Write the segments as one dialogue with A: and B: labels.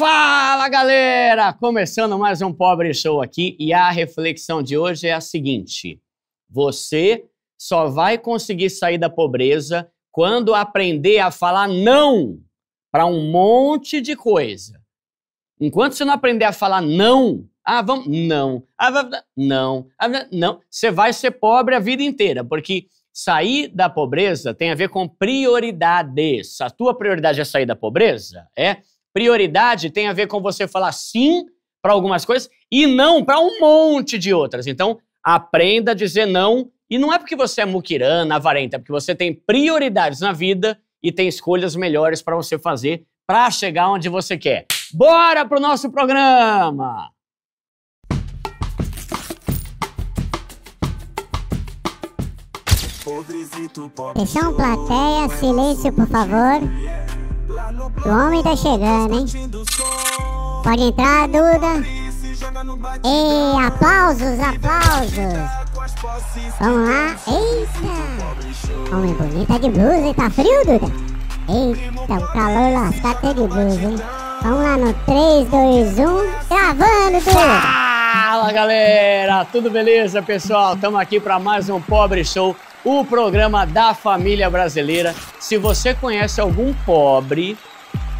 A: Fala galera! Começando mais um Pobre Show aqui e a reflexão de hoje é a seguinte: você só vai conseguir sair da pobreza quando aprender a falar não para um monte de coisa. Enquanto você não aprender a falar não, ah, vamos, não, ah, não, ah, não, você vai ser pobre a vida inteira, porque sair da pobreza tem a ver com prioridades. A tua prioridade é sair da pobreza? É? Prioridade tem a ver com você falar sim para algumas coisas e não para um monte de outras. Então, aprenda a dizer não. E não é porque você é muquirana, avarenta, é porque você tem prioridades na vida e tem escolhas melhores para você fazer para chegar onde você quer. Bora pro nosso programa! Atenção,
B: plateia, silêncio, por favor. O homem tá chegando, hein? Pode entrar, Duda. Ei, aplausos, aplausos. Vamos lá. Eita. Homem bonito, tá de blusa,
A: hein? Tá frio, Duda? Eita, o calor lá tá é de blusa, hein? Vamos lá no 3, 2, 1. Gravando, Duda. Fala, galera. Tudo beleza, pessoal? Estamos aqui para mais um Pobre Show o programa da família brasileira. Se você conhece algum pobre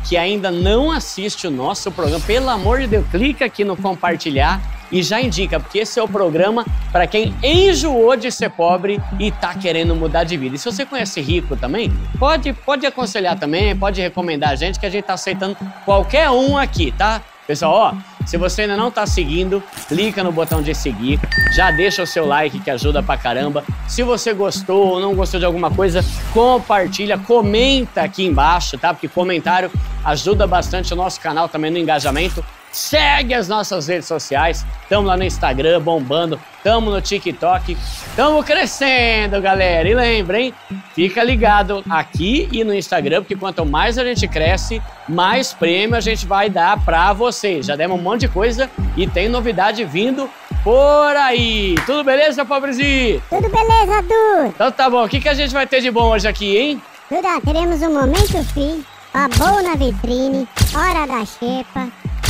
A: que ainda não assiste o nosso programa, pelo amor de Deus, clica aqui no compartilhar e já indica, porque esse é o programa para quem enjoou de ser pobre e está querendo mudar de vida. E se você conhece rico também, pode, pode aconselhar também, pode recomendar a gente, que a gente está aceitando qualquer um aqui, tá? Pessoal, ó, se você ainda não tá seguindo, clica no botão de seguir, já deixa o seu like que ajuda pra caramba. Se você gostou ou não gostou de alguma coisa, compartilha, comenta aqui embaixo, tá? Porque comentário ajuda bastante o nosso canal também no engajamento. Segue as nossas redes sociais. Tamo lá no Instagram, bombando. Tamo no TikTok. Tamo crescendo, galera. E lembrem, fica ligado aqui e no Instagram, porque quanto mais a gente cresce, mais prêmio a gente vai dar pra vocês. Já demos um monte de coisa e tem novidade vindo por aí. Tudo beleza, pobrezinho? Tudo beleza, Du. Então tá bom. O que, que a gente vai ter de bom hoje aqui, hein? Duda, teremos um momento free, a boa na vitrine, hora da
B: xepa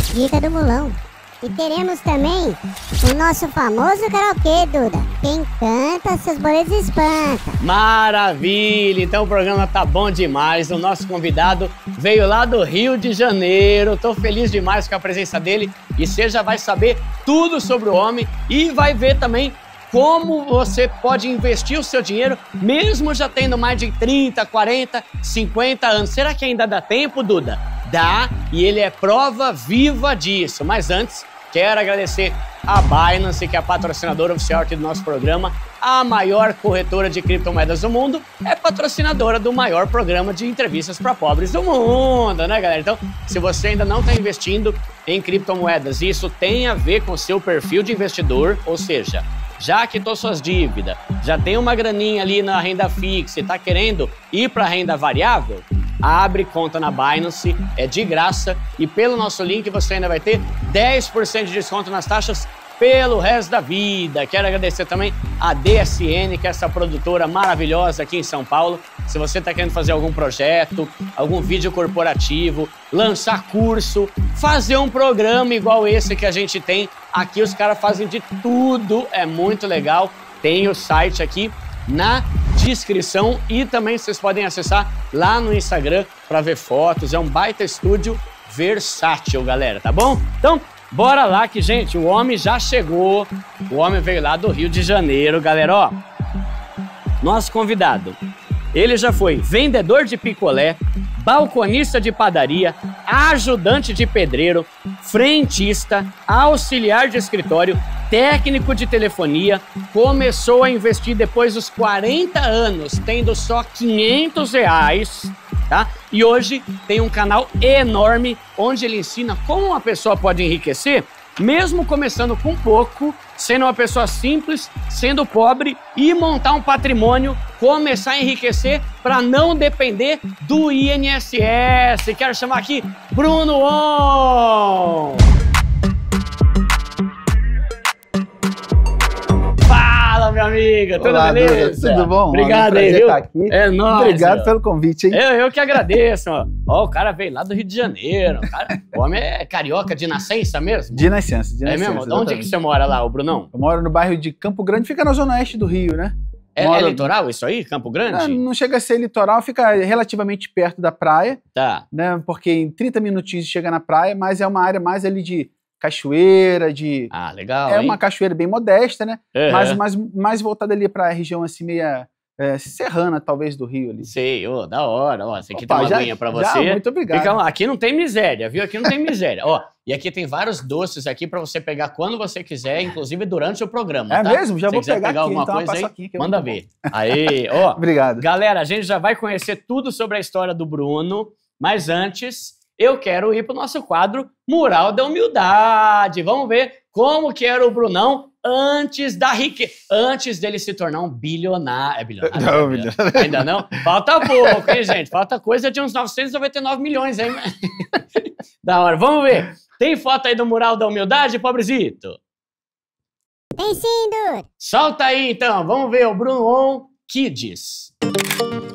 B: Dica do Mulão. E teremos também o nosso famoso
A: karaokê, Duda. Quem canta, seus boletos espanta. Maravilha! Então o programa tá bom demais. O nosso convidado veio lá do Rio de Janeiro. Tô feliz demais com a presença dele. E você já vai saber tudo sobre o homem e vai ver também como você pode investir o seu dinheiro, mesmo já tendo mais de 30, 40, 50 anos. Será que ainda dá tempo, Duda? Dá, e ele é prova viva disso. Mas antes, quero agradecer a Binance, que é a patrocinadora oficial aqui do nosso programa, a maior corretora de criptomoedas do mundo, é patrocinadora do maior programa de entrevistas para pobres do mundo, né, galera? Então, se você ainda não está investindo em criptomoedas, isso tem a ver com o seu perfil de investidor, ou seja, já quitou suas dívidas, já tem uma graninha ali na renda fixa e está querendo ir para a renda variável, abre conta na Binance, é de graça e pelo nosso link você ainda vai ter 10% de desconto nas taxas pelo resto da vida. Quero agradecer também a DSN, que é essa produtora maravilhosa aqui em São Paulo. Se você está querendo fazer algum projeto, algum vídeo corporativo, lançar curso, fazer um programa igual esse que a gente tem, aqui os caras fazem de tudo, é muito legal. Tem o site aqui na descrição e também vocês podem acessar lá no Instagram para ver fotos. É um baita estúdio versátil, galera, tá bom? Então, Bora lá que, gente, o homem já chegou. O homem veio lá do Rio de Janeiro, galera, ó. Nosso convidado. Ele já foi vendedor de picolé, balconista de padaria, ajudante de pedreiro, frentista, auxiliar de escritório, técnico de telefonia. Começou a investir depois dos 40 anos, tendo só 500 reais tá? E hoje tem um canal enorme onde ele ensina como uma pessoa pode enriquecer, mesmo começando com pouco, sendo uma pessoa simples, sendo pobre e montar um patrimônio, começar a enriquecer para não depender do INSS. Quero chamar aqui Bruno On! amiga. Tudo Olá, beleza? Duda, tudo bom? Obrigado mano, aí, viu? Estar tá aqui. É nóis. Obrigado mano. pelo convite, hein? Eu, eu que agradeço, mano. Ó, o cara veio lá do Rio de Janeiro. O, cara, o homem é carioca de nascença mesmo? De nascença, de é nascença. É mesmo? onde é que você mora lá, o Brunão? Eu moro no bairro
C: de Campo Grande, fica na zona oeste do Rio, né? É, moro... é litoral
A: isso aí, Campo Grande? Não, não, chega a ser
C: litoral, fica relativamente perto da praia. Tá. Né, porque em 30 minutinhos chega na praia, mas é uma área mais ali de cachoeira, de. Ah, legal. É hein? uma cachoeira bem modesta, né? Uhum. Mas mais, mais voltada ali para a região assim, meia. É, serrana, talvez, do Rio ali.
A: Sei, ô, da hora. Ó, isso aqui Opa, tem uma já, aguinha pra você. Já, muito obrigado. Fica, aqui não tem miséria, viu? Aqui não tem miséria. ó, e aqui tem vários doces aqui para você pegar quando você quiser, inclusive durante o programa, É tá? mesmo? Já Se vou quiser pegar, pegar aqui, alguma então coisa aí, aqui, manda ver. Aí, ó. obrigado. Galera, a gente já vai conhecer tudo sobre a história do Bruno, mas antes eu quero ir para o nosso quadro Mural da Humildade. Vamos ver como que era o Brunão antes da riqueza, antes dele se tornar um bilionário. É bilionário? Não, é bilionário. Ainda não? Falta pouco, hein, gente? Falta coisa de uns 999 milhões, hein? da hora. Vamos ver. Tem foto aí do Mural da Humildade, pobrezito? Tem sim, Dudu. Solta aí, então. Vamos ver o Bruno On Kids. Música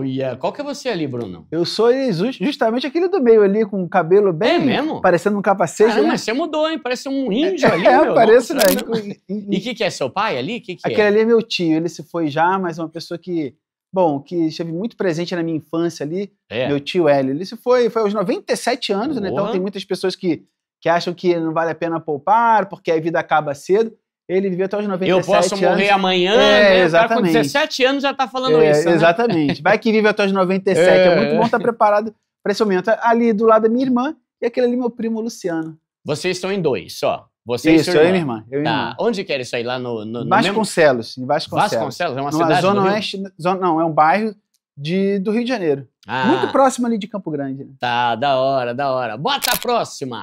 A: Olha, qual que é você ali, Bruno? Eu sou justamente
C: aquele do meio ali, com o cabelo bem... É mesmo? Parecendo um capacete. Caramba, né? mas você
A: mudou, hein? Parece um é, índio ali, É, meu. parece, né? Tipo, e o que, que é, seu pai ali? Que que é? aquele é? ali é
C: meu tio, ele se foi já, mas é uma pessoa que... Bom, que esteve muito presente na minha infância ali, é. meu tio Hélio. Ele se foi, foi aos 97 anos, Boa. né? Então tem muitas pessoas que, que acham que não vale a pena poupar, porque a vida acaba cedo. Ele viveu até os 97 anos. Eu posso anos. morrer amanhã, é, né? Exatamente. cara com 17
A: anos já está falando é, isso. Né? Exatamente. Vai que vive até os 97. É, é muito é. bom estar tá preparado
C: para esse momento. Ali do lado é minha irmã e aquele ali meu primo Luciano.
A: Vocês estão em dois só. Você Isso, e sua irmã. eu e minha irmã. Eu tá. Irmã. Onde que era isso aí? Lá no. no, no Vasconcelos, mesmo... em Vasconcelos. Vasconcelos, é uma Numa cidade. Zona Oeste.
C: Zona, não, é um bairro de, do Rio de Janeiro. Ah. Muito próximo ali de Campo Grande. Né?
A: Tá, da hora, da hora. Bota a próxima!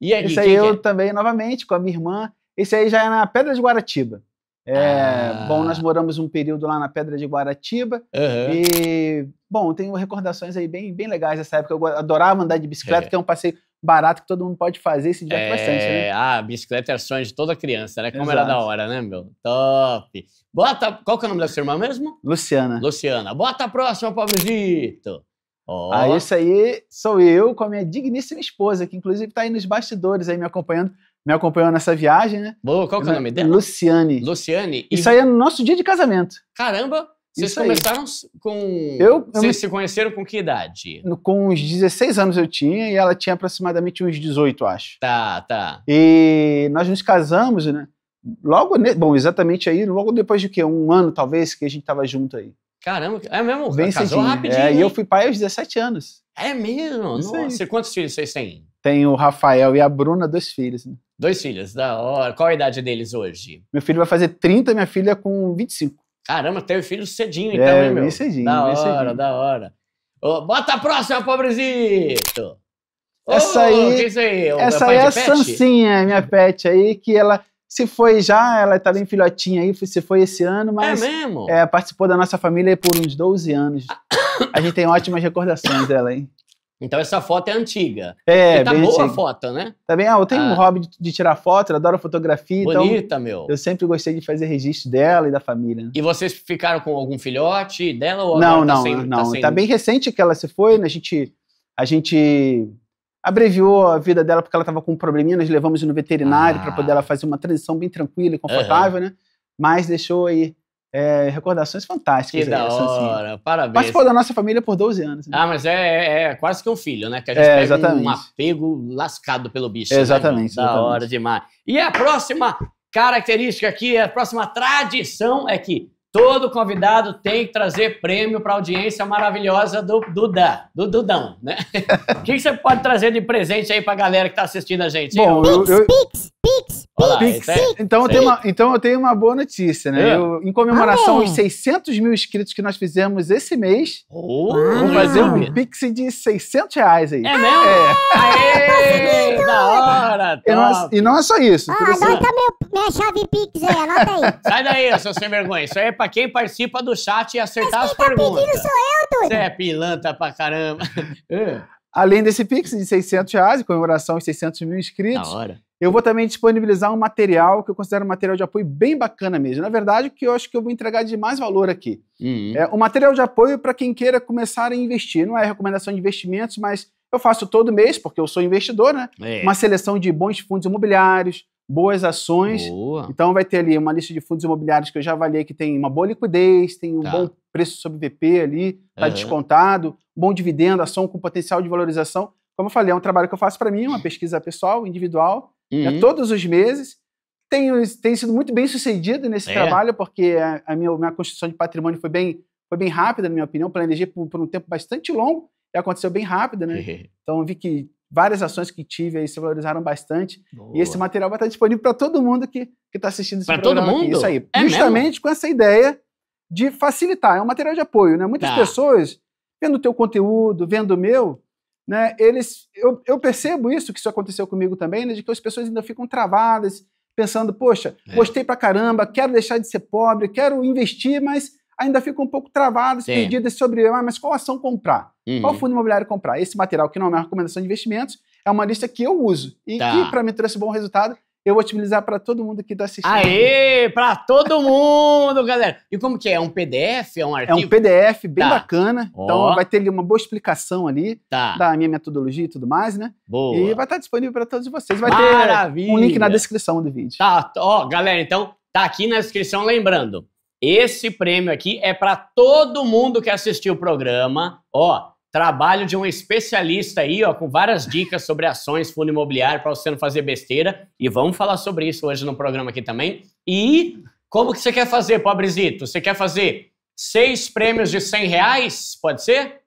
C: E aí, Isso aí eu é? também, novamente, com a minha irmã. Esse aí já é na Pedra de Guaratiba. É, ah. Bom, nós moramos um período lá na Pedra de Guaratiba uhum. e, bom, tenho recordações aí bem, bem legais dessa época. Eu adorava andar de bicicleta, é. que é um passeio barato que todo mundo pode fazer se diverte é. bastante, né?
A: Ah, bicicleta era é sonho de toda criança, né? Como Exato. era da hora, né, meu? Top! Bota, qual que é o nome da sua irmã mesmo? Luciana. Luciana. Bota a próxima, pobrezito. Oh. Ah,
C: isso aí sou eu com a minha digníssima esposa, que inclusive está aí nos bastidores aí me acompanhando me acompanhou nessa
A: viagem, né? Boa, qual que é o nome dela? Luciane. Luciane. E... Isso
C: aí é no nosso dia de casamento.
A: Caramba! Vocês começaram com. Eu, Vocês me... se conheceram com que idade?
C: Com uns 16 anos eu tinha e ela tinha aproximadamente uns 18, acho. Tá, tá. E nós nos casamos, né? Logo, ne... bom, exatamente aí, logo depois de quê? Um ano, talvez, que a gente tava junto aí.
A: Caramba, é mesmo? Bem casou cedinho. rapidinho. É, e eu fui pai aos 17 anos. É mesmo? Isso Nossa, aí. quantos filhos vocês têm?
C: Tem o Rafael e a Bruna, dois filhos. Né?
A: Dois filhos, da hora. Qual a idade deles hoje?
C: Meu filho vai fazer 30, minha filha com 25.
A: Caramba, teve filho cedinho é, então, é, hein, meu? Bem cedinho, da bem hora, cedinho. da hora. Oh, bota a próxima, pobrezito! Essa aí, oh, isso aí? essa aí é a pet? Sansinha,
C: é minha pet aí, que ela se foi já, ela tá bem filhotinha aí, se foi esse ano, é mas. É mesmo? É, participou da nossa família por uns 12 anos. A gente tem ótimas recordações dela, hein?
A: Então essa foto é antiga. É, e tá boa a foto, né?
C: Tá bem? Ah, eu tenho ah. um hobby de, de tirar foto, eu adoro fotografia. Então Bonita, então, meu. Eu sempre gostei de fazer registro dela e da família. Né? E
A: vocês ficaram com algum filhote dela ou Não, tá não, tá sem, não. Tá, sem... tá, bem
C: recente que ela se foi, né? A gente, a gente abreviou a vida dela porque ela tava com um probleminha, nós levamos no veterinário ah. para poder ela fazer uma transição bem tranquila e confortável, uhum. né? Mas deixou aí é, recordações
A: fantásticas. Que da hora, assim. parabéns. Participou da
C: nossa família por 12 anos.
A: Né? Ah, mas é, é, é, quase que um filho, né? Que a é, gente é, exatamente. um apego lascado pelo bicho. Né, exatamente, né? Da exatamente. hora demais. E a próxima característica aqui, a próxima tradição é que Todo convidado tem que trazer prêmio para a audiência maravilhosa do Duda, do Dudão, né? O que, que você pode trazer de presente aí para a galera que está assistindo a gente? Bom, eu, eu... Pix, pix, é pix,
C: então, eu tenho uma, então eu tenho uma boa notícia, né? É. Eu, em comemoração ah, aos 600 mil inscritos que nós fizemos esse mês, oh, ah. vou fazer um pix de 600 reais aí. É mesmo? É. Aê tá da hora! E não, é e não, é só isso. Ah,
B: anota
A: meu, minha chave pix aí, anota aí. Sai daí, seu sem vergonha. Isso aí é pra quem participa do chat e acertar Mas as tá perguntas. Mas sou eu, Dudu. Você é pilanta pra caramba.
C: Além desse Pix de 600 reais, em comemoração aos 600 mil inscritos, eu vou também disponibilizar um material que eu considero um material de apoio bem bacana mesmo. Na verdade, o que eu acho que eu vou entregar de mais valor aqui. Uhum. É um material de apoio para quem queira começar a investir. Não é recomendação de investimentos, mas eu faço todo mês, porque eu sou investidor, né? É. Uma seleção de bons fundos imobiliários, boas ações. Boa. Então vai ter ali uma lista de fundos imobiliários que eu já avaliei que tem uma boa liquidez, tem um tá. bom preço sobre VP ali, está uhum. descontado, bom dividendo, ação com potencial de valorização. Como eu falei, é um trabalho que eu faço para mim, uma pesquisa pessoal, individual, né, uhum. né, todos os meses. Tenho, tenho sido muito bem sucedido nesse é. trabalho, porque a, a, minha, minha construção de patrimônio foi bem, foi bem rápida, na minha opinião. Planejei por, por um tempo bastante longo e aconteceu bem rápido, né? Uhum. Então vi que várias ações que tive aí se valorizaram bastante. Boa. E esse material vai estar disponível para todo mundo que está assistindo esse pra programa. Para todo mundo? Aqui, isso aí. É Justamente mesmo? com essa ideia de facilitar. É um material de apoio, né? Muitas tá. pessoas, vendo o teu conteúdo, vendo o meu, né? Eles, eu, eu percebo isso, que isso aconteceu comigo também, né? De que as pessoas ainda ficam travadas, pensando, poxa, é. gostei pra caramba, quero deixar de ser pobre, quero investir, mas ainda fica um pouco travadas, Sim. perdidas sobre, ah, mas qual ação comprar? Uhum. Qual fundo imobiliário comprar? Esse material, que não é uma recomendação de investimentos, é uma lista que eu uso e tá. que, para mim, trouxe bom resultado. Eu vou utilizar para todo mundo que está assistindo. Aê!
A: Para todo mundo, galera! E como que é? É um PDF?
C: É, é um arquivo? É um PDF bem tá. bacana. Oh. Então vai ter ali uma boa explicação ali tá. da minha metodologia e tudo mais, né? Boa. E vai estar tá disponível para todos vocês. Vai Maravilha. ter um link na descrição do
A: vídeo. Tá, ó, galera, então tá aqui na descrição lembrando. Esse prêmio aqui é para todo mundo que assistiu o programa. Ó, trabalho de um especialista aí, ó, com várias dicas sobre ações, fundo imobiliário, para você não fazer besteira. E vamos falar sobre isso hoje no programa aqui também. E como que você quer fazer, pobrezito? Você quer fazer seis prêmios de 100 reais? Pode ser?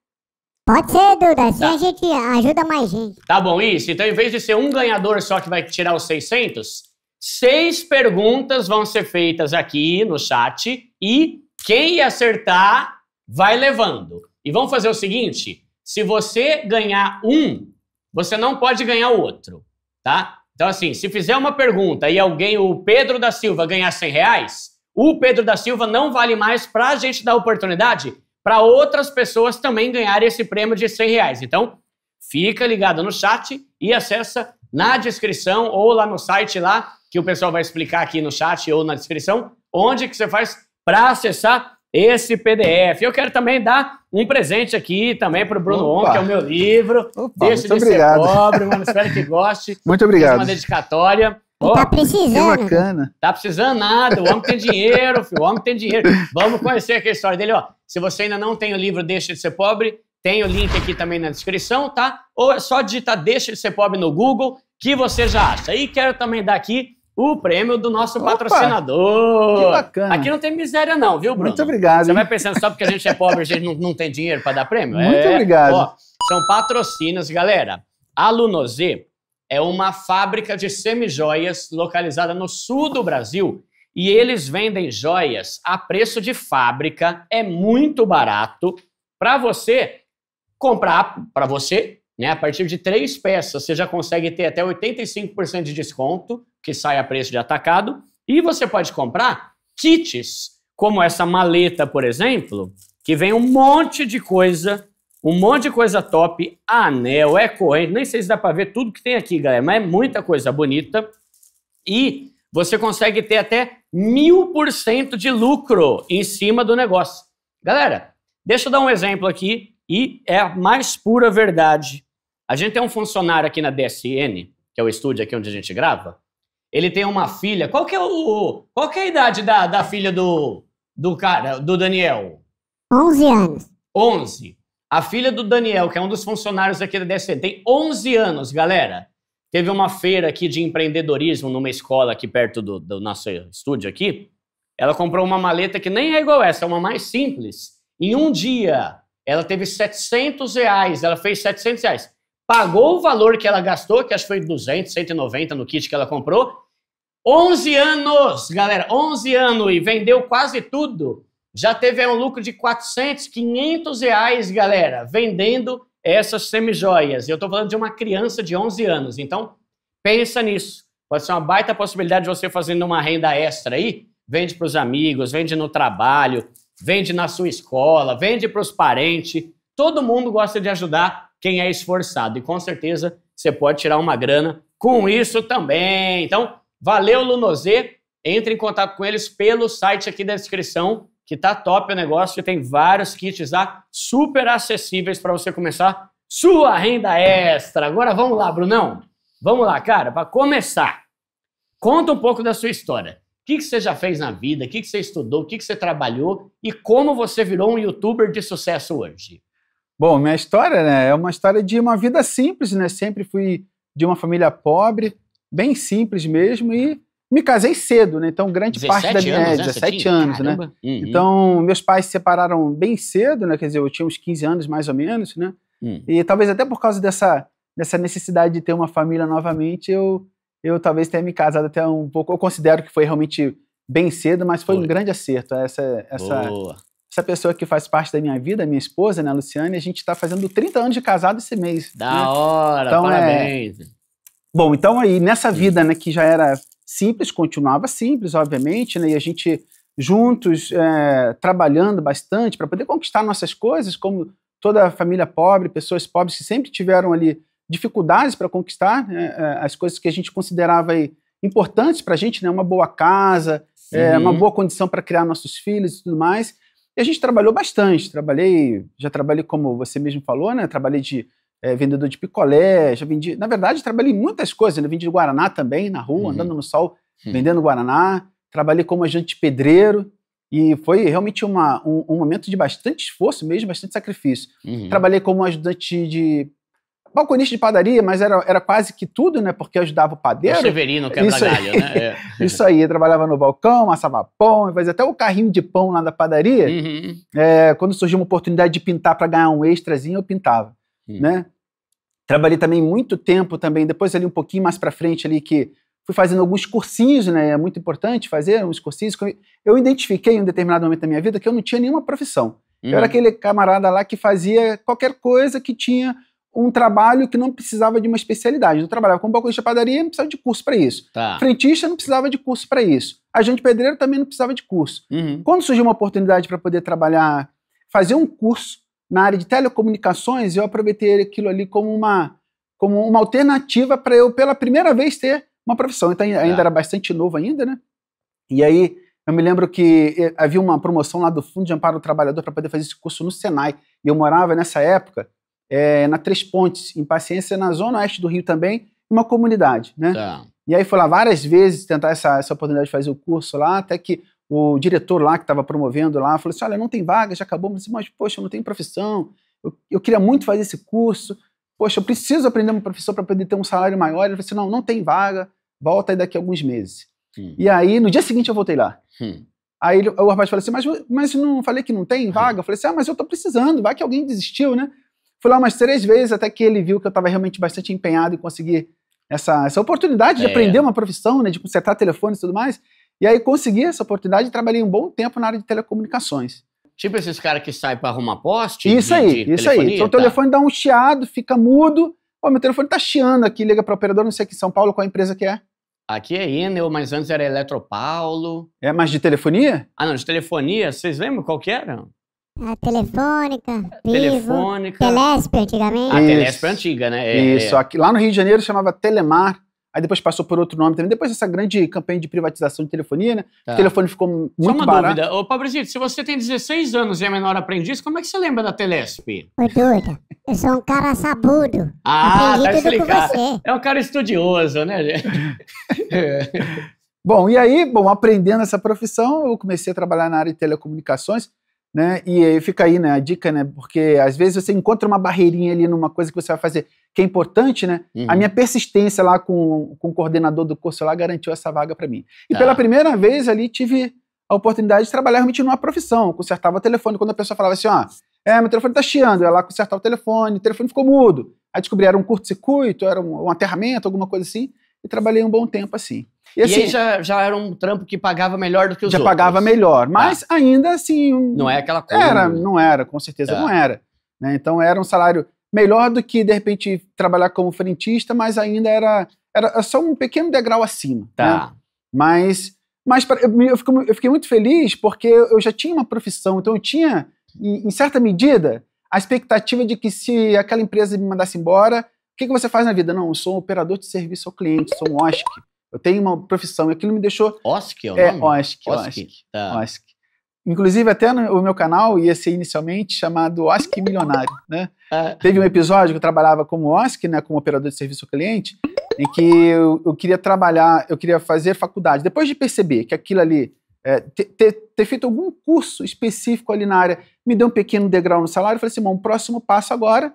B: Pode ser, Duda. Assim tá. a gente
A: ajuda mais gente. Tá bom, isso. Então, em vez de ser um ganhador só que vai tirar os 600, Seis perguntas vão ser feitas aqui no chat e quem acertar vai levando. E vamos fazer o seguinte: se você ganhar um, você não pode ganhar o outro, tá? Então, assim, se fizer uma pergunta e alguém, o Pedro da Silva, ganhar 100 reais, o Pedro da Silva não vale mais para a gente dar oportunidade para outras pessoas também ganharem esse prêmio de 100 reais. Então, fica ligado no chat e acessa na descrição ou lá no site lá que o pessoal vai explicar aqui no chat ou na descrição, onde que você faz para acessar esse PDF. Eu quero também dar um presente aqui também para o Bruno Opa. On, que é o meu livro. Opa, Deixa de obrigado. ser pobre, mano. Espero que goste. Muito obrigado. Fiz uma dedicatória. Oh, tá precisando. Que bacana. Tá precisando nada. O homem tem dinheiro, filho. O homem tem dinheiro. Vamos conhecer aqui a história dele, ó. Se você ainda não tem o livro Deixa de Ser Pobre, tem o link aqui também na descrição, tá? Ou é só digitar Deixa de Ser Pobre no Google, que você já acha. E quero também dar aqui o prêmio do nosso Opa, patrocinador. Que bacana. Aqui não tem miséria, não, viu, Bruno? Muito obrigado. Você hein? vai pensando só porque a gente é pobre, a gente não, não tem dinheiro para dar prêmio? Muito é, obrigado. Ó, são patrocínios, galera. A Lunose é uma fábrica de semijoias localizada no sul do Brasil e eles vendem joias a preço de fábrica, é muito barato para você comprar para você, né? A partir de três peças você já consegue ter até 85% de desconto que sai a preço de atacado, e você pode comprar kits, como essa maleta, por exemplo, que vem um monte de coisa, um monte de coisa top, anel, é corrente, nem sei se dá para ver tudo que tem aqui, galera, mas é muita coisa bonita. E você consegue ter até mil por cento de lucro em cima do negócio. Galera, deixa eu dar um exemplo aqui e é a mais pura verdade. A gente tem um funcionário aqui na DSN, que é o estúdio aqui onde a gente grava, ele tem uma filha. Qual que é, o, qual que é a idade da, da filha do, do cara, do Daniel? 11 anos. 11. A filha do Daniel, que é um dos funcionários aqui da DST, tem 11 anos, galera. Teve uma feira aqui de empreendedorismo numa escola aqui perto do, do nosso estúdio aqui. Ela comprou uma maleta que nem é igual essa, é uma mais simples. Em um dia, ela teve 700 reais, ela fez 700 reais. Pagou o valor que ela gastou, que acho que foi 200, 190 no kit que ela comprou, 11 anos, galera, 11 anos e vendeu quase tudo. Já teve um lucro de 400, 500 reais, galera, vendendo essas semijoias. Eu estou falando de uma criança de 11 anos, então pensa nisso. Pode ser uma baita possibilidade de você fazendo uma renda extra aí. Vende para os amigos, vende no trabalho, vende na sua escola, vende para os parentes. Todo mundo gosta de ajudar quem é esforçado e com certeza você pode tirar uma grana com isso também. Então, Valeu, Lunozê. Entre em contato com eles pelo site aqui da descrição, que tá top o negócio. tem vários kits lá super acessíveis para você começar sua renda extra. Agora vamos lá, Brunão. Vamos lá, cara. Para começar, conta um pouco da sua história. O que, que você já fez na vida? O que, que você estudou? O que, que você trabalhou? E como você virou um youtuber de sucesso hoje?
C: Bom, minha história né, é uma história de uma vida simples, né? Sempre fui de uma família pobre, bem simples mesmo e me casei cedo, né? Então, grande parte da minha anos, né? 17 anos, né? Uhum. Então, meus pais se separaram bem cedo, né? Quer dizer, eu tinha uns 15 anos mais ou menos, né? Uhum. E talvez até por causa dessa, dessa necessidade de ter uma família novamente, eu, eu talvez tenha me casado até um pouco. Eu considero que foi realmente bem cedo, mas foi, um grande acerto. Essa, essa, essa pessoa que faz parte da minha vida, minha esposa, né, Luciane, a gente está fazendo 30 anos de casado esse mês.
A: Da né? hora, então, é, parabéns.
C: É, Bom, então aí nessa vida, né, que já era simples, continuava simples, obviamente, né, e a gente juntos é, trabalhando bastante para poder conquistar nossas coisas, como toda a família pobre, pessoas pobres que sempre tiveram ali dificuldades para conquistar né, é, as coisas que a gente considerava aí importantes para a gente, né, uma boa casa, é, uma boa condição para criar nossos filhos e tudo mais. E a gente trabalhou bastante. Trabalhei, já trabalhei como você mesmo falou, né? Trabalhei de é, vendedor de picolé, já vendi. Na verdade, trabalhei em muitas coisas. Eu vendi Guaraná também, na rua, uhum. andando no sol, uhum. vendendo Guaraná. Trabalhei como agente pedreiro. E foi realmente uma, um, um momento de bastante esforço mesmo, bastante sacrifício. Uhum. Trabalhei como ajudante de balconista de padaria, mas era, era quase que tudo, né? Porque ajudava o é padeiro. O Severino quebra é galho, né? É. Isso aí, trabalhava no balcão, assava pão, fazia até o carrinho de pão lá da padaria. Uhum. É, quando surgiu uma oportunidade de pintar para ganhar um extrazinho, eu pintava. Hum. Né? Trabalhei também muito tempo também, depois ali um pouquinho mais para frente ali que fui fazendo alguns cursinhos, né? É muito importante fazer uns cursinhos. Eu identifiquei em um determinado momento da minha vida que eu não tinha nenhuma profissão. Eu era hum. aquele camarada lá que fazia qualquer coisa que tinha um trabalho que não precisava de uma especialidade. Eu trabalhava como balconista de padaria, não precisava de curso para isso. Tá. Frentista não precisava de curso para isso. Agente pedreiro também não precisava de curso. Uhum. Quando surgiu uma oportunidade para poder trabalhar, fazer um curso na área de telecomunicações, eu aproveitei aquilo ali como uma, como uma alternativa para eu, pela primeira vez, ter uma profissão. Então, ainda é. era bastante novo ainda, né? E aí, eu me lembro que eh, havia uma promoção lá do Fundo de Amparo ao Trabalhador para poder fazer esse curso no Senai. E eu morava, nessa época, é, na Três Pontes, em Paciência, na zona oeste do Rio também, uma comunidade, né? É. E aí fui lá várias vezes tentar essa, essa oportunidade de fazer o curso lá, até que o diretor lá que estava promovendo lá falou assim: olha, não tem vaga, já acabou. Eu disse, mas, poxa, eu não tenho profissão, eu, eu, queria muito fazer esse curso, poxa, eu preciso aprender uma profissão para poder ter um salário maior. Ele falou assim: não, não tem vaga, volta aí daqui a alguns meses. Hum. E aí, no dia seguinte, eu voltei lá. Hum. Aí o rapaz falou assim: mas, mas não falei que não tem hum. vaga? Eu falei assim: ah, mas eu estou precisando, vai que alguém desistiu, né? Fui lá umas três vezes até que ele viu que eu estava realmente bastante empenhado em conseguir essa, essa oportunidade é. de aprender uma profissão, né, de consertar telefone e tudo mais. E aí consegui essa oportunidade e trabalhei um bom tempo na área de telecomunicações.
A: Tipo esses caras que saem para arrumar poste? Isso de, aí, de isso aí. Então o tá. telefone
C: dá um chiado, fica mudo. Pô, meu telefone tá chiando aqui, liga para operador, não sei aqui em São Paulo qual a empresa que é.
A: Aqui é Enel, mas antes era Eletropaulo. É, mas de telefonia? Ah, não, de telefonia, vocês lembram qual que era?
B: A telefônica, Vivo, telefônica. Telesp antigamente. A Telesp
A: é antiga,
C: né? É, isso, é. aqui, lá no Rio de Janeiro chamava Telemar. Aí depois passou por outro nome também. Depois dessa grande campanha de privatização de telefonia, né? Tá. O telefone ficou muito barato. Só uma barato.
A: dúvida. Ô, Pabrizito, se você tem 16 anos e é menor aprendiz, como é que você lembra da Telesp?
B: Por Duda, eu sou um cara sabudo.
A: Ah, Aprendi tá explicado. É um cara estudioso, né, gente? é.
C: Bom, e aí, bom, aprendendo essa profissão, eu comecei a trabalhar na área de telecomunicações. Né? E aí fica aí né, a dica, né? Porque às vezes você encontra uma barreirinha ali numa coisa que você vai fazer, que é importante, né? Uhum. A minha persistência lá com, com o coordenador do curso lá garantiu essa vaga para mim. E tá. pela primeira vez ali tive a oportunidade de trabalhar realmente numa profissão. Eu consertava o telefone quando a pessoa falava assim: ó, é, meu telefone tá chiando. Ela consertava o telefone, o telefone ficou mudo. Aí descobri era um curto-circuito, era um, um aterramento, alguma coisa assim. E trabalhei um bom tempo assim.
A: E, assim, e já, já era um trampo que pagava melhor do que os já outros. Já pagava melhor, tá. mas ah. ainda assim... Não é aquela coisa.
C: Era, não era, com certeza tá. não era. Né? Então era um salário melhor do que, de repente, trabalhar como frentista, mas ainda era, era só um pequeno degrau acima. Tá. Né? Mas, mas eu, fico, eu fiquei muito feliz porque eu já tinha uma profissão, então eu tinha, em, em certa medida, a expectativa de que se aquela empresa me mandasse embora, o que, que você faz na vida? Não, eu sou um operador de serviço ao cliente, sou um OSC. Eu tenho uma profissão e aquilo me deixou. OSC é o é, nome? OSC, OSC. OSC. Tá. OSC. Inclusive, até no, o meu canal ia ser inicialmente chamado OSC Milionário, né? Ah. Teve um episódio que eu trabalhava como OSC, né, como operador de serviço ao cliente, em que eu, eu queria trabalhar, eu queria fazer faculdade. Depois de perceber que aquilo ali, é, ter, ter, feito algum curso específico ali na área, me deu um pequeno degrau no salário, eu falei assim, bom, o próximo passo agora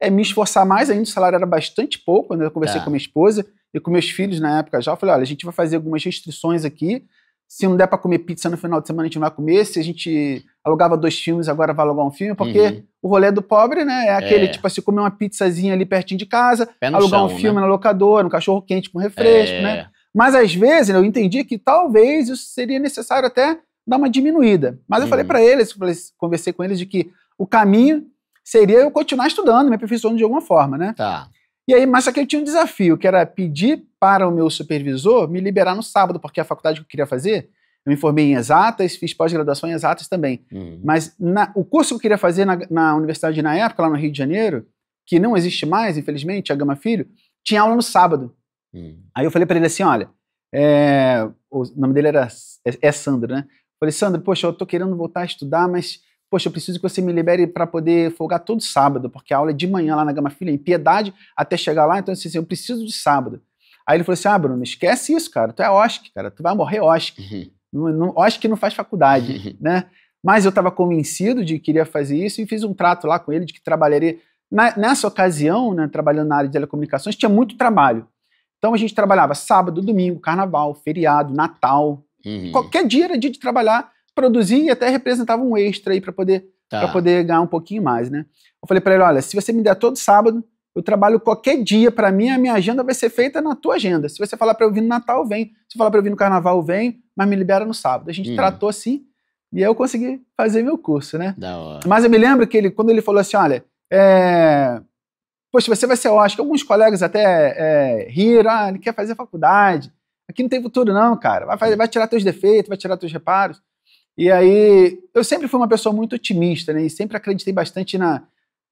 C: é me esforçar mais ainda, o salário era bastante pouco, quando eu conversei tá. com a minha esposa, e com meus filhos na época já, eu falei, olha, a gente vai fazer algumas restrições aqui, se não der para comer pizza no final de semana, a gente não vai comer, se a gente alugava dois filmes, agora vai alugar um filme, porque uhum. o rolê do pobre, né, é aquele, é. tipo assim, comer uma pizzazinha ali pertinho de casa, alugar chão, um filme né? na locadora, um cachorro quente com refresco, né? é. né? Mas às vezes eu entendi que talvez isso seria necessário até dar uma diminuída. Mas eu uhum. falei para eles, conversei com eles de que o caminho seria eu continuar estudando, me aperfeiçoando de alguma forma, né? Tá. E aí, mas só que eu tinha um desafio, que era pedir para o meu supervisor me liberar no sábado, porque a faculdade que eu queria fazer, eu me formei em exatas, fiz pós-graduação em exatas também. Uhum. Mas na, o curso que eu queria fazer na, na, universidade na época, lá no Rio de Janeiro, que não existe mais, infelizmente, a Gama Filho, tinha aula no sábado. Uhum. Aí eu falei para ele assim: olha, é, o nome dele era, é, é Sandro, né? falei, Sandro, poxa, eu tô querendo voltar a estudar, mas Poxa, eu preciso que você me libere para poder folgar todo sábado, porque a aula é de manhã lá na Gama Filha, em é piedade, até chegar lá, então assim, assim, eu preciso de sábado. Aí ele falou assim: ah, Bruno, esquece isso, cara. Tu é OSC, cara. Tu vai morrer OSC. Uhum. Não, OSC não faz faculdade, uhum. né? Mas eu estava convencido de que queria fazer isso e fiz um trato lá com ele de que trabalharia. Na, nessa ocasião, né, trabalhando na área de telecomunicações, tinha muito trabalho. Então a gente trabalhava sábado, domingo, carnaval, feriado, Natal. Uhum. Qualquer dia era dia de trabalhar produzir e até representava um extra aí para poder, tá. poder ganhar um pouquinho mais, né? Eu falei para ele, olha, se você me der todo sábado, eu trabalho qualquer dia, para mim a minha agenda vai ser feita na tua agenda. Se você falar para eu vir no Natal, vem. Se falar para eu vir no Carnaval, vem, mas me libera no sábado. A gente hum. tratou assim e aí eu consegui fazer meu curso, né? Da hora. Mas eu me lembro que ele, quando ele falou assim, olha, é... Poxa, você vai ser ótimo. Alguns colegas até é, riram, ah, ele quer fazer faculdade. Aqui não tem futuro não, cara. Vai, fazer, hum. vai tirar teus defeitos, vai tirar teus reparos. E aí, eu sempre fui uma pessoa muito otimista, né? E sempre acreditei bastante na,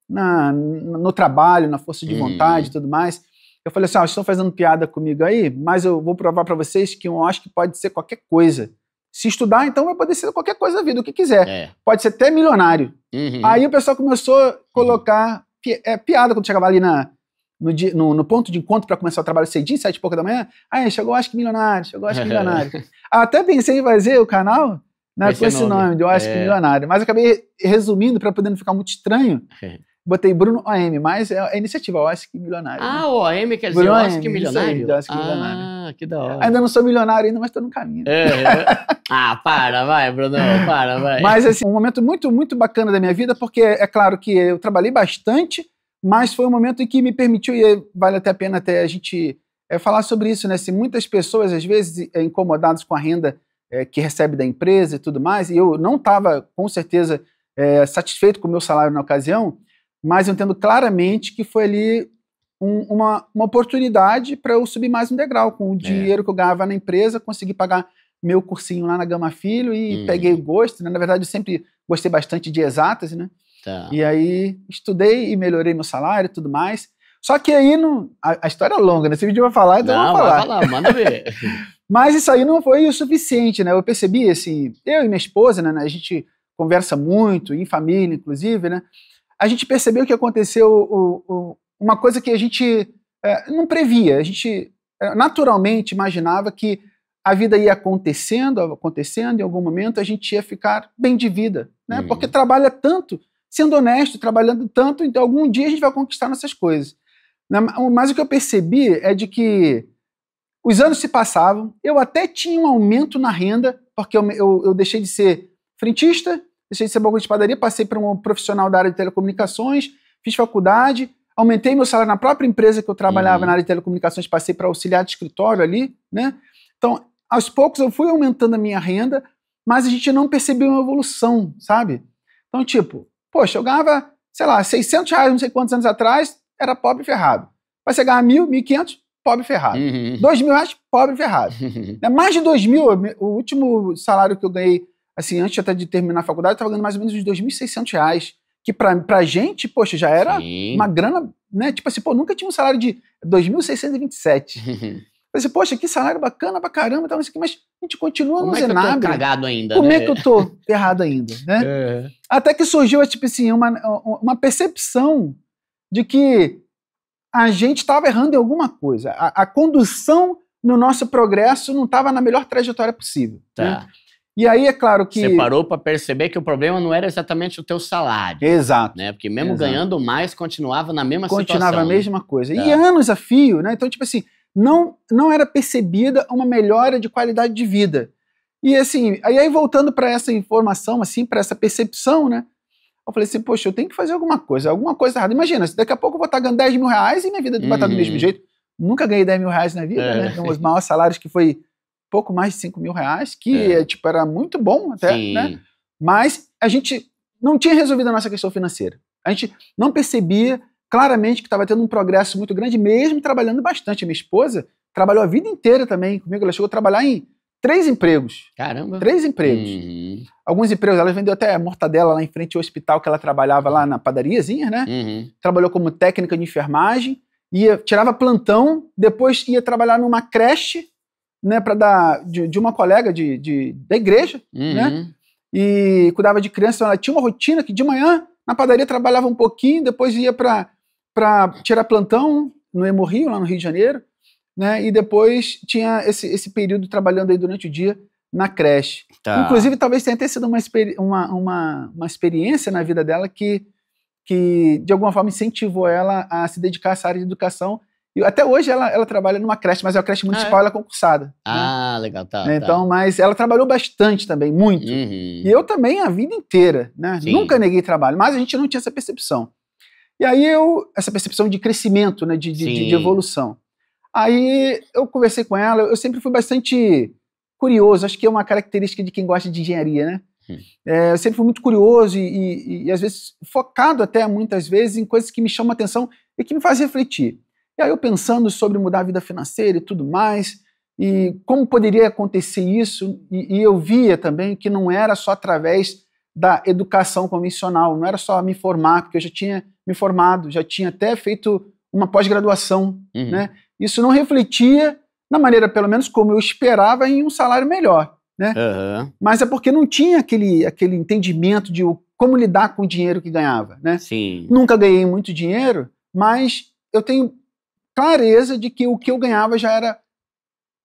C: na no trabalho, na força de uhum. vontade e hum. tudo mais. Eu falei assim: ah, estão fazendo piada comigo aí, mas eu vou provar para vocês que eu acho que pode ser qualquer coisa. Se estudar, então vai poder ser qualquer coisa da vida, o que quiser. É. Pode ser até milionário. Uhum. Aí o pessoal começou a uhum. colocar pi é, piada quando chegava ali na, no, dia, no, no ponto de encontro para começar o trabalho cedinho, sete e pouca da manhã. Aí chegou, acho que milionário, chegou, acho que milionário. Até pensei em fazer o canal não é com esse nome, nome de Oscar é. Milionário. Mas acabei resumindo para poder não ficar muito estranho. É. Botei Bruno OM, mas é a é iniciativa Oscar né? ah, Milionário. Ah,
A: né? OM quer dizer OSC Milionário? Aí, OSC ah, milionário. que da hora.
C: Ainda não sou milionário ainda, mas estou
A: no caminho. É, é. ah, para, vai, Bruno, para, vai. Mas assim,
C: um momento muito, muito bacana da minha vida, porque é claro que eu trabalhei bastante, mas foi um momento em que me permitiu, e vale até a pena até a gente é, falar sobre isso, né? Se muitas pessoas, às vezes, incomodadas com a renda é, que recebe da empresa e tudo mais, e eu não estava, com certeza, é, satisfeito com o meu salário na ocasião, mas eu entendo claramente que foi ali um, uma, uma oportunidade para eu subir mais um degrau com o é. dinheiro que eu ganhava na empresa, consegui pagar meu cursinho lá na Gama Filho e hum. peguei o gosto. Né? Na verdade, eu sempre gostei bastante de exatas, né? Tá. E aí estudei e melhorei meu salário e tudo mais. Só que aí não, a, a história é longa, né? Esse vídeo vai falar, então não, eu vou falar. Então vai falar, manda ver. Mas isso aí não foi o suficiente, né? Eu percebi, assim, eu e minha esposa, né, né, a gente conversa muito, em família, inclusive, né? A gente percebeu que aconteceu o, o, uma coisa que a gente é, não previa. A gente é, naturalmente imaginava que a vida ia acontecendo, acontecendo, em algum momento a gente ia ficar bem de vida, né? Uhum. Porque trabalha tanto, sendo honesto, trabalhando tanto, então algum dia a gente vai conquistar nossas coisas. Né, mas o que eu percebi é de que os anos se passavam, eu até tinha um aumento na renda, porque eu, eu, eu deixei de ser frentista, deixei de ser banco de padaria, passei para um profissional da área de telecomunicações, fiz faculdade, aumentei meu salário na própria empresa que eu trabalhava uhum. na área de telecomunicações, passei para auxiliar de escritório ali, né? Então, aos poucos eu fui aumentando a minha renda, mas a gente não percebeu uma evolução, sabe? Então, tipo, poxa, eu ganhava, sei lá, 600 reais, não sei quantos anos atrás, era pobre e ferrado. Vai chegar ganhar mil, mil quinhentos, pobre ferrado. Uhum. Dois mil reais, pobre ferrado. Uhum. É mais de dois mil, o último salário que eu ganhei, assim, antes até de terminar a faculdade, eu estava ganhando mais ou menos uns dois mil seiscentos reais. Que pra, pra gente, poxa, já era Sim. uma grana, né? Tipo assim, pô, nunca tinha um salário de 2.627. Uhum. pensei, poxa, que salário bacana pra caramba, tal, assim, mas a gente continua
A: Como no é Como é que eu tô cagado ainda, Como né? é que eu
C: tô ferrado ainda, né? É. Até que surgiu, tipo assim, uma, uma percepção de que a gente estava errando em alguma coisa. A, a, condução no nosso progresso não estava na melhor trajetória possível. Tá. Né? E aí é claro
A: que. Você parou para perceber que o problema não era exatamente o teu salário. Exato. Né? Porque mesmo Exato. ganhando mais, continuava na mesma continuava situação. Continuava a mesma coisa. Tá. E
C: anos a fio, né? Então, tipo assim, não, não era percebida uma melhora de qualidade de vida. E assim, aí, aí voltando para essa informação, assim, para essa percepção, né? Eu falei assim, poxa, eu tenho que fazer alguma coisa, alguma coisa errada. Imagina, se daqui a pouco eu vou estar ganhando 10 mil reais e minha vida uhum. vai estar do mesmo uhum. jeito. Nunca ganhei 10 mil reais na vida, é. né? Um então, dos maiores salários que foi pouco mais de 5 mil reais, que é. Eh, tipo, era muito bom até, Sim. né? Mas a gente não tinha resolvido a nossa questão financeira. A gente não percebia claramente que estava tendo um progresso muito grande, mesmo trabalhando bastante. A minha esposa trabalhou a vida inteira também comigo, ela chegou a trabalhar em três empregos. Caramba. Três empregos. Uhum. Alguns empregos, ela vendeu até mortadela lá em frente ao hospital que ela trabalhava lá na padariazinha, né? Uhum. Trabalhou como técnica de enfermagem, ia, tirava plantão, depois ia trabalhar numa creche, né, para dar de, de, uma colega de, de da igreja, né? uhum. né? E cuidava de criança, então ela tinha uma rotina que de manhã na padaria trabalhava um pouquinho, depois ia para para tirar plantão no Rio lá no Rio de Janeiro, né? E depois tinha esse, esse período trabalhando aí durante o dia na creche. Tá. Inclusive, talvez tenha até sido uma, uma, uma, uma, experiência na vida dela que, que, de alguma forma, incentivou ela a se dedicar a essa área de educação. E até hoje ela, ela trabalha numa creche, mas é uma creche municipal, ah, é? ela é concursada. Né?
A: Ah, né? legal, tá, tá. Então,
C: mas ela trabalhou bastante também, muito. Uhum. E eu também a vida inteira, né? Sim. Nunca neguei trabalho, mas a gente não tinha essa percepção. E aí eu, essa percepção de crescimento, né? de, de, de, de evolução. Aí eu conversei com ela, eu sempre fui bastante curioso, acho que é uma característica de quem gosta de engenharia, né? É, eu sempre fui muito curioso e, e, e, às vezes, focado até muitas vezes em coisas que me chamam a atenção e que me fazem refletir. E aí eu pensando sobre mudar a vida financeira e tudo mais, e como poderia acontecer isso, e, e eu via também que não era só através da educação convencional, não era só me formar, porque eu já tinha me formado, já tinha até feito uma pós-graduação, uhum. né? Isso não refletia na maneira, pelo menos, como eu esperava, em um salário melhor.
A: Né? Uhum.
C: Mas é porque não tinha aquele, aquele entendimento de como lidar com o dinheiro que ganhava.
A: Né? Sim.
C: Nunca ganhei muito dinheiro, mas eu tenho clareza de que o que eu ganhava já era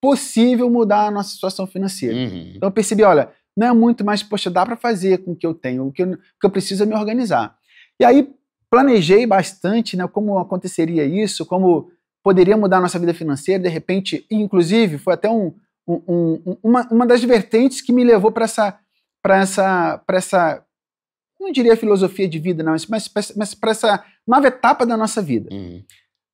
C: possível mudar a nossa situação financeira. Uhum. Então eu percebi, olha, não é muito, mas poxa, dá para fazer com o que eu tenho, o que eu, o que eu preciso é me organizar. E aí planejei bastante, né, como aconteceria isso, como poderia mudar nossa vida financeira, de repente, inclusive, foi até um, um, uma, uma das vertentes que me levou para essa, essa, essa, não diria filosofia de vida, não, mas, mas para essa nova etapa da nossa vida. Uhum.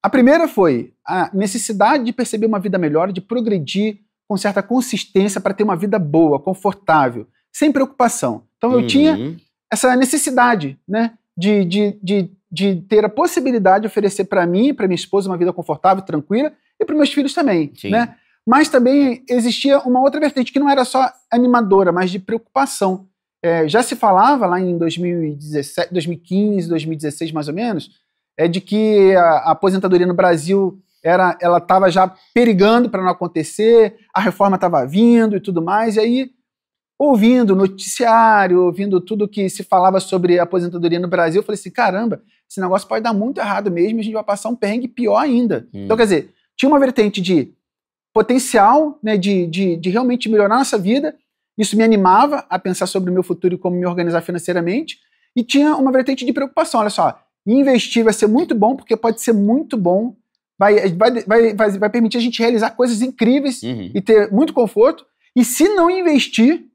C: A primeira foi a necessidade de perceber uma vida melhor, de progredir com certa consistência para ter uma vida boa, confortável, sem preocupação. Então eu uhum. tinha essa necessidade né, de, de, de de ter a possibilidade de oferecer para mim, para minha esposa, uma vida confortável, tranquila, e para meus filhos também, né? Mas também existia uma outra vertente que não era só animadora, mas de preocupação. É, já se falava lá em 2017, 2015, 2016 mais ou menos, é de que a, a aposentadoria no Brasil era, ela estava já perigando para não acontecer, a reforma estava vindo e tudo mais, e aí ouvindo noticiário, ouvindo tudo que se falava sobre aposentadoria no Brasil, eu falei assim, caramba, esse negócio pode dar muito errado mesmo e a gente vai passar um perrengue pior ainda. Hum. Então, quer dizer, tinha uma vertente de potencial, né, de, de, de realmente melhorar a nossa vida, isso me animava a pensar sobre o meu futuro e como me organizar financeiramente, e tinha uma vertente de preocupação, olha só, investir vai ser muito bom, porque pode ser muito bom, vai, vai, vai, vai permitir a gente realizar coisas incríveis uhum. e ter muito conforto, e se não investir,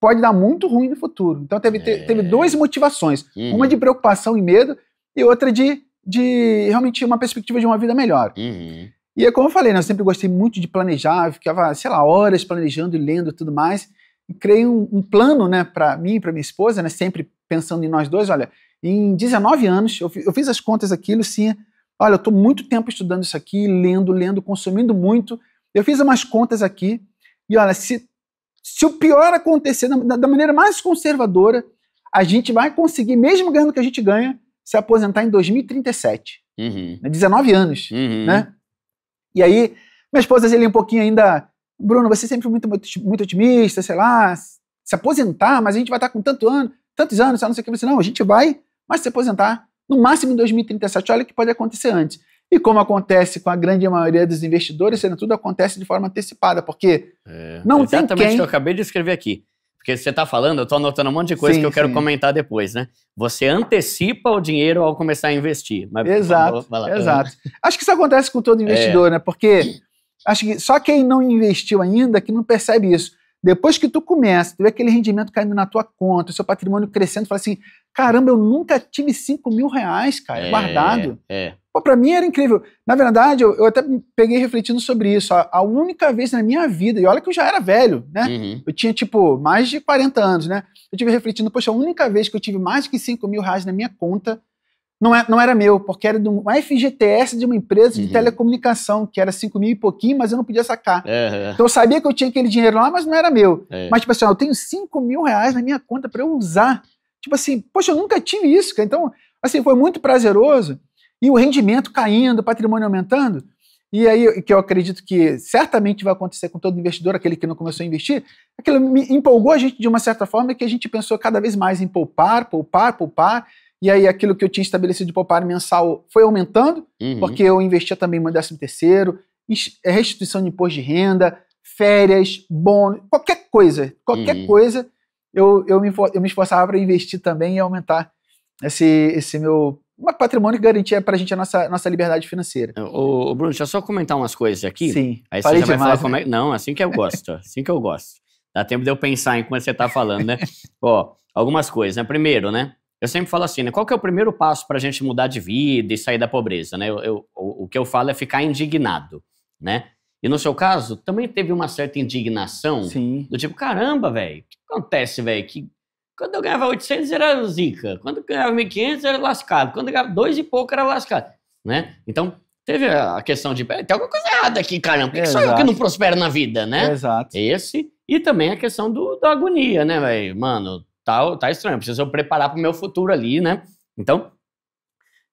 C: pode dar muito ruim no futuro. Então teve, é. teve duas motivações. Uhum. Uma de preocupação e medo, e outra de, de realmente uma perspectiva de uma vida melhor. Uhum. E é como eu falei, né, eu sempre gostei muito de planejar, eu ficava, sei lá, horas planejando e lendo e tudo mais. E criei um, um plano, né, para mim e para minha esposa, né, sempre pensando em nós dois. Olha, em 19 anos, eu, eu fiz as contas aqui, Lucinha. Olha, eu estou muito tempo estudando isso aqui, lendo, lendo, consumindo muito. Eu fiz umas contas aqui. E olha, se, se o pior acontecer da, da maneira mais conservadora, a gente vai conseguir, mesmo ganhando o que a gente ganha, se aposentar em 2037. Uhum. Né, 19 anos,
B: uhum. né?
C: E aí, minha esposa ele é um pouquinho ainda, Bruno, você é sempre muito, muito, muito otimista, sei lá, se aposentar, mas a gente vai estar com tanto ano, tantos anos, não sei o que, você não, a gente vai, mas se aposentar no máximo em 2037, olha o que pode acontecer antes. E como acontece com a grande maioria dos investidores, sendo tudo acontece de forma antecipada, porque
A: é, não tem quem... Exatamente o que eu acabei de escrever aqui. Porque você está falando, eu estou anotando um monte de coisa sim, que eu quero sim. comentar depois, né? Você antecipa o dinheiro ao começar a investir. Mas, exato, exato.
C: Acho que isso acontece com todo é. investidor, é. né? Porque acho que só quem não investiu ainda que não percebe isso. Depois que tu começa, tu vê aquele rendimento caindo na tua conta, o seu patrimônio crescendo, tu fala assim, caramba, eu nunca tive 5 mil reais, cara, é, é, guardado. É. Pô, pra mim era incrível. Na verdade, eu, eu até peguei refletindo sobre isso. A, a, única vez na minha vida, e olha que eu já era velho, né? Uhum. Eu tinha, tipo, mais de 40 anos, né? Eu tive refletindo, poxa, a única vez que eu tive mais que 5 mil reais na minha conta não, é, não era meu, porque era de um FGTS de uma empresa de uhum. telecomunicação, que era 5 mil e pouquinho, mas eu não podia sacar. Uhum. Então eu sabia que eu tinha aquele dinheiro lá, mas não era meu. Uhum. Mas, tipo assim, eu tenho 5 mil reais na minha conta para eu usar. Tipo assim, poxa, eu nunca tive isso. Cara. Então, assim, foi muito prazeroso. E o rendimento caindo, o patrimônio aumentando. E aí, que eu acredito que certamente vai acontecer com todo investidor, aquele que não começou a investir, aquilo me empolgou a gente de uma certa forma que a gente pensou cada vez mais em poupar, poupar, poupar. E aí aquilo que eu tinha estabelecido de poupar mensal foi aumentando, uhum. porque eu investia também no décimo terceiro, eh, restituição de imposto de renda, férias, bônus, qualquer coisa, qualquer uhum. coisa, eu, eu, me, eu me esforçava para investir também e aumentar esse, esse meu um patrimônio que garantia a gente a nossa, nossa liberdade financeira. Ô,
A: ô Bruno, deixa eu só comentar umas coisas aqui. Sim. Aí você já demais, vai falar né? como é. Não, é assim que eu gosto. É assim que eu gosto. Dá tempo de eu pensar em como você está falando, né? Ó, algumas coisas, né? Primeiro, né? Eu sempre falo assim, né? Qual que é o primeiro passo para a gente mudar de vida e sair da pobreza, né? Eu, eu, o, que eu falo é ficar indignado, né? E no seu caso, também teve uma certa indignação Sim. do tipo, caramba, velho, o que acontece, velho? Que quando eu ganhava 800 era zica, quando eu ganhava 1.500 era lascado, quando eu ganhava dois e pouco era lascado, né? Então, teve a questão de, tem alguma coisa errada aqui, caramba, por que, é que sou eu que não prospero na vida, né? É exato. Esse, e também a questão do, da agonia, né, velho? Mano, tá, tá estranho, eu preciso preparar para o meu futuro ali, né? Então,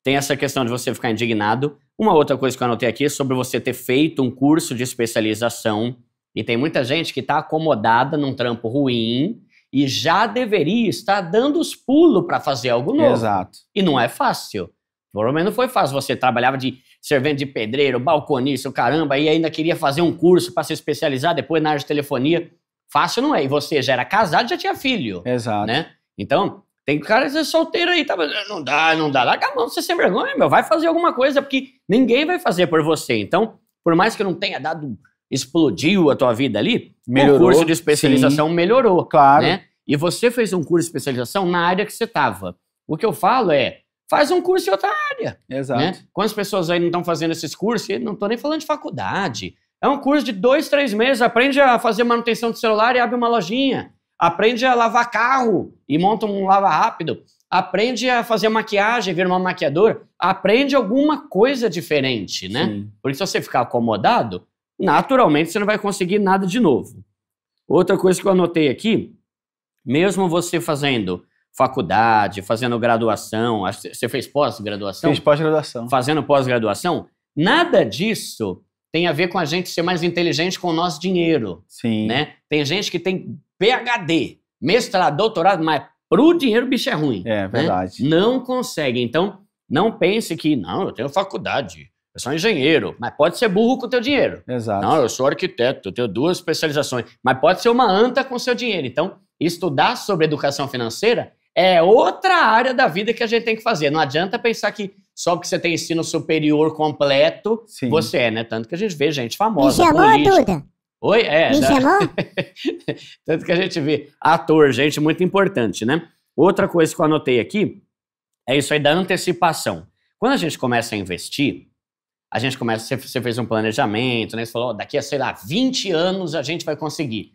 A: tem essa questão de você ficar indignado. Uma outra coisa que eu anotei aqui é sobre você ter feito um curso de especialização. E tem muita gente que está acomodada num trampo ruim e já deveria estar dando os pulos para fazer algo novo. Exato. E não é fácil. Pelo menos não foi fácil. Você trabalhava de servente de pedreiro, balconista, caramba, e ainda queria fazer um curso para se especializar depois na área de telefonia. Fácil não é. E você já era casado, já tinha filho. Exato. Né? Então, tem cara que é solteiro aí, tá? Ah, não dá, não dá. Larga a mão, você sem vergonha, meu. Vai fazer alguma coisa, porque ninguém vai fazer por você. Então, por mais que não tenha dado, explodiu a tua vida ali, melhorou, o curso de especialização sim. melhorou. Claro. Né? E você fez um curso de especialização na área que você estava. O que eu falo é, faz um curso em outra área. Exato. Né? Quantas pessoas aí não estão fazendo esses cursos? não estou nem falando de faculdade. É um curso de dois, três meses. Aprende a fazer manutenção de celular e abre uma lojinha. Aprende a lavar carro e monta um lava rápido. Aprende a fazer maquiagem, vira uma maquiadora. Aprende alguma coisa diferente, né? Sim. Porque se você ficar acomodado, naturalmente você não vai conseguir nada de novo. Outra coisa que eu anotei aqui, mesmo você fazendo faculdade, fazendo graduação, você fez pós-graduação? Fiz pós-graduação. Fazendo pós-graduação, nada disso tem a ver com a gente ser mais inteligente com o nosso dinheiro. Sim. Né? Tem gente que tem PhD, mestrado, doutorado, mas pro dinheiro o bicho é ruim. É, né? verdade. Né? Não consegue. Então, não pense que, não, eu tenho faculdade, eu sou engenheiro, mas pode ser burro com o teu dinheiro. Exato. Não, eu sou arquiteto, eu tenho duas especializações, mas pode ser uma anta com o seu dinheiro. Então, estudar sobre educação financeira é outra área da vida que a gente tem que fazer. Não adianta pensar que só que você tem ensino superior completo, Sim. você é, né? Tanto que a gente vê gente famosa. Me chamou, política. Duda? Oi? É. Me da... chamou? Tanto que a gente vê ator, gente muito importante, né? Outra coisa que eu anotei aqui é isso aí da antecipação. Quando a gente começa a investir, a gente começa, você fez um planejamento, né? Você falou, oh, daqui a, sei lá, 20 anos a gente vai conseguir.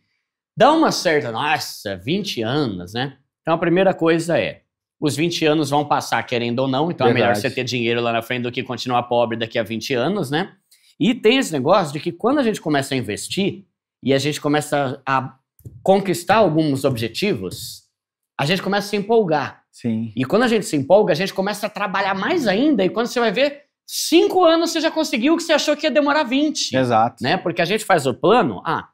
A: Dá uma certa, nossa, 20 anos, né? Então a primeira coisa é, os 20 anos vão passar, querendo ou não, então Verdade. é melhor você ter dinheiro lá na frente do que continuar pobre daqui a 20 anos, né? E tem esse negócio de que quando a gente começa a investir e a gente começa a conquistar alguns objetivos, a gente começa a se empolgar. Sim. E quando a gente se empolga, a gente começa a trabalhar mais ainda, e quando você vai ver, cinco anos você já conseguiu o que você achou que ia demorar 20. Exato. Né? Porque a gente faz o plano, ah,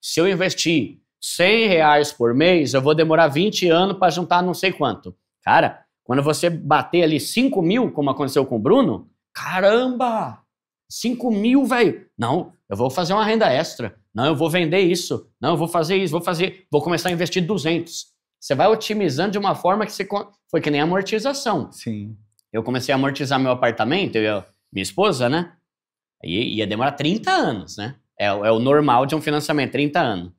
A: se eu investir 100 reais por mês, eu vou demorar 20 anos para juntar não sei quanto. Cara, quando você bater ali 5 mil, como aconteceu com o Bruno, caramba! 5 mil, velho. Não, eu vou fazer uma renda extra. Não, eu vou vender isso. Não, eu vou fazer isso, vou fazer. Vou começar a investir 200. Você vai otimizando de uma forma que você. Foi que nem amortização. Sim. Eu comecei a amortizar meu apartamento, eu e minha esposa, né? E ia demorar 30 anos, né? É, é o normal de um financiamento, 30 anos.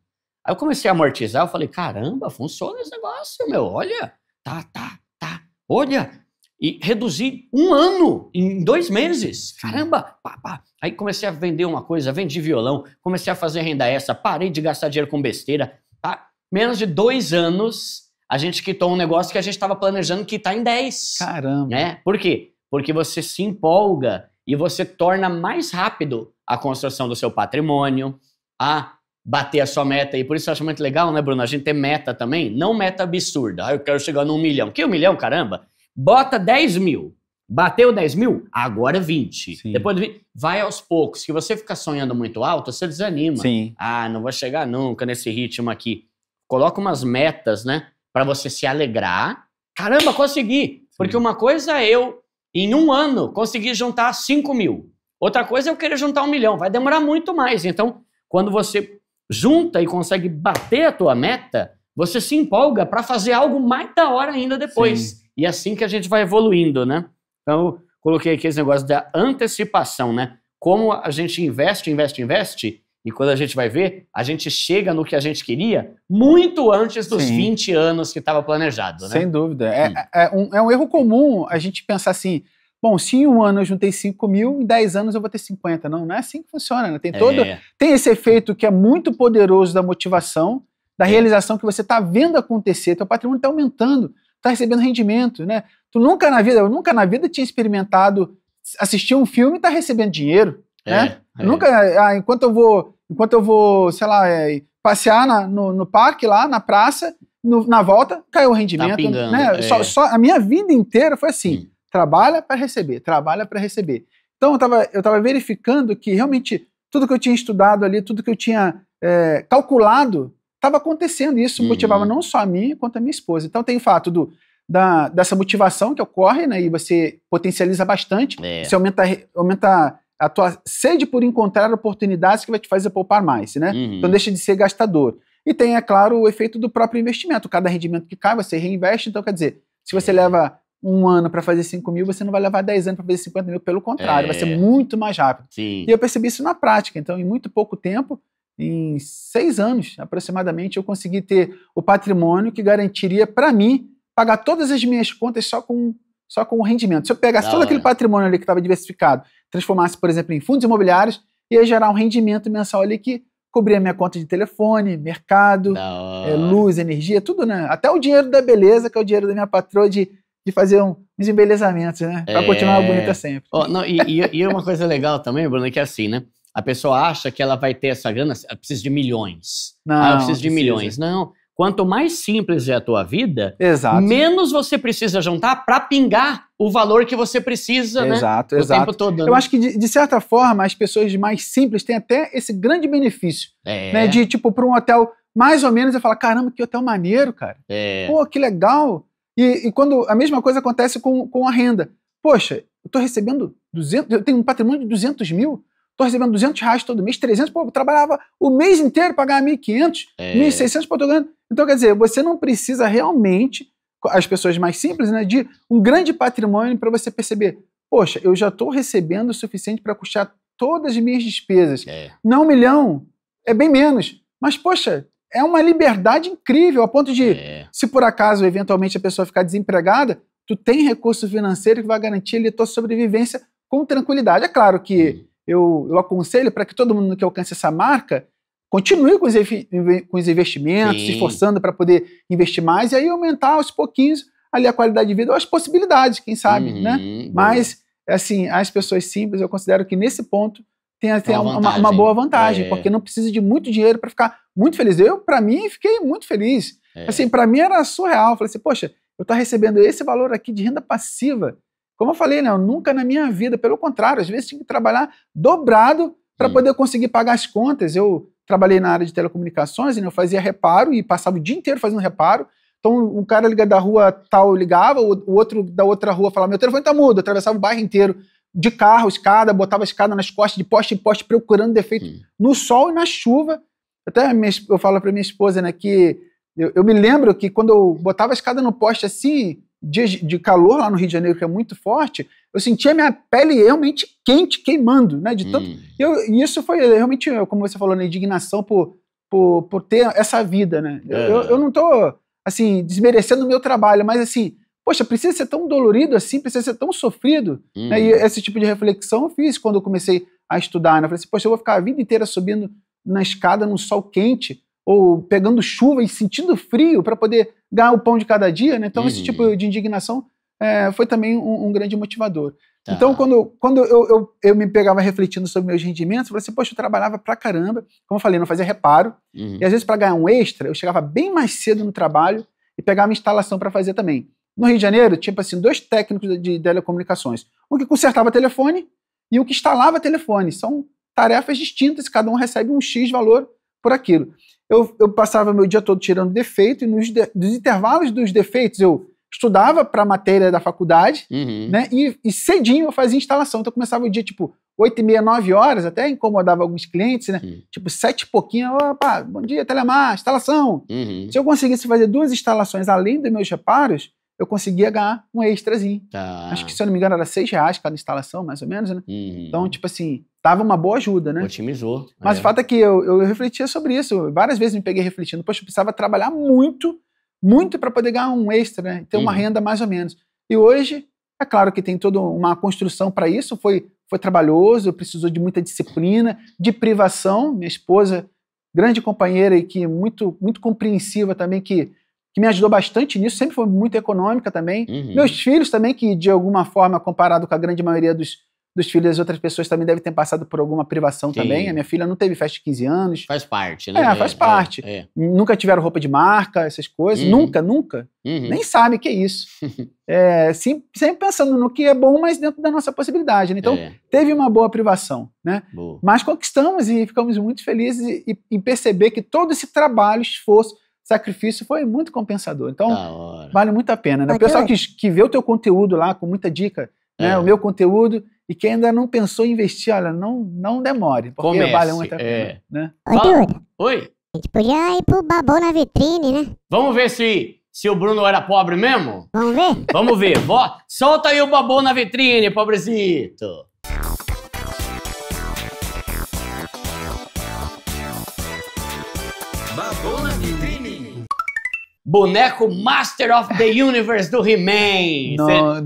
A: Aí eu comecei a amortizar, eu falei, caramba, funciona esse negócio, meu, olha tá, tá, tá. Olha, e reduzi um ano em dois meses. Caramba! Pá, pá. Aí comecei a vender uma coisa, vendi violão, comecei a fazer renda essa, parei de gastar dinheiro com besteira. Tá? Menos de dois anos, a gente quitou um negócio que a gente estava planejando quitar em dez Caramba! Né? Por quê? Porque você se empolga e você torna mais rápido a construção do seu patrimônio, a bater a sua meta. E por isso eu acho muito legal, né, Bruno? A gente ter meta também, não meta absurda. Ah, eu quero chegar num milhão. Que um milhão, caramba? Bota 10 mil. Bateu 10 mil? Agora 20. Sim. Depois de 20. Vai aos poucos. Se você ficar sonhando muito alto, você desanima. Sim. Ah, não vou chegar nunca nesse ritmo aqui. Coloca umas metas, né? Para você se alegrar. Caramba, consegui! Sim. Porque uma coisa é eu, em um ano, conseguir juntar 5 mil. Outra coisa é eu querer juntar um milhão. Vai demorar muito mais. Então, quando você junta e consegue bater a tua meta, você se empolga para fazer algo mais da hora ainda depois. Sim. E é assim que a gente vai evoluindo, né? Então, coloquei aqui esse negócio da antecipação, né? Como a gente investe, investe, investe, e quando a gente vai ver, a gente chega no que a gente queria muito antes dos Sim. 20 anos que estava planejado, né? Sem dúvida. É, hum.
C: é, é, um, é um erro comum a gente pensar assim, Bom, se em um ano eu juntei 5 mil, em 10 anos eu vou ter 50. Não, não é assim que funciona. Né? Tem, é. todo, é. tem esse efeito que é muito poderoso da motivação, da é. realização que você está vendo acontecer. Teu patrimônio está aumentando, está recebendo rendimento. Né? Tu nunca na vida, eu nunca na vida tinha experimentado assistir um filme e estar tá recebendo dinheiro. É, né? É. Nunca, ah, enquanto eu vou, enquanto eu vou, sei lá, é, passear na, no, no parque lá, na praça, no, na volta, caiu o rendimento. Tá pingando, né? É. Só, só, a minha vida inteira foi assim. Hum. Trabalha para receber, trabalha para receber. Então eu estava eu tava verificando que realmente tudo que eu tinha estudado ali, tudo que eu tinha é, calculado, estava acontecendo. E isso uhum. motivava não só a mim, quanto a minha esposa. Então tem o fato do, da, dessa motivação que ocorre, né? E você potencializa bastante, é. você aumenta, aumenta a tua sede por encontrar oportunidades que vai te fazer poupar mais, né? Uhum. Então deixa de ser gastador. E tem, é claro, o efeito do próprio investimento. Cada rendimento que cai, você reinveste. Então, quer dizer, se você é. leva um ano para fazer 5 mil, você não vai levar 10 anos para fazer 50 mil, pelo contrário, é. vai ser é. muito mais rápido. Sim. E eu percebi isso na prática, então em muito pouco tempo, em seis anos aproximadamente, eu consegui ter o patrimônio que garantiria para mim pagar todas as minhas contas só com só com o rendimento. Se eu pegasse da todo hora. aquele patrimônio ali que estava diversificado, transformasse, por exemplo, em fundos imobiliários, ia gerar um rendimento mensal ali que cobria minha conta de telefone, mercado, é, luz, energia, tudo, né? Até o dinheiro da beleza, que é o dinheiro da minha patroa de de fazer um, uns embelezamentos, né? Pra é...
A: continuar bonita sempre. Oh, não, e, e, e, uma coisa legal também, Bruno, é que é assim, né? A pessoa acha que ela vai ter essa grana, ela precisa de milhões. Ah, não, ah, ela precisa de precisa. milhões. Não. Quanto mais simples é a tua vida, exato. menos você precisa juntar para pingar o valor que você precisa, né? exato, né? O exato. tempo todo. Eu acho
C: que, de, de, certa forma, as pessoas mais simples têm até esse grande benefício. É. Né? De, tipo, para um hotel mais ou menos, eu falo, caramba, que hotel maneiro, cara. É. Pô, que legal. E, e, quando a mesma coisa acontece com, com a renda. Poxa, eu estou recebendo 200, eu tenho um patrimônio de 200 mil, estou recebendo 200 reais todo mês, 300, pô, eu trabalhava o mês inteiro para ganhar 1.500, é. 1.600, pô, estou Então, quer dizer, você não precisa realmente, as pessoas mais simples, né, de um grande patrimônio para você perceber, poxa, eu já estou recebendo o suficiente para custar todas as minhas despesas. É. Não um milhão, é bem menos. Mas, poxa, é uma liberdade incrível, a ponto de, é. se por acaso, eventualmente, a pessoa ficar desempregada, tu tem recurso financeiro que vai garantir ali a tua sobrevivência com tranquilidade. É claro que eu, eu aconselho para que todo mundo que alcance essa marca continue com os, com os investimentos, Sim. se esforçando para poder investir mais e aí aumentar aos pouquinhos ali a qualidade de vida ou as possibilidades, quem sabe, né? uhum, né? Boa. Mas, assim, as pessoas simples, eu considero que nesse ponto tem até uma, uma, uma, boa né? vantagem, é. porque não precisa de muito dinheiro para ficar muito feliz. Eu, para mim, fiquei muito feliz. É. Assim, para mim era surreal. falei assim, poxa, eu estou recebendo esse valor aqui de renda passiva. Como eu falei, né, eu nunca na minha vida, pelo contrário, às vezes tinha que trabalhar dobrado para poder conseguir pagar as contas. Eu trabalhei na área de telecomunicações, né, eu fazia reparo e passava o dia inteiro fazendo reparo. Então, um cara ligava da rua tal ligava, o outro da outra rua falava: meu telefone tá mudo, eu atravessava o bairro inteiro de carro, escada, botava escada nas costas, de poste em poste, procurando defeito hum. no sol e na chuva. Até eu falo para minha esposa, né, que eu, eu, me lembro que quando eu botava a escada no poste assim, de, de calor lá no Rio de Janeiro, que é muito forte, eu sentia minha pele realmente quente, queimando, né, de tanto... Hum. Eu, e isso foi é, realmente, é, como você falou, na né, indignação por, por, por ter essa vida, né. É. Eu, eu não estou assim, desmerecendo o meu trabalho, mas assim, poxa, precisa ser tão dolorido assim, precisa ser tão sofrido. Hum. Né? E uhum. esse tipo de reflexão eu fiz quando eu comecei a estudar. Né? Eu falei assim, poxa, eu vou ficar a vida inteira subindo na escada num sol quente, ou pegando chuva e sentindo frio para poder ganhar o pão de cada dia. Né? Então, hum. esse uhum. tipo de indignação é, foi também um, um grande motivador. Tá. Então, quando, quando eu, eu, eu, me pegava refletindo sobre meus rendimentos, eu falei assim, poxa, eu trabalhava pra caramba, como eu falei, não fazia reparo. Uhum. E às vezes, para ganhar um extra, eu chegava bem mais cedo no trabalho e pegava a instalação para fazer também. No Rio de Janeiro, tinha tipo assim, dois técnicos de telecomunicações. Um que consertava telefone e o que instalava telefone. São tarefas distintas, cada um recebe um X valor por aquilo. Eu, eu passava meu dia todo tirando defeito e nos, de, intervalos dos defeitos eu estudava para a matéria da faculdade, uhum. né? E, e, cedinho eu fazia instalação. Então eu começava o dia, tipo, 8 e meia, 9 horas, até incomodava alguns clientes, né? Uhum. Tipo, sete e pouquinho, opa, bom dia, telemar, instalação. Uhum. Se eu conseguisse fazer duas instalações além dos meus reparos, eu conseguia ganhar um extrazinho. Tá. Acho que, se eu não me engano, era 6 reais cada instalação, mais ou menos, né? Uhum. Então, tipo assim, tava uma boa ajuda, né? Otimizou. Mas é. o fato é que eu, eu refletia sobre isso. Várias vezes me peguei refletindo. Poxa, eu precisava trabalhar muito, muito para poder ganhar um extra, né? Ter uhum. uma renda mais ou menos. E hoje, é claro que tem toda uma construção para isso. Foi, foi trabalhoso, precisou de muita disciplina, de privação. Minha esposa, grande companheira e que muito, muito compreensiva também, que que me ajudou bastante nisso, sempre foi muito econômica também. Uhum. Meus filhos também, que de alguma forma, comparado com a grande maioria dos, dos filhos das outras pessoas, também devem ter passado por alguma privação Sim. também. A minha filha não teve festa de 15 anos.
A: Faz parte, né? É, faz é, parte. É, é.
C: Nunca tiveram roupa de marca, essas coisas. Uhum. Nunca, nunca. Uhum. Nem sabe o que é isso. é, sempre, pensando no que é bom, mas dentro da nossa possibilidade. Né? Então, é. teve uma boa privação, né? Boa. Mas conquistamos e ficamos muito felizes em perceber que todo esse trabalho, esforço, sacrifício foi muito compensador. Então, vale muito a pena. Né? O pessoal que, que vê o teu conteúdo lá com muita dica, né? É. o meu conteúdo, e quem ainda não pensou em investir, olha, não, não
A: demore, porque Comece, vale muito a pena. É. Né? Oi, Oi. A gente podia ir pro babão na vitrine, né? Vamos ver se, se o Bruno era pobre mesmo? Vamos ver? Vamos ver. Vó, solta aí o babão na vitrine, pobrezito. boneco Master of the Universe do He-Man.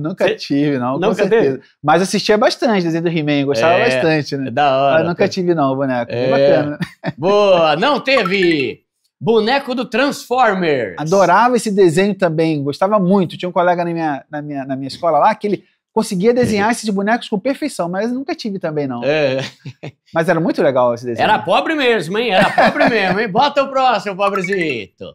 C: Nunca cê, tive, não, nunca com certeza. Teve? Mas assistia bastante desenho do He-Man, gostava é, bastante, né? É
A: da hora. Mas nunca tá.
C: tive, não, o boneco. É. Bacana.
A: Boa, não teve! Boneco do Transformers.
C: Adorava esse desenho também, gostava muito. Tinha um colega na minha, na minha, na minha escola lá que ele conseguia desenhar esses bonecos com perfeição, mas nunca tive também, não. É. Mas era muito legal esse desenho. Era
A: pobre mesmo, hein? Era pobre mesmo, hein? Bota o próximo, pobrezito.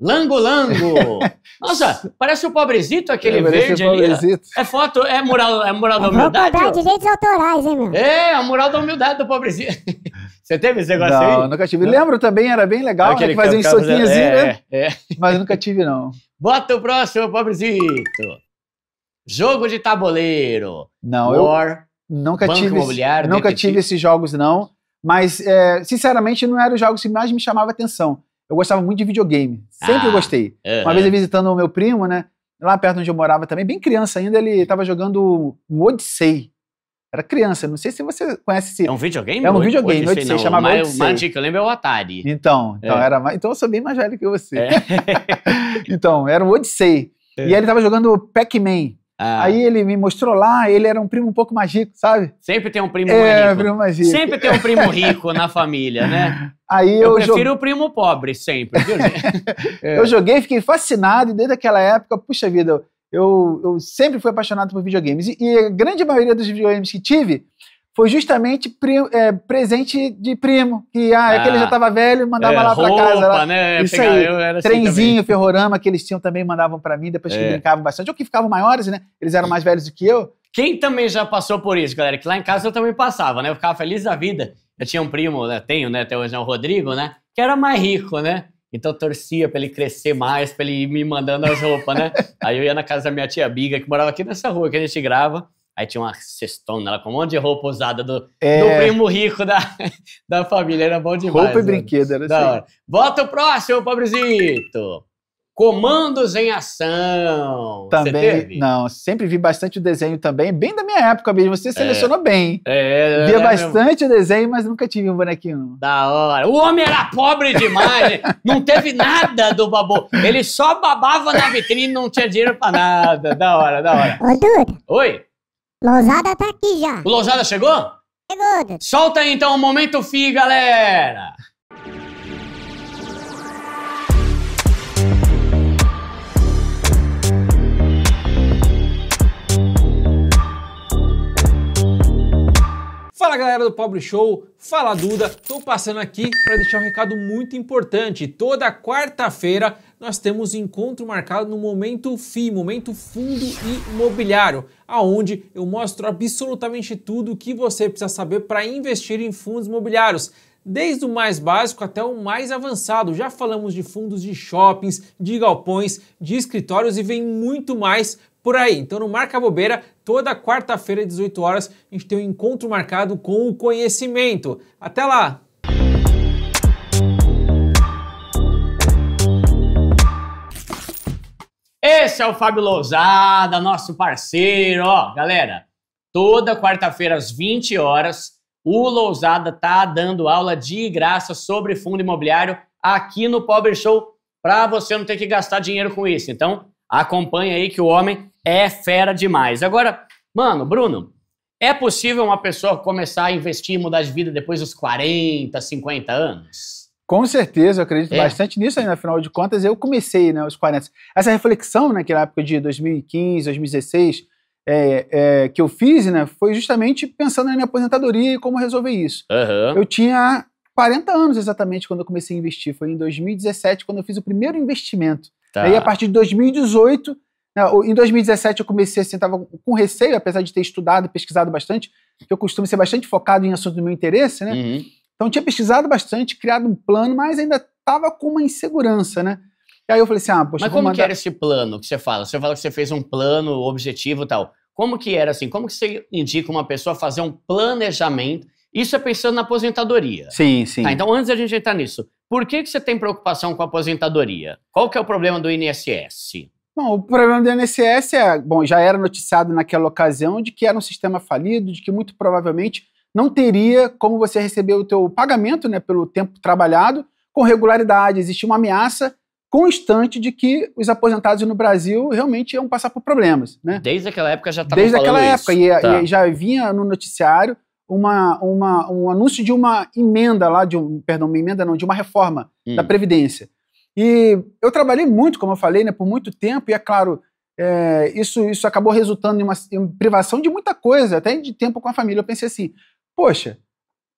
A: Lango Lango. Nossa, parece o pobrezito aquele é, verde pobrezito. ali. É foto, é mural, é mural da humildade? direitos autorais, hein, meu? É, a é mural da humildade do pobrezito. Você teve esse negócio não, aí? Não, nunca tive. Não.
C: Lembro também, era bem legal, né, aquele né, que fazia um soquinho assim, né? É, é.
A: Mas nunca tive, não. Bota o próximo, pobrezito. Jogo de tabuleiro. Não, War, eu nunca banco tive, Nunca detetive.
C: tive esses jogos, não. Mas, é, sinceramente, não eram os jogos que mais me chamava atenção eu gostava muito de videogame.
B: Sempre ah, gostei. Uh -huh. Uma vez eu
C: visitando o meu primo, né? Lá perto onde eu morava também, bem criança ainda, ele estava jogando um Odyssey. Era criança, não sei se você conhece esse. É um
A: videogame? É um videogame, Odyssey, Odyssey não, chamava uma, Odyssey. o dica, eu lembro é o Atari. Então, então, é. era, então
C: eu sou bem mais velho que você. É. então, era o Odyssey. É. E aí ele estava jogando Pac-Man. Ah. Aí ele me mostrou lá, ele era um primo um pouco mais rico, sabe?
A: Sempre tem um primo é, rico. Primo mais rico. Sempre tem um primo rico na família, né?
C: Aí eu, eu prefiro
A: o primo pobre sempre, viu? é. Eu
C: joguei, fiquei fascinado e desde aquela época, puxa vida, eu, eu sempre fui apaixonado por videogames. E, e a grande maioria dos videogames que tive foi justamente primo, é, presente de primo, que ah, é ah aquele já estava velho, mandava é, lá para casa. Lá, né? Isso Pegar, aí, assim trenzinho, também. ferrorama que eles tinham também mandavam para mim depois que é. brincavam bastante, ou que ficavam maiores, né? Eles eram mais velhos do que eu.
A: Quem também já passou por isso, galera? Que lá em casa eu também passava, né? Eu ficava feliz da vida. Eu tinha um primo, né? tenho, né? Até hoje é o Rodrigo, né? Que era mais rico, né? Então eu torcia para ele crescer mais, para ele ir me mandando as roupas, né? aí eu ia na casa da minha tia Biga, que morava aqui nessa rua que a gente grava. Aí tinha uma cestona ela com um monte de roupa usada do, é... do primo rico da, da família. Era bom demais. Roupa e brinquedo, era da assim. Hora. Bota o próximo, pobrezito! Comandos em Ação. Também,
C: não, sempre vi bastante o desenho também, bem da minha época mesmo. Você é. selecionou é,
A: bem. É, é, Via é, bastante mesmo. desenho, mas nunca tive um bonequinho. Da hora. O homem era pobre demais, não teve nada do babu. Ele só babava na vitrine, não tinha dinheiro para nada. Da hora, da hora. Oi. Lousada tá aqui já. O Lousada chegou? Chegou. Solta aí então o um momento FI, galera.
C: Fala galera do Pobre Show, fala Duda. Tô passando aqui para deixar um recado muito importante. Toda quarta-feira nós temos encontro marcado no Momento FI, Momento Fundo Imobiliário, aonde eu mostro absolutamente tudo o que você precisa saber para investir em fundos imobiliários desde o mais básico até o mais avançado. Já falamos de fundos de shoppings, de galpões, de escritórios e vem muito mais por aí. Então não marca bobeira, toda quarta-feira, 18 horas, a gente tem um encontro marcado com o conhecimento.
A: Até lá! Esse é o Fábio Lousada, nosso parceiro. Ó, galera, toda quarta-feira às 20 horas, o Lousada tá dando aula de graça sobre fundo imobiliário aqui no Pobre Show para você não ter que gastar dinheiro com isso. Então, acompanha aí que o homem é fera demais. Agora, mano, Bruno, é possível uma pessoa começar a investir e mudar de vida depois dos 40, 50 anos?
C: Com certeza, eu acredito é. bastante nisso, né? afinal de contas, eu comecei né, aos 40. Essa reflexão naquela né, época de 2015, 2016, é, é, que eu fiz, né, foi justamente pensando na minha aposentadoria e como resolver isso. Uhum. Eu tinha 40 anos exatamente quando eu comecei a investir, foi em 2017, quando eu fiz o primeiro investimento. Tá. Aí, a partir de 2018, né, em 2017 eu comecei assim, estava com receio, apesar de ter estudado e pesquisado bastante, que eu costumo ser bastante focado em assuntos do meu interesse, né? Uhum. Então tinha pesquisado bastante, criado um plano, mas ainda estava com uma insegurança, né? E aí eu falei assim, ah, poxa, Mas como mandar... que era
A: esse plano que você fala? Você fala que você fez um plano, objetivo e tal. Como que era assim? Como que você indica uma pessoa fazer um planejamento? Isso é pensando na aposentadoria. Sim, sim. Tá, então antes da gente entrar nisso, por que, que você tem preocupação com a aposentadoria? Qual que é o problema do INSS?
C: Bom, o problema do INSS é, bom, já era noticiado naquela ocasião de que era um sistema falido, de que muito provavelmente não teria como você receber o teu pagamento, né, pelo tempo trabalhado com regularidade. Existia uma ameaça constante de que os aposentados no Brasil realmente iam passar por problemas,
A: né? Desde aquela época já estava Desde aquela época E, tá. e já
C: vinha no noticiário uma, uma, um anúncio de uma emenda lá de um, perdão, uma emenda não, de uma reforma hum. da previdência e eu trabalhei muito, como eu falei, né, por muito tempo, e é claro, é, isso, isso acabou resultando em uma, em privação de muita coisa, até de tempo com a família. Eu pensei assim, poxa,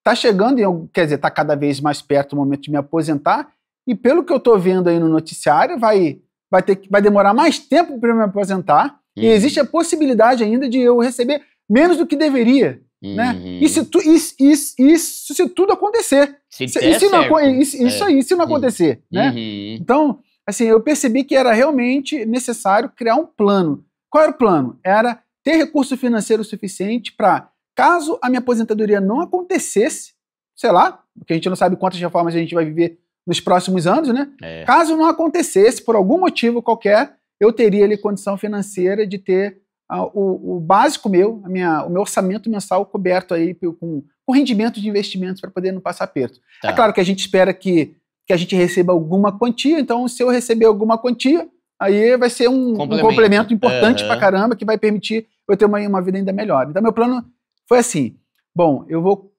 C: tá chegando, em, quer dizer, tá cada vez mais perto o momento de me aposentar, e pelo que eu estou vendo aí no noticiário, vai, vai, ter, vai demorar mais tempo para me aposentar, e uhum. existe a possibilidade ainda de eu receber menos do que deveria. Né? Uhum. Né? E, se tu, e, e, e, se tudo acontecer? Se se, e se não, isso, isso é. aí, se não acontecer. Né? Uhum. Né? Então, assim, eu percebi que era realmente necessário criar um plano. Qual era o plano? Era ter recurso financeiro suficiente para, caso a minha aposentadoria não acontecesse, sei lá, porque a gente não sabe quantas reformas a gente vai viver nos próximos anos, né? É. Caso não acontecesse, por algum motivo qualquer, eu teria ali condição financeira de ter ah, o, o, básico meu, minha, o meu orçamento mensal coberto aí com, com rendimento de investimentos para poder não passar perto. Tá. É claro que a gente espera que, que a gente receba alguma quantia, então se eu receber alguma quantia, aí vai ser um complemento, um complemento importante uhum. para caramba que vai permitir eu ter uma, uma vida ainda melhor. Então meu plano foi assim, bom, eu vou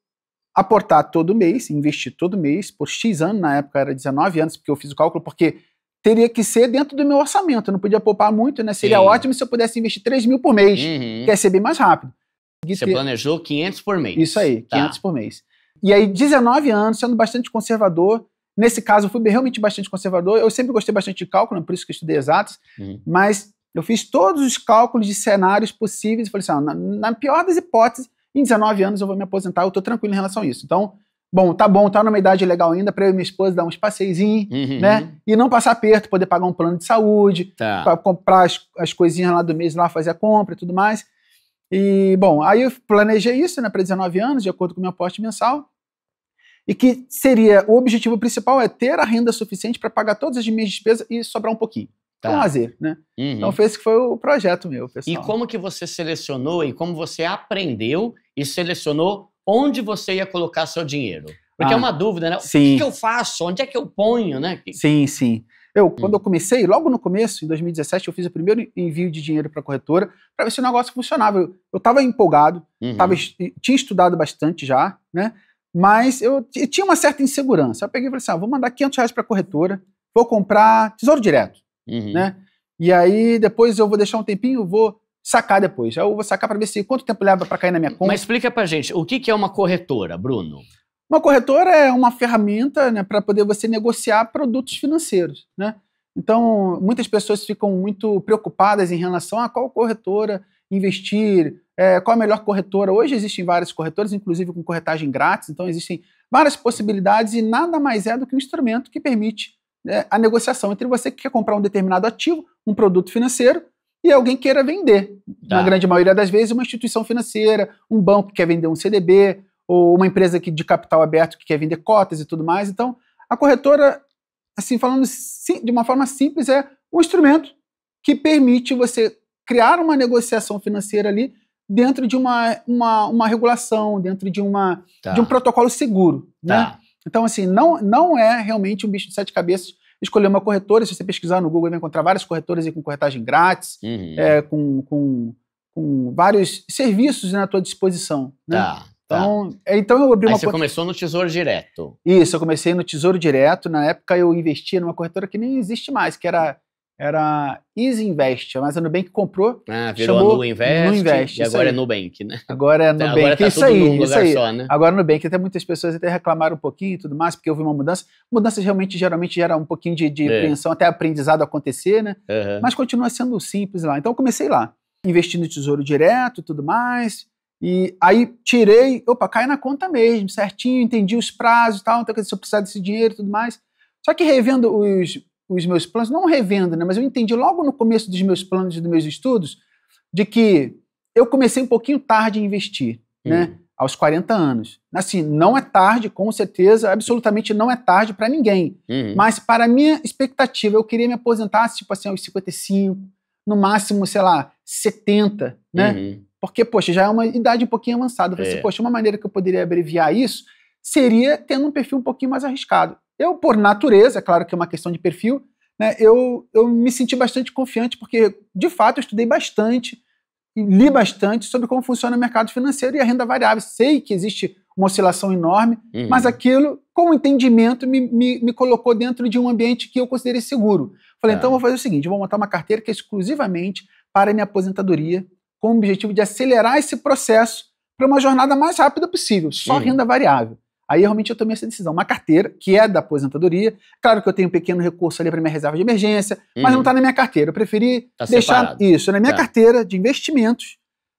C: aportar todo mês, investir todo mês, por X anos, na época era 19 anos, porque eu fiz o cálculo, porque teria que ser dentro do meu orçamento. Eu não podia poupar muito, né? Seria Sim. ótimo se eu pudesse investir 3 mil por mês, uhum. que é ser bem mais rápido.
A: Consegui Você ter... planejou 500 por mês. Isso aí, tá. 500 por mês.
C: E aí, 19 anos, sendo bastante conservador. Nesse caso, eu fui realmente bastante conservador. Eu sempre gostei bastante de cálculo, né? por isso que eu estudei exatos, Uhum. Mas eu fiz todos os cálculos de cenários possíveis e falei assim: ah, na, na, pior das hipóteses, em 19 anos eu vou me aposentar, eu estou tranquilo em relação a isso. Então, bom, tá bom, tá numa idade legal ainda para eu e minha esposa dar uns passeizinhos, uhum. né? E não passar perto, poder pagar um plano de saúde, tá. pra comprar as, as coisinhas lá do mês lá, fazer a compra e tudo mais. E, bom, aí eu planejei isso, né, para 19 anos, de acordo com o meu aporte mensal. E que seria, o objetivo principal é ter a renda suficiente para pagar todas as minhas despesas e sobrar um pouquinho. É tá. Um lazer, né? Uhum. Então foi esse que foi o projeto meu, pessoal. E
A: como que você selecionou e como você aprendeu e selecionou onde você ia colocar seu dinheiro? Porque é ah, é uma dúvida, né? Sim. O que, eu faço? Onde é que eu ponho, né?
C: Sim, sim. Eu, quando hum. eu comecei, logo no começo, em 2017, eu fiz o primeiro envio de dinheiro para a corretora para ver se o negócio funcionava. Eu estava empolgado, uhum. Tava, tinha estudado bastante já, né? Mas eu, eu tinha uma certa insegurança. Eu peguei e falei assim: ah, vou mandar 500 reais para a corretora, vou comprar tesouro direto, uhum. né? E aí depois eu vou deixar um tempinho, vou sacar depois. Eu vou sacar para ver se quanto tempo leva para cair na minha conta. Mas
A: explica para gente, o que, que é uma corretora, Bruno?
C: Uma corretora é uma ferramenta né, para poder você negociar produtos financeiros. Né? Então, muitas pessoas ficam muito preocupadas em relação a qual corretora investir, é, qual a melhor corretora. Hoje existem várias corretoras, inclusive com corretagem grátis, então existem várias possibilidades e nada mais é do que um instrumento que permite né, a negociação entre você que quer comprar um determinado ativo, um produto financeiro, e alguém queira vender. Tá. Na ah. grande maioria das vezes, uma instituição financeira, um banco que quer vender um CDB, ou uma empresa que, de capital aberto que quer vender cotas e tudo mais. Então, a corretora, assim, falando de uma forma simples, é um instrumento que permite você criar uma negociação financeira ali dentro de uma, uma, uma regulação, dentro de, uma, tá. de um protocolo seguro. Né? Tá. Então, assim, não, não é realmente um bicho de sete cabeças escolher uma corretora. Se você pesquisar no Google, vai encontrar várias corretoras aí com corretagem grátis, uhum. é, com, com, com, vários serviços na né, tua disposição. Né? Tá. tá. Então, tá. então eu abri Aí uma Você
A: começou no Tesouro Direto.
C: Isso, eu comecei no Tesouro Direto. Na época eu investia numa corretora que nem existe mais, que era era Easy Invest, mas a Nubank comprou. Ah, virou chamou a Nu
A: Invest, E agora é Nubank, né? Agora é tá, Nubank. agora tá isso aí, num isso aí. Só, né?
C: Agora é Nubank. Até muitas pessoas até reclamaram um pouquinho e tudo mais, porque houve uma mudança. Mudanças realmente geralmente geram um pouquinho de, de é. apreensão, até aprendizado acontecer, né? Uhum. Mas continua sendo simples lá. Então eu comecei lá, investindo no Tesouro Direto e tudo mais. E aí tirei, opa, cai na conta mesmo, certinho, entendi os prazos e tal. Então, se eu precisar desse dinheiro e tudo mais. Só que revendo os os meus planos, não revendo, né, mas eu entendi logo no começo dos meus planos e dos meus estudos, de que eu comecei um pouquinho tarde a investir, hum. né? Aos 40 anos. Assim, não é tarde, com certeza, absolutamente não é tarde para ninguém. Uhum. Mas, para a minha expectativa, eu queria me aposentar, tipo assim, aos 55, no máximo, sei lá, 70, né? Uhum. Porque, poxa, já é uma idade um pouquinho avançada. Eu pensei, assim, é. poxa, uma maneira que eu poderia abreviar isso seria tendo um perfil um pouquinho mais arriscado. Eu, por natureza, é claro que é uma questão de perfil, né, eu, eu me senti bastante confiante, porque de fato eu estudei bastante, li bastante sobre como funciona o mercado financeiro e a renda variável. Sei que existe uma oscilação enorme, uhum. mas aquilo, com o entendimento, me, me, me, colocou dentro de um ambiente que eu considerei seguro. Falei, ah. então vou fazer o seguinte: vou montar uma carteira que é exclusivamente para a minha aposentadoria, com o objetivo de acelerar esse processo para uma jornada mais rápida possível, só uhum. renda variável. Aí realmente eu tomei essa decisão. Uma carteira, que é da aposentadoria. Claro que eu tenho um pequeno recurso ali para minha reserva de emergência, uhum. mas não está uhum. na minha carteira. Eu preferi tá deixar separado. isso na minha tá. carteira de investimentos,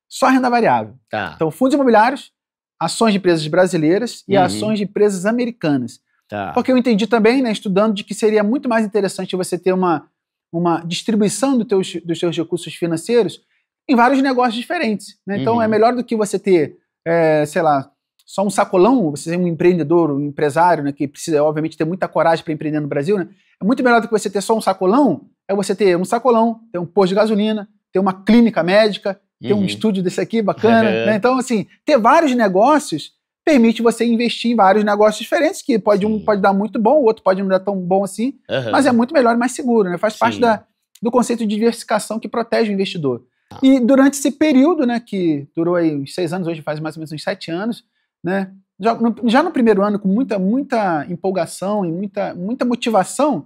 C: só renda variável. Tá. Então, fundos imobiliários, ações de empresas brasileiras e uhum. ações de empresas americanas. Tá. Porque eu entendi também, né, estudando, de que seria muito mais interessante você ter uma, uma distribuição do teus, dos seus recursos financeiros em vários negócios diferentes. Né? Então, é uhum. é melhor do que você ter, é, sei lá, só um sacolão, você é um empreendedor, um empresário, né, que precisa, obviamente, ter muita coragem para empreender no Brasil, né? É muito melhor do que você ter só um sacolão, é você ter um sacolão, ter um posto de gasolina, ter uma clínica médica, ter uhum. um estúdio desse aqui bacana. Uhum. Né? Então, assim, ter vários negócios permite você investir em vários negócios diferentes, que pode Sim. um pode dar muito bom, o outro pode não dar tão bom assim, uhum. mas é muito melhor e mais seguro, né? Faz Sim. parte da, do conceito de diversificação que protege o investidor. Tá. E durante esse período, né, que durou aí uns seis anos, hoje faz mais ou menos uns sete anos, né? Já no, já no, primeiro ano, com muita, muita empolgação e muita, muita motivação,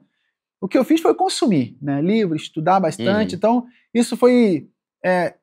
C: o que eu fiz foi consumir, né? estudar bastante. Uhum. Então, isso foi é,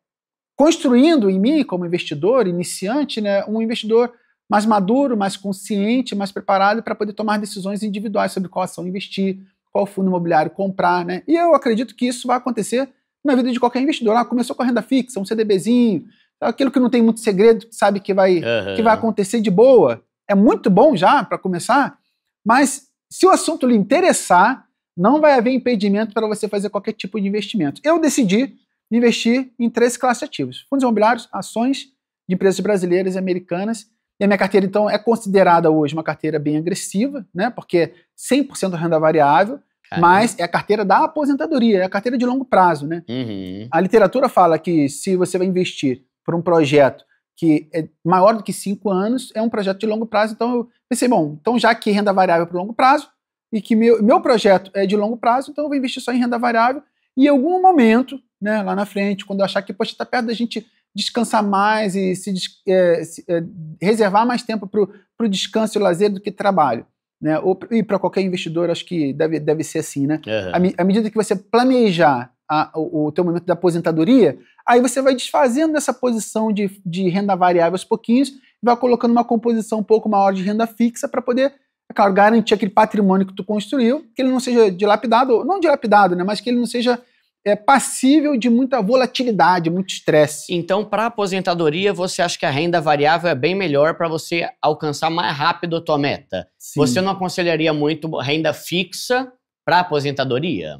C: construindo em mim, como investidor, iniciante, né? Um investidor mais maduro, mais consciente, mais preparado para poder tomar decisões individuais sobre qual ação investir, qual fundo imobiliário comprar, né? E eu acredito que isso vai acontecer na vida de qualquer investidor. Ah, começou com a renda fixa, um CDBzinho, aquilo que não tem muito segredo, que sabe que vai, uhum. que vai acontecer de boa, é muito bom já para começar, mas se o assunto lhe interessar, não vai haver impedimento para você fazer qualquer tipo de investimento. Eu decidi investir em três classes ativos: fundos imobiliários, ações de empresas brasileiras e americanas. E a minha carteira, então, é considerada hoje uma carteira bem agressiva, né? Porque é 100% renda variável, Caramba. mas é a carteira da aposentadoria, é a carteira de longo prazo, né?
B: Uhum. A
C: literatura fala que se você vai investir para um projeto que é maior do que cinco anos, é um projeto de longo prazo. Então eu pensei, bom, então já que renda variável é para longo prazo, e que meu, meu projeto é de longo prazo, então eu vou investir só em renda variável. E em algum momento, né, lá na frente, quando eu achar que está perto da gente descansar mais e se, é, se é, reservar mais tempo para o descanso e lazer do que trabalho. Né? Ou, e para qualquer investidor, acho que deve, deve ser assim. Né? Uhum. À, à medida que você planejar a, o, o teu momento da aposentadoria, aí você vai desfazendo dessa posição de, de renda variável aos pouquinhos e vai colocando uma composição um pouco maior de renda fixa para poder, é claro, garantir aquele patrimônio que tu construiu, que ele não seja dilapidado, não dilapidado, né, mas que ele não seja é, passível de muita volatilidade, muito estresse.
A: Então, para aposentadoria, você acha que a renda variável é bem melhor para você alcançar mais rápido a tua meta? Sim. Você não aconselharia muito renda fixa para aposentadoria?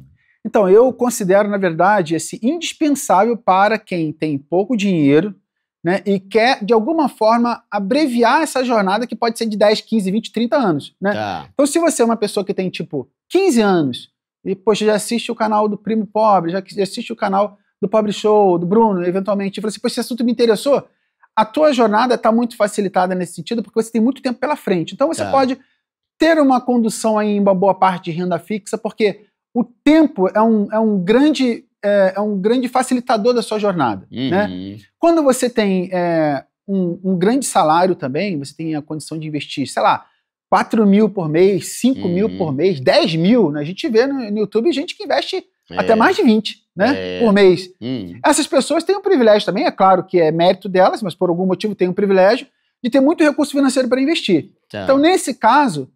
C: Então, eu considero, na verdade, esse indispensável para quem tem pouco dinheiro né, e quer, de alguma forma, abreviar essa jornada que pode ser de 10, 15, 20, 30 anos. Né? Tá. Então, se você é uma pessoa que tem, tipo, 15 anos e, poxa, já assiste o canal do Primo Pobre, já assiste o canal do Pobre Show, do Bruno, eventualmente, e fala assim, poxa, esse assunto me interessou, a tua jornada está muito facilitada nesse sentido, porque você tem muito tempo pela frente. Então, você tá. pode ter uma condução aí em uma boa parte de renda fixa, porque o tempo é um, é um grande é, é um grande facilitador da sua jornada. Uhum. Né? Quando você tem é, um, um, grande salário também, você tem a condição de investir, sei lá, 4 mil por mês, 5 uhum. mil por mês, 10 mil. Né? A gente vê no, no YouTube gente que investe é. até mais de 20 né, é. por mês. Uhum. Essas pessoas têm um privilégio também, é claro que é mérito delas, mas por algum motivo têm um privilégio de ter muito recurso financeiro para investir. Então. então, nesse caso,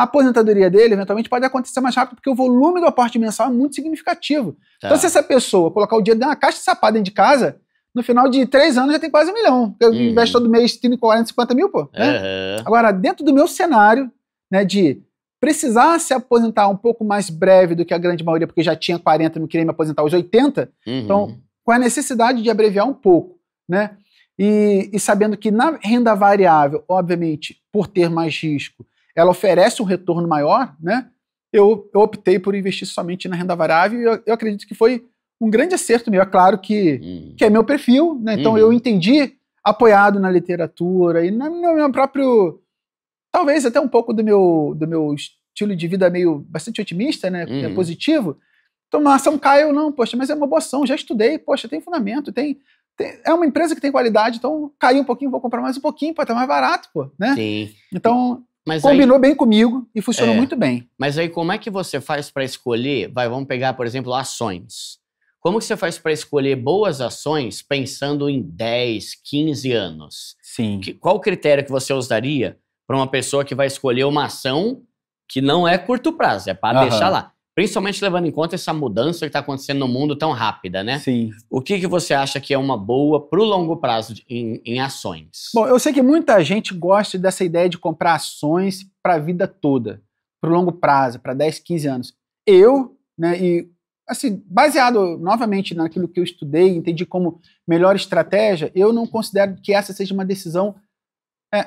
C: a aposentadoria dele eventualmente pode acontecer mais rápido, porque o volume do aporte mensal é muito significativo. Então, tá. Então, se essa pessoa colocar o dinheiro na caixa de sapato dentro de casa, no final de três anos já tem quase um milhão. Eu uhum. investo todo mês 30, 40, 50 mil, pô. Né? Uhum. Agora, dentro do meu cenário, né, de precisar se aposentar um pouco mais breve do que a grande maioria, porque já tinha 40, não queria me aposentar aos 80, então, uhum. então, com a necessidade de abreviar um pouco, né? E, e sabendo que na renda variável, obviamente, por ter mais risco, ela oferece um retorno maior, né? Eu, eu optei por investir somente na renda variável e eu, eu, acredito que foi um grande acerto meu. É claro que, uhum. que é meu perfil, né? Então uhum. eu entendi, apoiado na literatura e no meu próprio. Talvez até um pouco do meu, do meu estilo de vida meio bastante otimista, né? É uhum. É positivo. Então, uma ação caiu, não, poxa, mas é uma boa ação, já estudei, poxa, tem fundamento, tem, é uma empresa que tem qualidade, então caiu um pouquinho, vou comprar mais um pouquinho, pode estar tá mais barato,
A: pô, né? Sim. Então, mas Combinou aí,
C: bem comigo e funcionou é, muito bem.
A: Mas aí como é que você faz para escolher? Vai, vamos pegar, por exemplo, ações. Como que você faz para escolher boas ações pensando em 10, 15 anos? Sim. Que, qual o critério que você usaria para uma pessoa que vai escolher uma ação que não é curto prazo, é para uhum. deixar lá? Principalmente levando em conta essa mudança que está acontecendo no mundo tão rápida, né? Sim. O que, que você acha que é uma boa para o longo prazo de, em, em ações?
C: Bom, eu sei que muita gente gosta dessa ideia de comprar ações para a vida toda, para o longo prazo, para 10, 15 anos. Eu, né, e assim, baseado novamente naquilo que eu estudei, entendi como melhor estratégia, eu não considero que essa seja uma decisão é,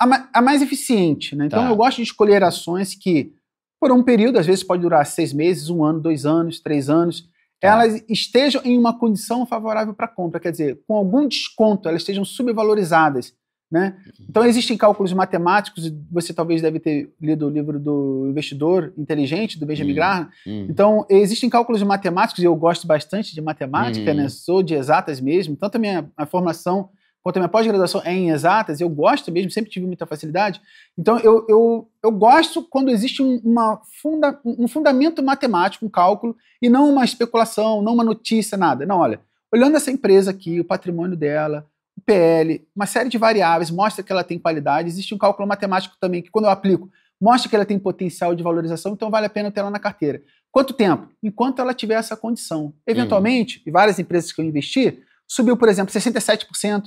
C: a, a, mais eficiente. Né? Então, tá. eu gosto de escolher ações que por um período, às vezes pode durar seis meses, um ano, dois anos, três anos, tá. elas estejam em uma condição favorável para compra, quer dizer, com algum desconto, elas estejam subvalorizadas. Né? Uhum. Então existem cálculos matemáticos, você talvez deve ter lido o livro do Investidor Inteligente, do Benjamin hum, Graham. Hum. Então existem cálculos matemáticos, e eu gosto bastante de matemática, hum. né? sou de exatas mesmo, tanto a minha a formação quanto a minha pós-graduação é em exatas, eu gosto mesmo, sempre tive muita facilidade. Então, eu, eu, eu gosto quando existe uma funda, um fundamento matemático, um cálculo, e não uma especulação, não uma notícia, nada. Não, olha, olhando essa empresa aqui, o patrimônio dela, o PL, uma série de variáveis, mostra que ela tem qualidade. Existe um cálculo matemático também, que quando eu aplico, mostra que ela tem potencial de valorização, então vale a pena ter ela na carteira. Quanto tempo? Enquanto ela tiver essa condição. Eventualmente, uhum. e várias empresas que eu investi, subiu, por exemplo, 67%,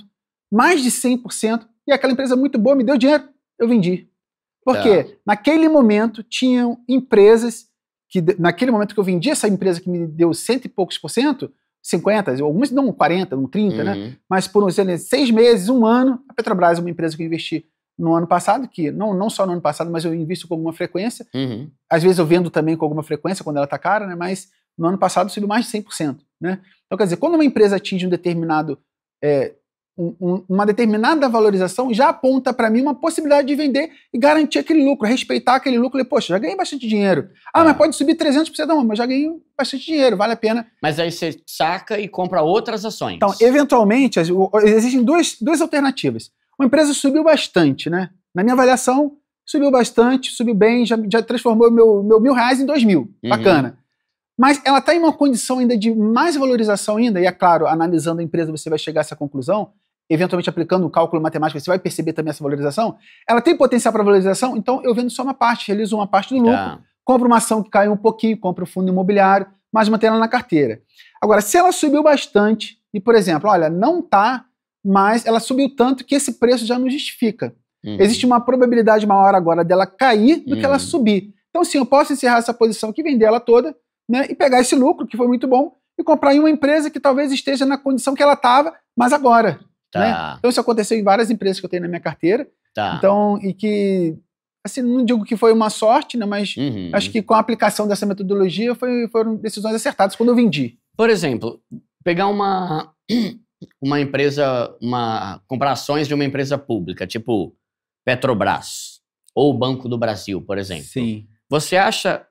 C: mais de 100%, e aquela empresa muito boa me deu dinheiro, eu vendi. Porque tá. é. naquele momento tinham empresas que, naquele momento que eu vendi essa empresa que me deu cento e poucos por cento, 50, algumas não 40, não 30, né? uhum. né? Mas por uns seis meses, um ano, a Petrobras é uma empresa que eu investi no ano passado, que não, não só no ano passado, mas eu invisto com alguma frequência. Uhum. Às vezes eu vendo também com alguma frequência quando ela está cara, né? Mas no ano passado subiu mais de 100%, né? Então, quer dizer, quando uma empresa atinge um determinado é, um, uma determinada valorização já aponta para mim uma possibilidade de vender e garantir aquele lucro, respeitar aquele lucro. E, poxa, já ganhei bastante dinheiro. Ah, é. mas pode subir 300%, não, mas já
A: ganhei bastante dinheiro, vale a pena. Mas aí você saca e compra outras ações. Então,
C: eventualmente, existem duas, duas alternativas. Uma empresa subiu bastante, né? Na minha avaliação, subiu bastante, subiu bem, já, já transformou meu, meu mil reais em dois mil. Uhum. Bacana. Mas ela está em uma condição ainda de mais valorização ainda, e é claro, analisando a empresa você vai chegar a essa conclusão, eventualmente aplicando o cálculo matemático, você vai perceber também essa valorização, ela tem potencial para valorização, então eu vendo só uma parte, realizo uma parte do tá. lucro, tá. compro uma ação que caiu um pouquinho, compro um fundo imobiliário, mas mantenho ela na carteira. Agora, se ela subiu bastante, e por exemplo, olha, não está, mas ela subiu tanto que esse preço já não justifica. Uhum. Existe uma probabilidade maior agora dela cair do uhum. que ela uhum. subir. Então, sim, eu posso encerrar essa posição que vender ela toda, né, e pegar esse lucro, que foi muito bom, e comprar em uma empresa que talvez esteja na condição que ela estava, mas agora. Né? Tá. Né? Então isso aconteceu em várias empresas que eu tenho na minha carteira. Tá. Então, e que, assim, não digo que foi uma sorte, né? Mas uhum. acho que com a aplicação dessa metodologia foi, foram decisões acertadas quando eu vendi.
A: Por exemplo, pegar uma, uma empresa, uma, comprar ações de uma empresa pública, tipo Petrobras ou Banco do Brasil, por exemplo. Sim. Você acha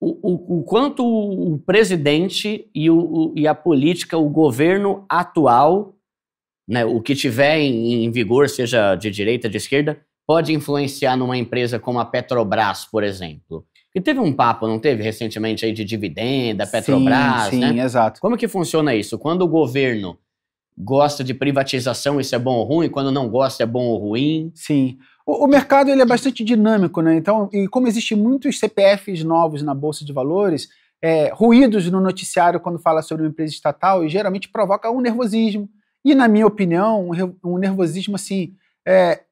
A: o, o, o, quanto o presidente e, o, e a política, o governo atual né, o que tiver em, em vigor, seja de direita, de esquerda, pode influenciar numa empresa como a Petrobras, por exemplo. E teve um papo, não teve, recentemente, aí de dividenda, Petrobras, sim, sim, né? exato. Como que funciona isso? Quando o governo gosta de privatização, isso é bom ou ruim? Quando não gosta, é bom ou ruim? Sim. O, o
C: mercado ele é bastante dinâmico, né? Então, e como existem muitos CPFs novos na Bolsa de Valores, é, ruídos no noticiário quando fala sobre uma empresa estatal e geralmente provoca um nervosismo, e, na minha opinião, um nervosismo assim é,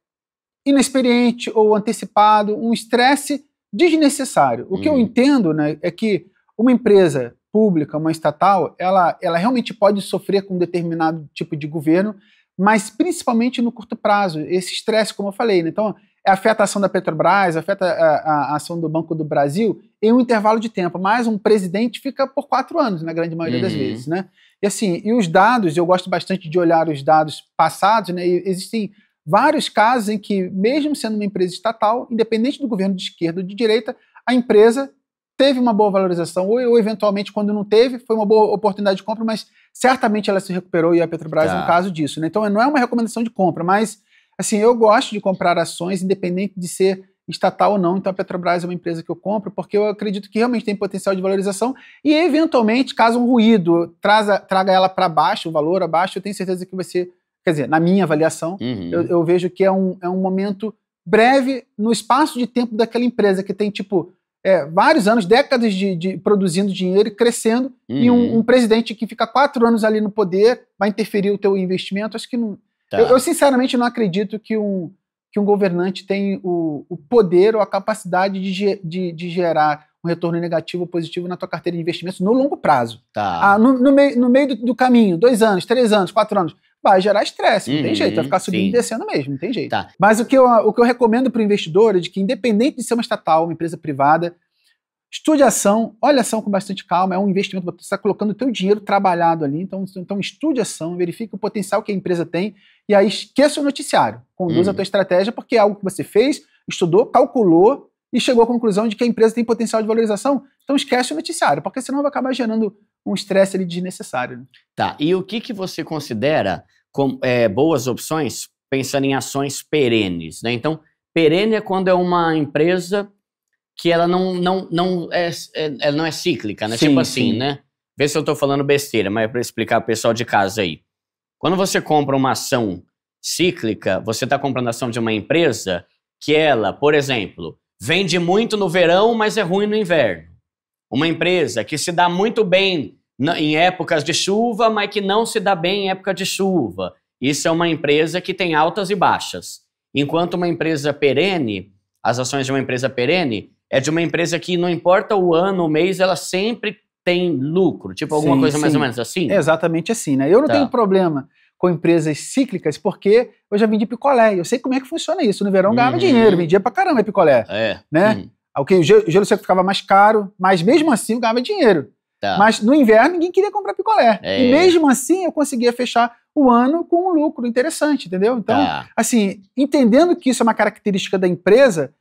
C: inexperiente ou antecipado, um estresse desnecessário. O que eu uhum. entendo né, é que uma empresa pública, uma estatal, ela, ela realmente pode sofrer com um determinado tipo de governo, mas principalmente no curto prazo. Esse estresse, como eu falei, né? então é, afeta a ação da Petrobras, afeta a, a, ação do Banco do Brasil em um intervalo de tempo, mas um presidente fica por quatro anos, na grande maioria uhum. das vezes. Né? E assim, e os dados, eu gosto bastante de olhar os dados passados, né? existem vários casos em que, mesmo sendo uma empresa estatal, independente do governo de esquerda ou de direita, a empresa teve uma boa valorização, ou, ou eventualmente, quando não teve, foi uma boa oportunidade de compra, mas certamente ela se recuperou e a Petrobras tá. é um tá. caso disso. Né? Então, não é uma recomendação de compra, mas assim, eu gosto de comprar ações, independente de ser estatal ou não. Então a Petrobras é uma empresa que eu compro porque eu acredito que realmente tem potencial de valorização e eventualmente, caso um ruído traga, traga ela para baixo, o valor abaixo, eu tenho certeza que vai ser, quer dizer, na minha avaliação, uhum. eu, eu, vejo que é um, é um momento breve no espaço de tempo daquela empresa que tem tipo é, vários anos, décadas de, de, produzindo dinheiro e crescendo uhum. e um, uhum. um, presidente que fica quatro anos ali no poder vai interferir o teu investimento. Acho que não. Tá. Eu, eu sinceramente não acredito que um que um governante tem o, o poder ou a capacidade de, de, de gerar um retorno negativo ou positivo na tua carteira de investimentos no longo prazo. Tá. Ah, no, no, meio, no meio do, do, caminho, dois anos, três anos, quatro anos, vai gerar estresse, uhum, não tem uhum, jeito, vai ficar subindo sim. e descendo mesmo, não tem jeito. Tá. Mas o que eu, o que eu recomendo para o investidor é de que, independente de ser uma estatal, uma empresa privada, Estude ação, olha ação com bastante calma, é um investimento, você está colocando o teu dinheiro trabalhado ali, então, então estude ação, verifique o potencial que a empresa tem e aí esqueça o noticiário, conduza hum. a uhum. tua estratégia, porque é algo que você fez, estudou, calculou e chegou à conclusão de que a empresa tem potencial de valorização, então esquece o noticiário, porque senão vai acabar gerando um estresse ali desnecessário. Né?
A: Tá, e o que, que você considera como, é, boas opções pensando em ações perenes, né? Então, perene é quando é uma empresa que ela não, não, não, é, é ela não é cíclica, né? Tipo sim, tipo assim, sim. né? Vê se eu estou falando besteira, mas é para explicar pro pessoal de casa aí. Quando você compra uma ação cíclica, você está comprando a ação de uma empresa que ela, por exemplo, vende muito no verão, mas é ruim no inverno. Uma empresa que se dá muito bem em épocas de chuva, mas que não se dá bem em época de chuva. Isso é uma empresa que tem altas e baixas. Enquanto uma empresa perene, as ações de uma empresa perene, é de uma empresa que não importa o ano, o mês, ela sempre tem lucro, tipo alguma sim, coisa sim. mais ou menos assim? É
C: exatamente assim, né? Eu não tá. tenho problema com empresas cíclicas, porque eu já vendi picolé, eu sei como é que funciona isso. No verão uhum. ganhava dinheiro, vendia pra caramba picolé, é. né? Uhum. Ah, o gelo, o gelo seco ficava mais caro, mas mesmo assim eu ganhava dinheiro. Tá. Mas no inverno ninguém queria comprar
B: picolé. É. E mesmo
C: assim eu conseguia fechar o ano com um lucro interessante, entendeu? Então, tá. assim, entendendo que isso é uma característica da empresa,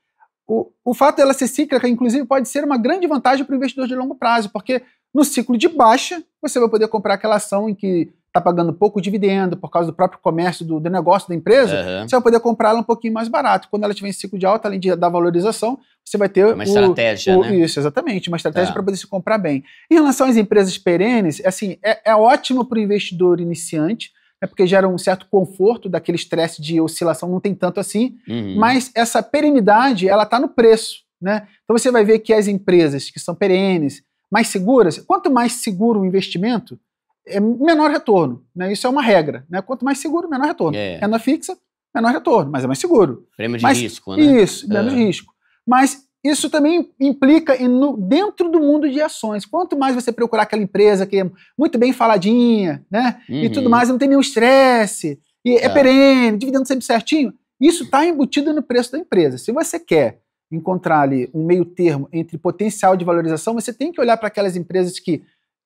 C: o, o fato dela ser cíclica, inclusive, pode ser uma grande vantagem para o investidor de longo prazo, porque no ciclo de baixa, você vai poder comprar aquela ação em que está pagando pouco dividendo por causa do próprio comércio do, do negócio da empresa, uhum. você vai poder comprar ela um pouquinho mais barato. Quando ela tiver em ciclo de alta, além de, da valorização, você vai ter. É uma o, estratégia. O, né? Isso, exatamente, uma estratégia tá. para poder se comprar bem. Em relação às empresas perenes, assim, é, é ótimo para o investidor iniciante é porque gera um certo conforto daquele estresse de oscilação, não tem tanto assim, uhum. mas essa perenidade, ela está no preço, né? Então você vai ver que as empresas que são perenes, mais seguras, quanto mais seguro o investimento, é menor retorno, né? Isso é uma regra, né? Quanto mais seguro, menor retorno. É. Renda fixa, menor retorno, mas é mais seguro. Prêmio de mas, risco, né? Isso, menos é. risco. Mas isso também implica no, dentro do mundo de ações. Quanto mais você procurar aquela empresa que é muito bem faladinha, né? Uhum. E tudo uhum. mais, não tem nenhum estresse, e é, é perene, dividendo sempre certinho, isso está embutido no preço da empresa. Se você quer encontrar ali um meio termo entre potencial de valorização, você tem que olhar para aquelas empresas que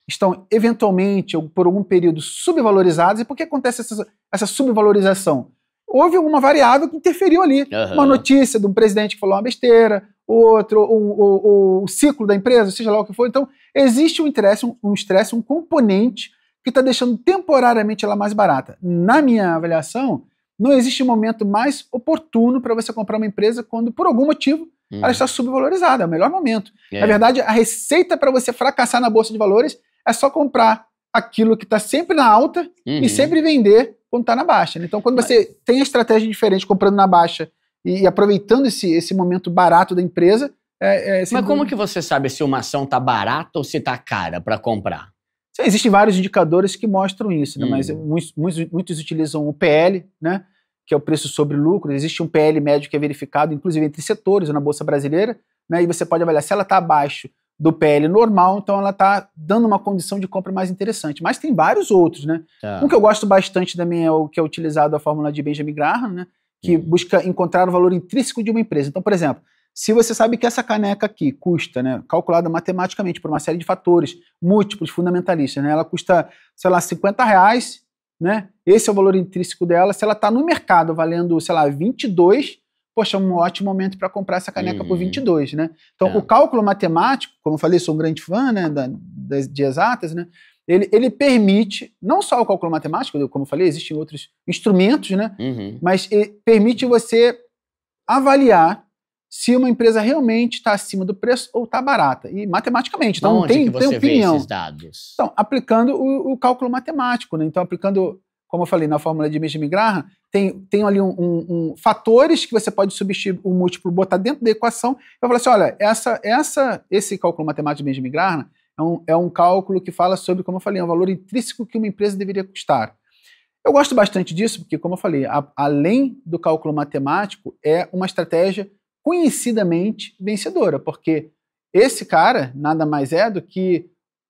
C: estão eventualmente, ou por algum período, subvalorizadas. E por que acontece essa, essa subvalorização? Houve alguma variável que interferiu ali. Uhum. Uma notícia de um presidente que falou uma besteira, o outro, o, o, o, ciclo da empresa, seja lá o que for. Então, existe um estresse, um, um, stress, um componente que está deixando temporariamente ela mais barata. Na minha avaliação, não existe momento mais oportuno para você comprar uma empresa quando, por algum motivo, uhum. ela está subvalorizada. É o melhor momento. É. Na verdade, a receita para você fracassar na bolsa de valores é só comprar aquilo que está sempre na alta uhum. e sempre vender quando está na baixa. Né? Então, quando você Mas... tem a estratégia diferente comprando na baixa e, e aproveitando esse, esse momento barato da empresa.
A: É, é, Mas como que você sabe se uma ação está barata ou se está cara para comprar?
C: Existem vários indicadores que mostram isso, né? hum. mas uhum. muitos, muitos, muitos, utilizam o PL, né? que é o preço sobre lucro. Existe um PL médio que é verificado, inclusive entre setores na Bolsa Brasileira, né? e você pode avaliar se ela está abaixo do PL normal, então ela está dando uma condição de compra mais interessante. Mas tem vários outros, né? Tá. Um que eu gosto bastante também é o que é utilizado a fórmula de Benjamin Graham, né? que busca encontrar o valor intrínseco de uma empresa. Então, por exemplo, se você sabe que essa caneca aqui custa, né, calculada matematicamente por uma série de fatores múltiplos, fundamentalistas, né, ela custa, sei lá, 50 reais, né, esse é o valor intrínseco dela. Se ela está no mercado valendo, sei lá, 22, poxa, é um ótimo momento para comprar essa caneca uhum. por 22, né? Então, é. o cálculo matemático, como eu falei, sou um grande fã né, da, das, de exatas, né? ele, ele permite, não só o cálculo matemático, como eu falei, existem outros instrumentos, né? Uhum. Mas permite você avaliar se uma empresa realmente está acima do preço ou está barata. E matematicamente, então Onde tem, que você tem opinião. esses
A: dados?
C: Então, aplicando o, o, cálculo matemático, né? Então, aplicando, como eu falei, na fórmula de Benjamin Graham, tem, tem ali um, um, um fatores que você pode substituir o múltiplo, botar dentro da equação, e falar assim: olha, essa, essa, esse cálculo matemático de Benjamin Graham é um, é um cálculo que fala sobre, como eu falei, o é um valor intrínseco que uma empresa deveria custar. Eu gosto bastante disso, porque, como eu falei, a, além do cálculo matemático, é uma estratégia conhecidamente vencedora, porque esse cara nada mais é do que,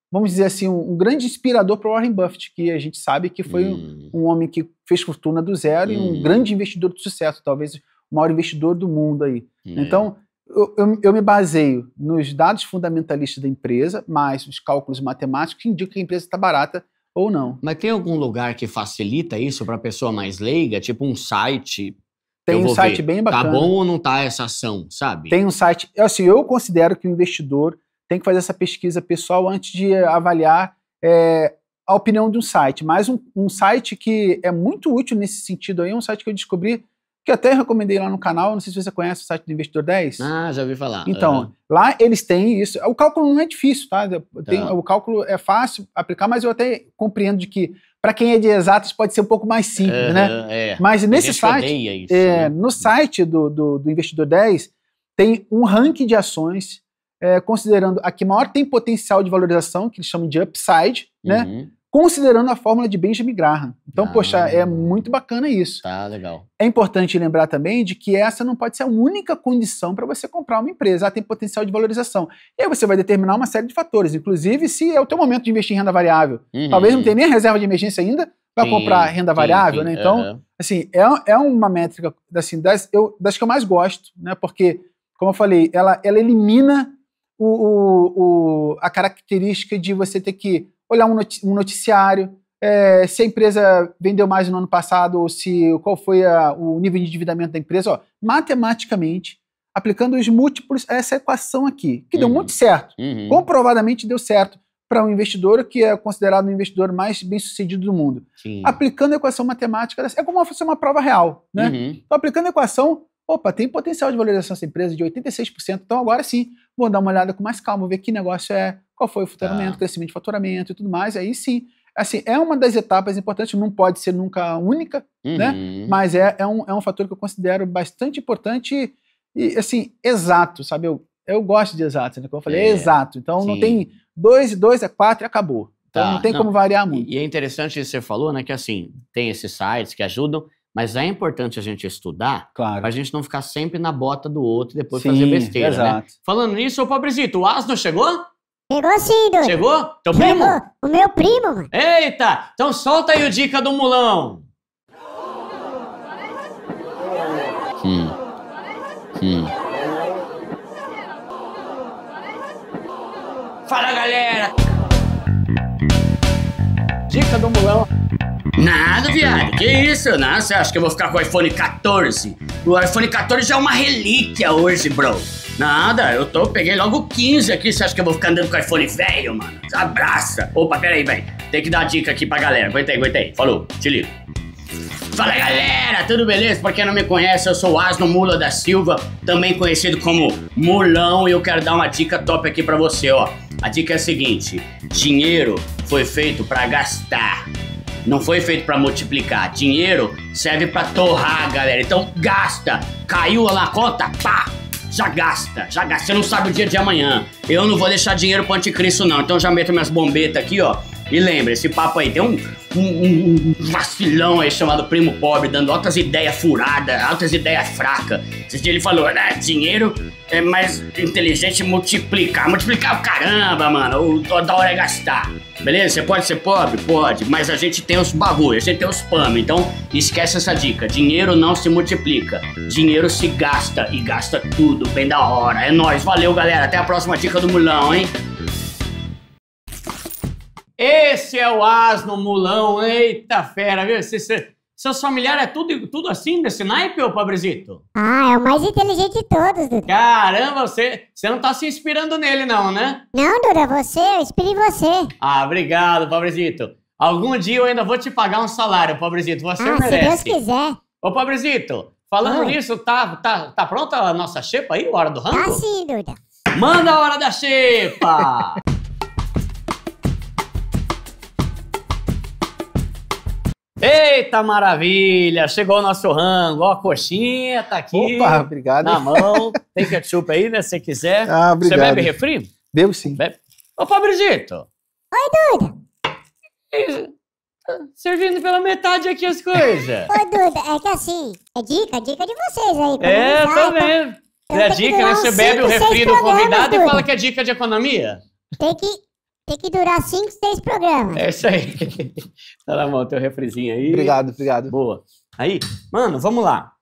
C: vamos dizer assim, um, um grande inspirador para Warren Buffett, que a gente sabe que foi hum. um, um, homem que fez fortuna do zero hum. e um hum. grande investidor de sucesso, talvez o maior investidor do mundo aí. Hum. Então, eu, eu, me baseio nos dados fundamentalistas da empresa, mais
A: os cálculos matemáticos que indicam que a empresa está barata ou não. Mas tem algum lugar que facilita isso para a pessoa mais leiga? Tipo um site?
C: Tem um site ver. bem tá bacana. Tá bom
A: ou não tá essa ação, sabe? Tem
C: um site. É assim, eu considero que o investidor tem que fazer essa pesquisa pessoal antes de avaliar é, a opinião de um site. Mas um, um site que é muito útil nesse sentido aí, é um site que eu descobri que até recomendei lá no canal, não sei se você conhece o site do Investidor 10. Ah,
A: já ouvi falar. Então, uhum.
C: lá eles têm isso. O cálculo não é difícil, tá? Tem, tá. O cálculo é fácil aplicar, mas eu até compreendo de que para quem é de exatas pode ser um pouco mais simples, uhum, né? É. Mas nesse site, isso, é, né? no site do, do, do, Investidor 10, tem um ranking de ações é, considerando a que maior tem potencial de valorização, que eles chamam de upside, né? uhum. né? considerando a fórmula de Benjamin Graham. Então, ah, poxa, é muito bacana isso. Tá, legal. É importante lembrar também de que essa não pode ser a única condição para você comprar uma empresa. Ela tem potencial de valorização. E aí você vai determinar uma série de fatores, inclusive se é o teu momento de investir em renda variável. Uhum. Talvez não tenha nem reserva de emergência ainda, para comprar renda variável, sim. né? Então, uhum. assim, é, é uma métrica assim, das, eu, das que eu mais gosto, né? Porque, como eu falei, ela, ela elimina o, o, o a característica de você ter que olhar um noticiário, é, se a empresa vendeu mais no ano passado ou se qual foi a, o nível de endividamento da empresa. Ó, matematicamente, aplicando os múltiplos a essa equação aqui, que uhum. deu muito certo. Uhum. Comprovadamente deu certo para um investidor que é considerado o um investidor mais bem sucedido do mundo. Sim. Aplicando a equação matemática, é como se fosse uma prova real. Né? Uhum. Então, aplicando a equação, opa, tem potencial de valorização dessa empresa de 86%, então agora sim, vou dar uma olhada com mais calma, ver que negócio é qual foi o tá. faturamento, tá. crescimento de faturamento e tudo mais. Aí sim, assim, é uma das etapas importantes, não pode ser nunca única, né? uhum. né? Mas é, é, um, é um fator que eu considero bastante importante e, assim, exato, sabe? Eu, eu gosto de exato, né? Como eu falei, é, é exato. Então sim. não tem dois e dois é quatro e acabou. Então tá. não tem não, como
A: variar muito. E é interessante isso que você falou, né? Que assim, tem esses sites que ajudam, mas é importante a gente estudar claro. para a gente não ficar sempre na bota do outro e depois Sim, fazer besteira, né? exato. né? Falando nisso, ô pobrezito, o Asno chegou? Chegou sim, Chegou? Teu Chegou. primo? O meu primo, Eita! Então solta aí o dica do mulão. Hum. Hum. Fala, galera! Dica do mulão. Nada, viado. Que isso? Não, você acha que eu vou ficar com o iPhone 14? O iPhone 14 já é uma relíquia hoje, bro. Nada, eu tô, peguei logo 15 aqui. Você acha que eu vou ficar andando com iPhone velho, mano? Abraça! Opa, peraí, velho. Tem que dar dica aqui pra galera. Aguenta aí, aguenta aí. Falou, te ligo. Fala galera, tudo beleza? Pra quem não me conhece, eu sou o Asno Mula da Silva, também conhecido como Mulão, e eu quero dar uma dica top aqui pra você, ó. A dica é a seguinte: dinheiro foi feito para gastar. Não foi feito para multiplicar. Dinheiro serve para torrar, galera. Então gasta. Caiu na conta, pá, já gasta, já gasta. Você não sabe o dia de amanhã. Eu não vou deixar dinheiro pro anticristo, não. Então já meto minhas bombetas aqui, ó. E lembra, esse papo aí tem um,
C: um, um, um
A: vacilão aí chamado Primo Pobre, dando altas ideias furadas, altas ideias fracas. Esse dia ele falou, né, dinheiro é mais inteligente multiplicar. Multiplicar o caramba, mano, o, da hora é gastar. Beleza? Você pode ser pobre? Pode, mas a gente tem os bagulhos, a gente tem os pano. Então esquece essa dica. Dinheiro não se multiplica, dinheiro se gasta e gasta tudo, bem da hora. É nóis, valeu galera, até a próxima dica do Mulão, hein? Esse é o asno mulão, eita fera, viu? Esse, esse, seus familiares é tudo, tudo assim desse naipe, ô pobrezito?
B: Ah, é o mais inteligente de
A: todos, Duda. Caramba, você, você não tá se inspirando nele, não, né? Não, Duda, é você, eu inspiro em você. Ah, obrigado, pobrezito. Algum dia eu ainda vou te pagar um salário, pobrezito. Você ah, merece. Se Deus quiser. Ô, pobrezito, falando Oi. Ah. nisso, tá, tá, tá pronta a nossa xepa aí, hora do rango? Tá sim, Duda. Manda a hora da xepa! Eita maravilha! Chegou o nosso rango, ó, a coxinha tá aqui. Opa, obrigado. Na mão, tem ketchup aí, né? Se quiser. Ah, obrigado. Você bebe refri? Bebo sim. Bebe. Ô, Fabrizito!
B: Oi, Duda! Tá servindo pela metade aqui as coisas. Ô,
A: Duda, é que assim, é dica, dica de vocês aí. É, também. Tá vendo. É dica, né? Você bebe o refri do convidado e fala que é dica de economia. Tem que tem que durar 5, 6 programas. É isso aí. tá na mão, teu refrizinho aí. Obrigado, obrigado. Boa. Aí, mano, vamos lá.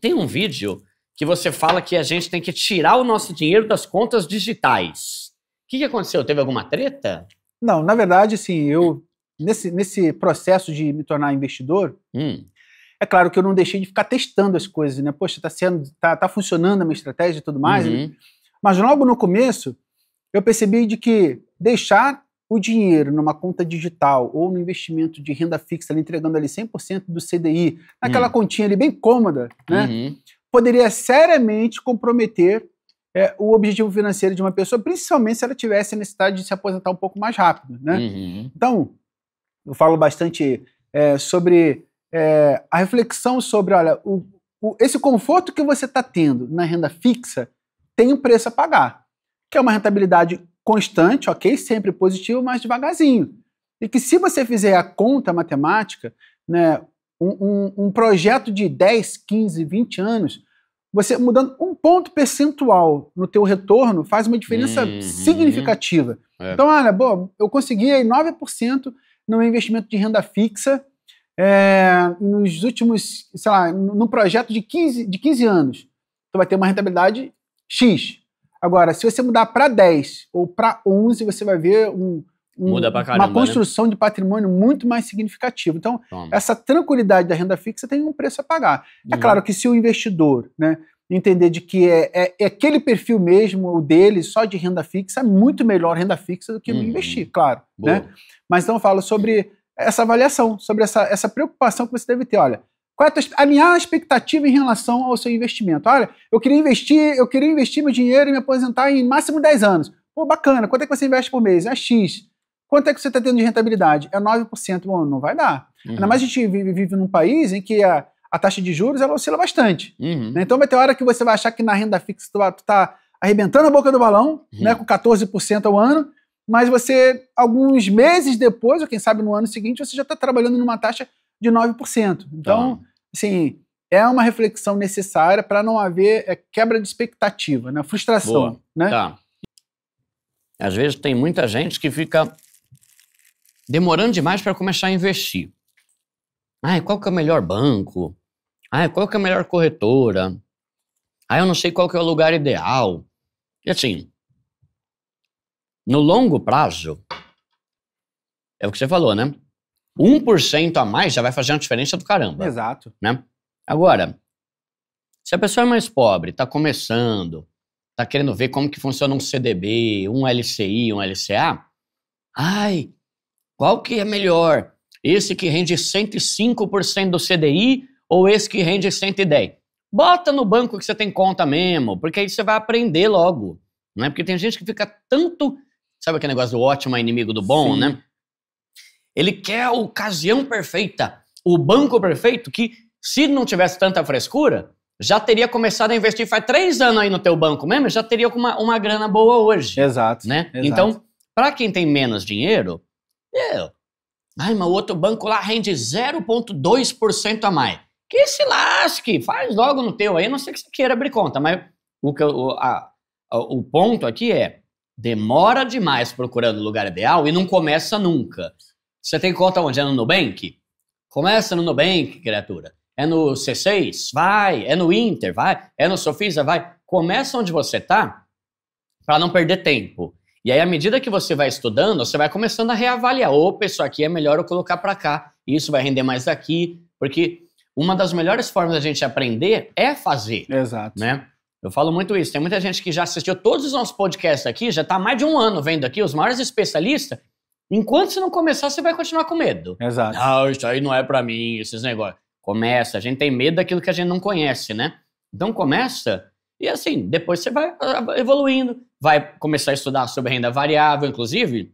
A: Tem um vídeo que você fala que a gente tem que tirar o nosso dinheiro das contas digitais. O que, que aconteceu? Teve alguma treta?
C: Não, na verdade, sim. Eu nesse, nesse processo de me tornar investidor, hum. é claro que eu não deixei de ficar testando as coisas, né? Poxa, tá sendo, tá, tá funcionando a minha estratégia e tudo mais. Né? Uhum. Né? Mas logo no começo eu percebi de que deixar o dinheiro numa conta digital ou no investimento de renda fixa, ali, entregando ali 100% do CDI, naquela hum. continha ali bem cômoda, né? Uhum. Poderia seriamente comprometer é, o objetivo financeiro de uma pessoa, principalmente se ela tivesse a necessidade de se aposentar um pouco mais rápido, né? Uhum. Então, eu falo bastante é, sobre é, a reflexão sobre, olha, o, o, esse conforto que você está tendo na renda fixa tem um preço a pagar que é uma rentabilidade constante, ok, sempre positivo, mas devagarzinho. E que se você fizer a conta matemática, né, um, um, um projeto de 10, 15, 20 anos, você mudando um ponto percentual no teu retorno faz uma diferença uhum. significativa. É. Então, olha, bom, eu consegui aí 9% no investimento de renda fixa é, nos últimos, sei lá, num projeto de 15, de 15 anos. Tu então, vai ter uma rentabilidade X. Agora, se você mudar para 10 ou para 11, você vai ver um, um, caramba, uma né? construção né? de patrimônio muito mais significativa. Então, Toma. essa tranquilidade da renda fixa tem um preço a pagar. É uhum. claro que se o investidor né, entender de que é, é, é, aquele perfil mesmo, o dele, só de renda fixa, é muito melhor renda fixa do que uhum. investir, claro. Né? Mas então eu falo sobre essa avaliação, sobre essa, essa preocupação que você deve ter. Olha, qual é a, a, minha expectativa em relação ao seu investimento? Olha, eu queria investir, eu queria investir meu dinheiro e me aposentar em máximo 10 anos. Pô, bacana, quanto é que você investe por mês? É X. Quanto é que você está tendo de rentabilidade? É 9%. Bom, não vai dar. Uhum. Ainda mais a gente vive, vive num país em que a, a taxa de juros ela oscila bastante. Uhum. Né? Então vai ter hora que você vai achar que na renda fixa tu, tu tá arrebentando a boca do balão, uhum. né, com 14% ao ano, mas você, alguns meses depois, ou quem sabe no ano seguinte, você já está trabalhando numa taxa de 9%. Então, ah. assim, é uma reflexão necessária para não haver é, quebra de expectativa, né? frustração.
A: Né? Tá. Às vezes tem muita gente que fica demorando demais para começar a investir. Ah, qual que é o melhor banco? Ah, qual que é a melhor corretora? Ah, eu não sei qual que é o lugar ideal. E assim, no longo prazo, é o que você falou, né? 1% a mais já vai fazer uma diferença do caramba. Exato. Né? Agora, se a pessoa é mais pobre, está começando, está querendo ver como que funciona um CDB, um LCI, um LCA, ai, qual que é melhor? Esse que rende 105% do CDI ou esse que rende 110%? Bota no banco que você tem conta mesmo, porque aí você vai aprender logo. Né? Porque tem gente que fica tanto. Sabe aquele negócio do ótimo é inimigo do bom, Sim. né? Ele quer a ocasião perfeita, o banco perfeito, que se não tivesse tanta frescura, já teria começado a investir faz três anos aí no teu banco mesmo, já teria uma, uma grana boa hoje. Exato. Né? Exato. Então, para quem tem menos dinheiro, eu, ai, mas o outro banco lá rende 0,2% a mais. Que se lasque, faz logo no teu aí, a não sei que você queira abrir conta, mas o, que, o, a, o ponto aqui é, demora demais procurando o lugar ideal e não começa nunca. Você tem conta onde? É no Nubank? Começa no Nubank, criatura. É no C6? Vai. É no Inter? Vai. É no Sofisa? Vai. Começa onde você tá para não perder tempo. E aí, à medida que você vai estudando, você vai começando a reavaliar. Opa, isso aqui é melhor eu colocar para cá. Isso vai render mais daqui. Porque uma das melhores formas da gente aprender é fazer. Exato. Né? Eu falo muito isso. Tem muita gente que já assistiu todos os nossos podcasts aqui, já está mais de um ano vendo aqui, os maiores especialistas, Enquanto você não começar, você vai continuar com medo. Exato. Não, isso aí não é para mim, esses negócios. Começa, a gente tem medo daquilo que a gente não conhece, né? Então começa, e assim, depois você ah, vai evoluindo, vai começar a estudar sobre renda variável, inclusive,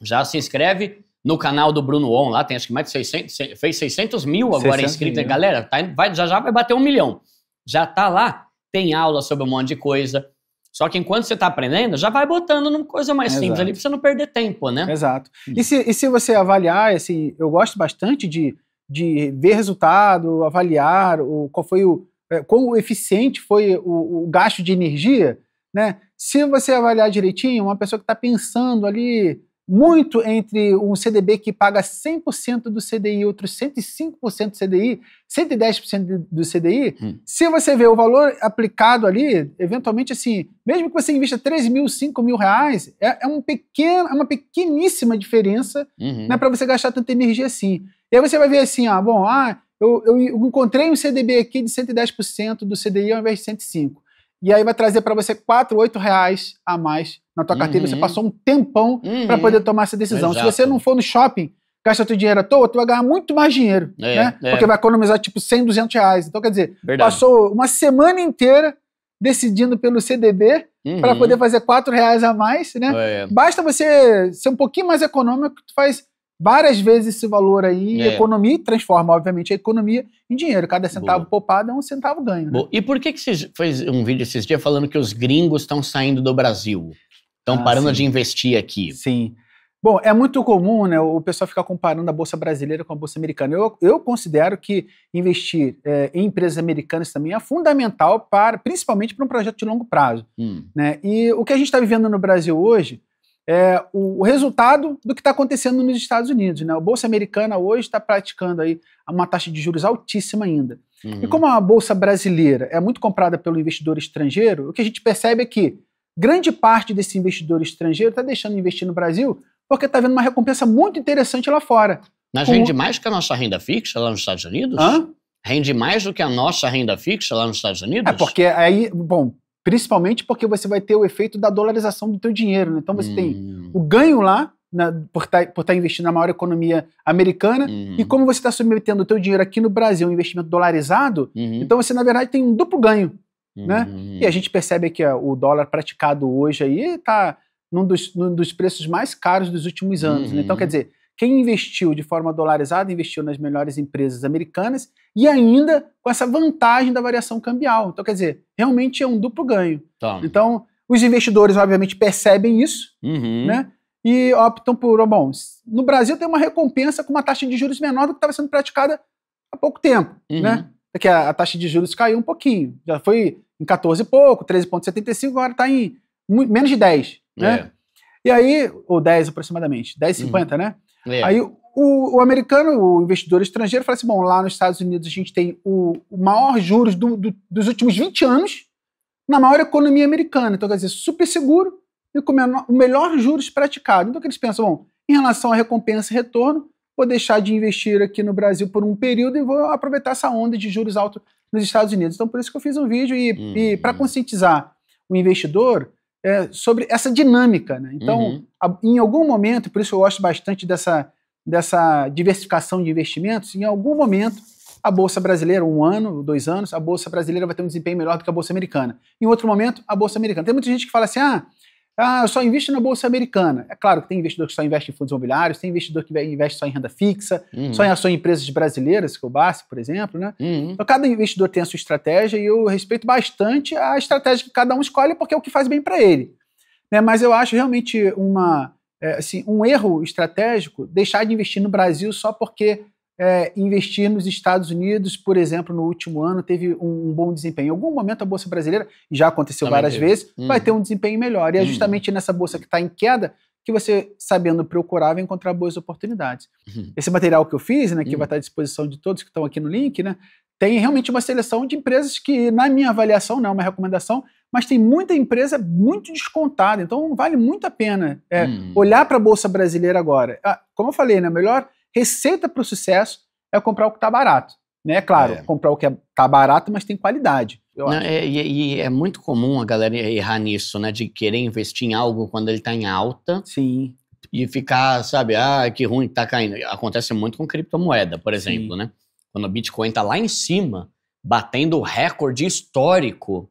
A: já se inscreve no canal do Bruno On, lá tem acho que mais de 600, fez 600 mil agora inscritos, galera, tá, vai, já já vai bater um milhão. Já tá lá, tem aula sobre um monte de coisa, só que enquanto você está aprendendo, já vai botando numa coisa mais Exato. simples ali para você não perder tempo, né? Exato.
C: E se, e se você avaliar, assim, eu gosto bastante de, de ver resultado, avaliar o, qual foi o é, quão eficiente foi o, o gasto de energia, né? Se você avaliar direitinho, uma pessoa que está pensando ali muito entre um CDB que paga 100% do CDI, e outro 105% do CDI, 110% do CDI, hum. se você vê o valor aplicado ali, eventualmente assim, mesmo que você invista 3 mil, 5 mil reais, é, é um pequeno, é uma pequeníssima diferença uhum. né, para você gastar tanta energia assim. E aí você vai ver assim, ah, bom, ah, eu, eu encontrei um CDB aqui de 110% do CDI ao invés de 105%. E aí vai trazer para você 4, 8 reais a mais na tua carteira. Uhum. Você passou um tempão uhum. para poder tomar essa decisão. Exato. Se você não for no shopping, gasta teu dinheiro à toa, tu vai ganhar muito mais dinheiro, é, né? É. Porque vai economizar tipo 100, 200 reais. Então, quer dizer, Verdade. passou uma semana inteira decidindo pelo CDB uhum. para poder fazer 4 reais a mais, né? É. Basta você ser um pouquinho mais econômico, tu faz várias vezes esse valor aí, é. economia, transforma, obviamente, a economia em dinheiro. Cada centavo Boa. poupado é um centavo ganho. Né?
A: E por que, que você fez um vídeo esses dias falando que os gringos estão saindo do Brasil?
C: Estão ah, parando sim. de
A: investir aqui. Sim.
C: Bom, é muito comum né, o pessoal ficar comparando a Bolsa Brasileira com a Bolsa Americana. Eu, eu considero que investir é, em empresas americanas também é fundamental, para, principalmente para um projeto de longo prazo. Hum. Né? E o que a gente está vivendo no Brasil hoje é, o, resultado do que está acontecendo nos Estados Unidos. Né? A Bolsa Americana hoje está praticando aí uma taxa de juros altíssima ainda. Uhum. E como a Bolsa Brasileira é muito comprada pelo investidor estrangeiro, o que a gente percebe é que grande parte desse investidor estrangeiro está deixando de investir no Brasil porque está vendo uma recompensa muito interessante lá fora.
A: Mas Com... rende mais que a nossa renda fixa lá nos Estados Unidos? Hã? Rende mais do que a nossa renda fixa lá nos Estados Unidos? É porque aí, bom,
C: Principalmente porque você vai ter o efeito da dolarização do teu dinheiro. Né? Então você hum. tem o hum. ganho lá, na, por estar tá, tá investindo na maior economia americana, hum. e como você está submetendo o teu dinheiro aqui no Brasil um investimento dolarizado, uhum. então você, na verdade, tem um duplo ganho. Né? Uhum. Né? E a gente percebe que ó, o dólar praticado hoje aí está num dos, num dos preços mais caros dos últimos anos. Né? Então, quer dizer, quem investiu de forma dolarizada investiu nas melhores empresas americanas e ainda com essa vantagem da variação cambial. Então, quer dizer, realmente é um duplo ganho. Então, os investidores, obviamente, percebem isso,
B: uhum. né?
C: E optam por, bom, no Brasil tem uma recompensa com uma taxa de juros menor do que estava sendo praticada há pouco tempo, uhum. né? Porque é a, a, taxa de juros caiu um pouquinho, já foi em 14 e pouco, 13,75, agora está em muito, menos de 10, né? É. E aí, ou 10 aproximadamente, 10,50, uhum. né? É. Aí o, o, americano, o investidor estrangeiro, fala assim: bom, lá nos Estados Unidos a gente tem o, o maior juros do, do, dos últimos 20 anos na maior economia americana. Então, quer dizer, super seguro e com menor, o melhor juros praticado. Então, que eles pensam: bom, em relação à recompensa e retorno, vou deixar de investir aqui no Brasil por um período e vou aproveitar essa onda de juros altos nos Estados Unidos. Então, por isso que eu fiz um vídeo e, e uhum. para conscientizar o investidor é, sobre essa dinâmica. Né? Então, uhum. a, em algum momento, por isso eu gosto bastante dessa, dessa diversificação de investimentos, em algum momento a Bolsa Brasileira, um ano, dois anos, a Bolsa Brasileira vai ter um desempenho melhor do que a Bolsa Americana. Em outro momento, a Bolsa Americana. Tem muita gente que fala assim, ah, ah, eu só invisto na bolsa americana. É claro que tem investidor que só investe em fundos imobiliários, tem investidor que investe só em renda fixa, uhum. só em ações em empresas brasileiras, que é o BASF, por exemplo, né? Uhum. Então cada investidor tem a sua estratégia e eu respeito bastante a estratégia que cada um escolhe porque é o que faz bem para ele. Né? Mas eu acho realmente uma, é, assim, um erro estratégico deixar de investir no Brasil só porque é, investir nos Estados Unidos, por exemplo, no último ano teve um, um bom desempenho. Em algum momento a Bolsa Brasileira, já aconteceu Também várias teve. vezes, vai uhum. ter um desempenho melhor. E é uhum. justamente nessa bolsa que está em queda que você, sabendo procurar, vai encontrar boas oportunidades. Uhum. Esse material que eu fiz, né, que vai estar à disposição de todos que estão aqui no link, né, tem realmente uma seleção de empresas que, na minha avaliação, não é uma recomendação, mas tem muita empresa muito descontada. Então, vale muito a pena é, olhar para a Bolsa Brasileira agora. Ah, como eu falei, né, melhor receita para o sucesso é comprar o que está barato. Né? É claro, é. comprar o que está é, barato, mas tem qualidade. Não,
A: é, e, e, é muito comum a galera errar nisso, né? De querer investir em algo quando ele está em alta. Sim. E ficar, sabe, ah, que ruim, está caindo. Acontece muito com criptomoeda, por exemplo, Sim. né? Quando o Bitcoin está lá em cima, batendo o recorde histórico,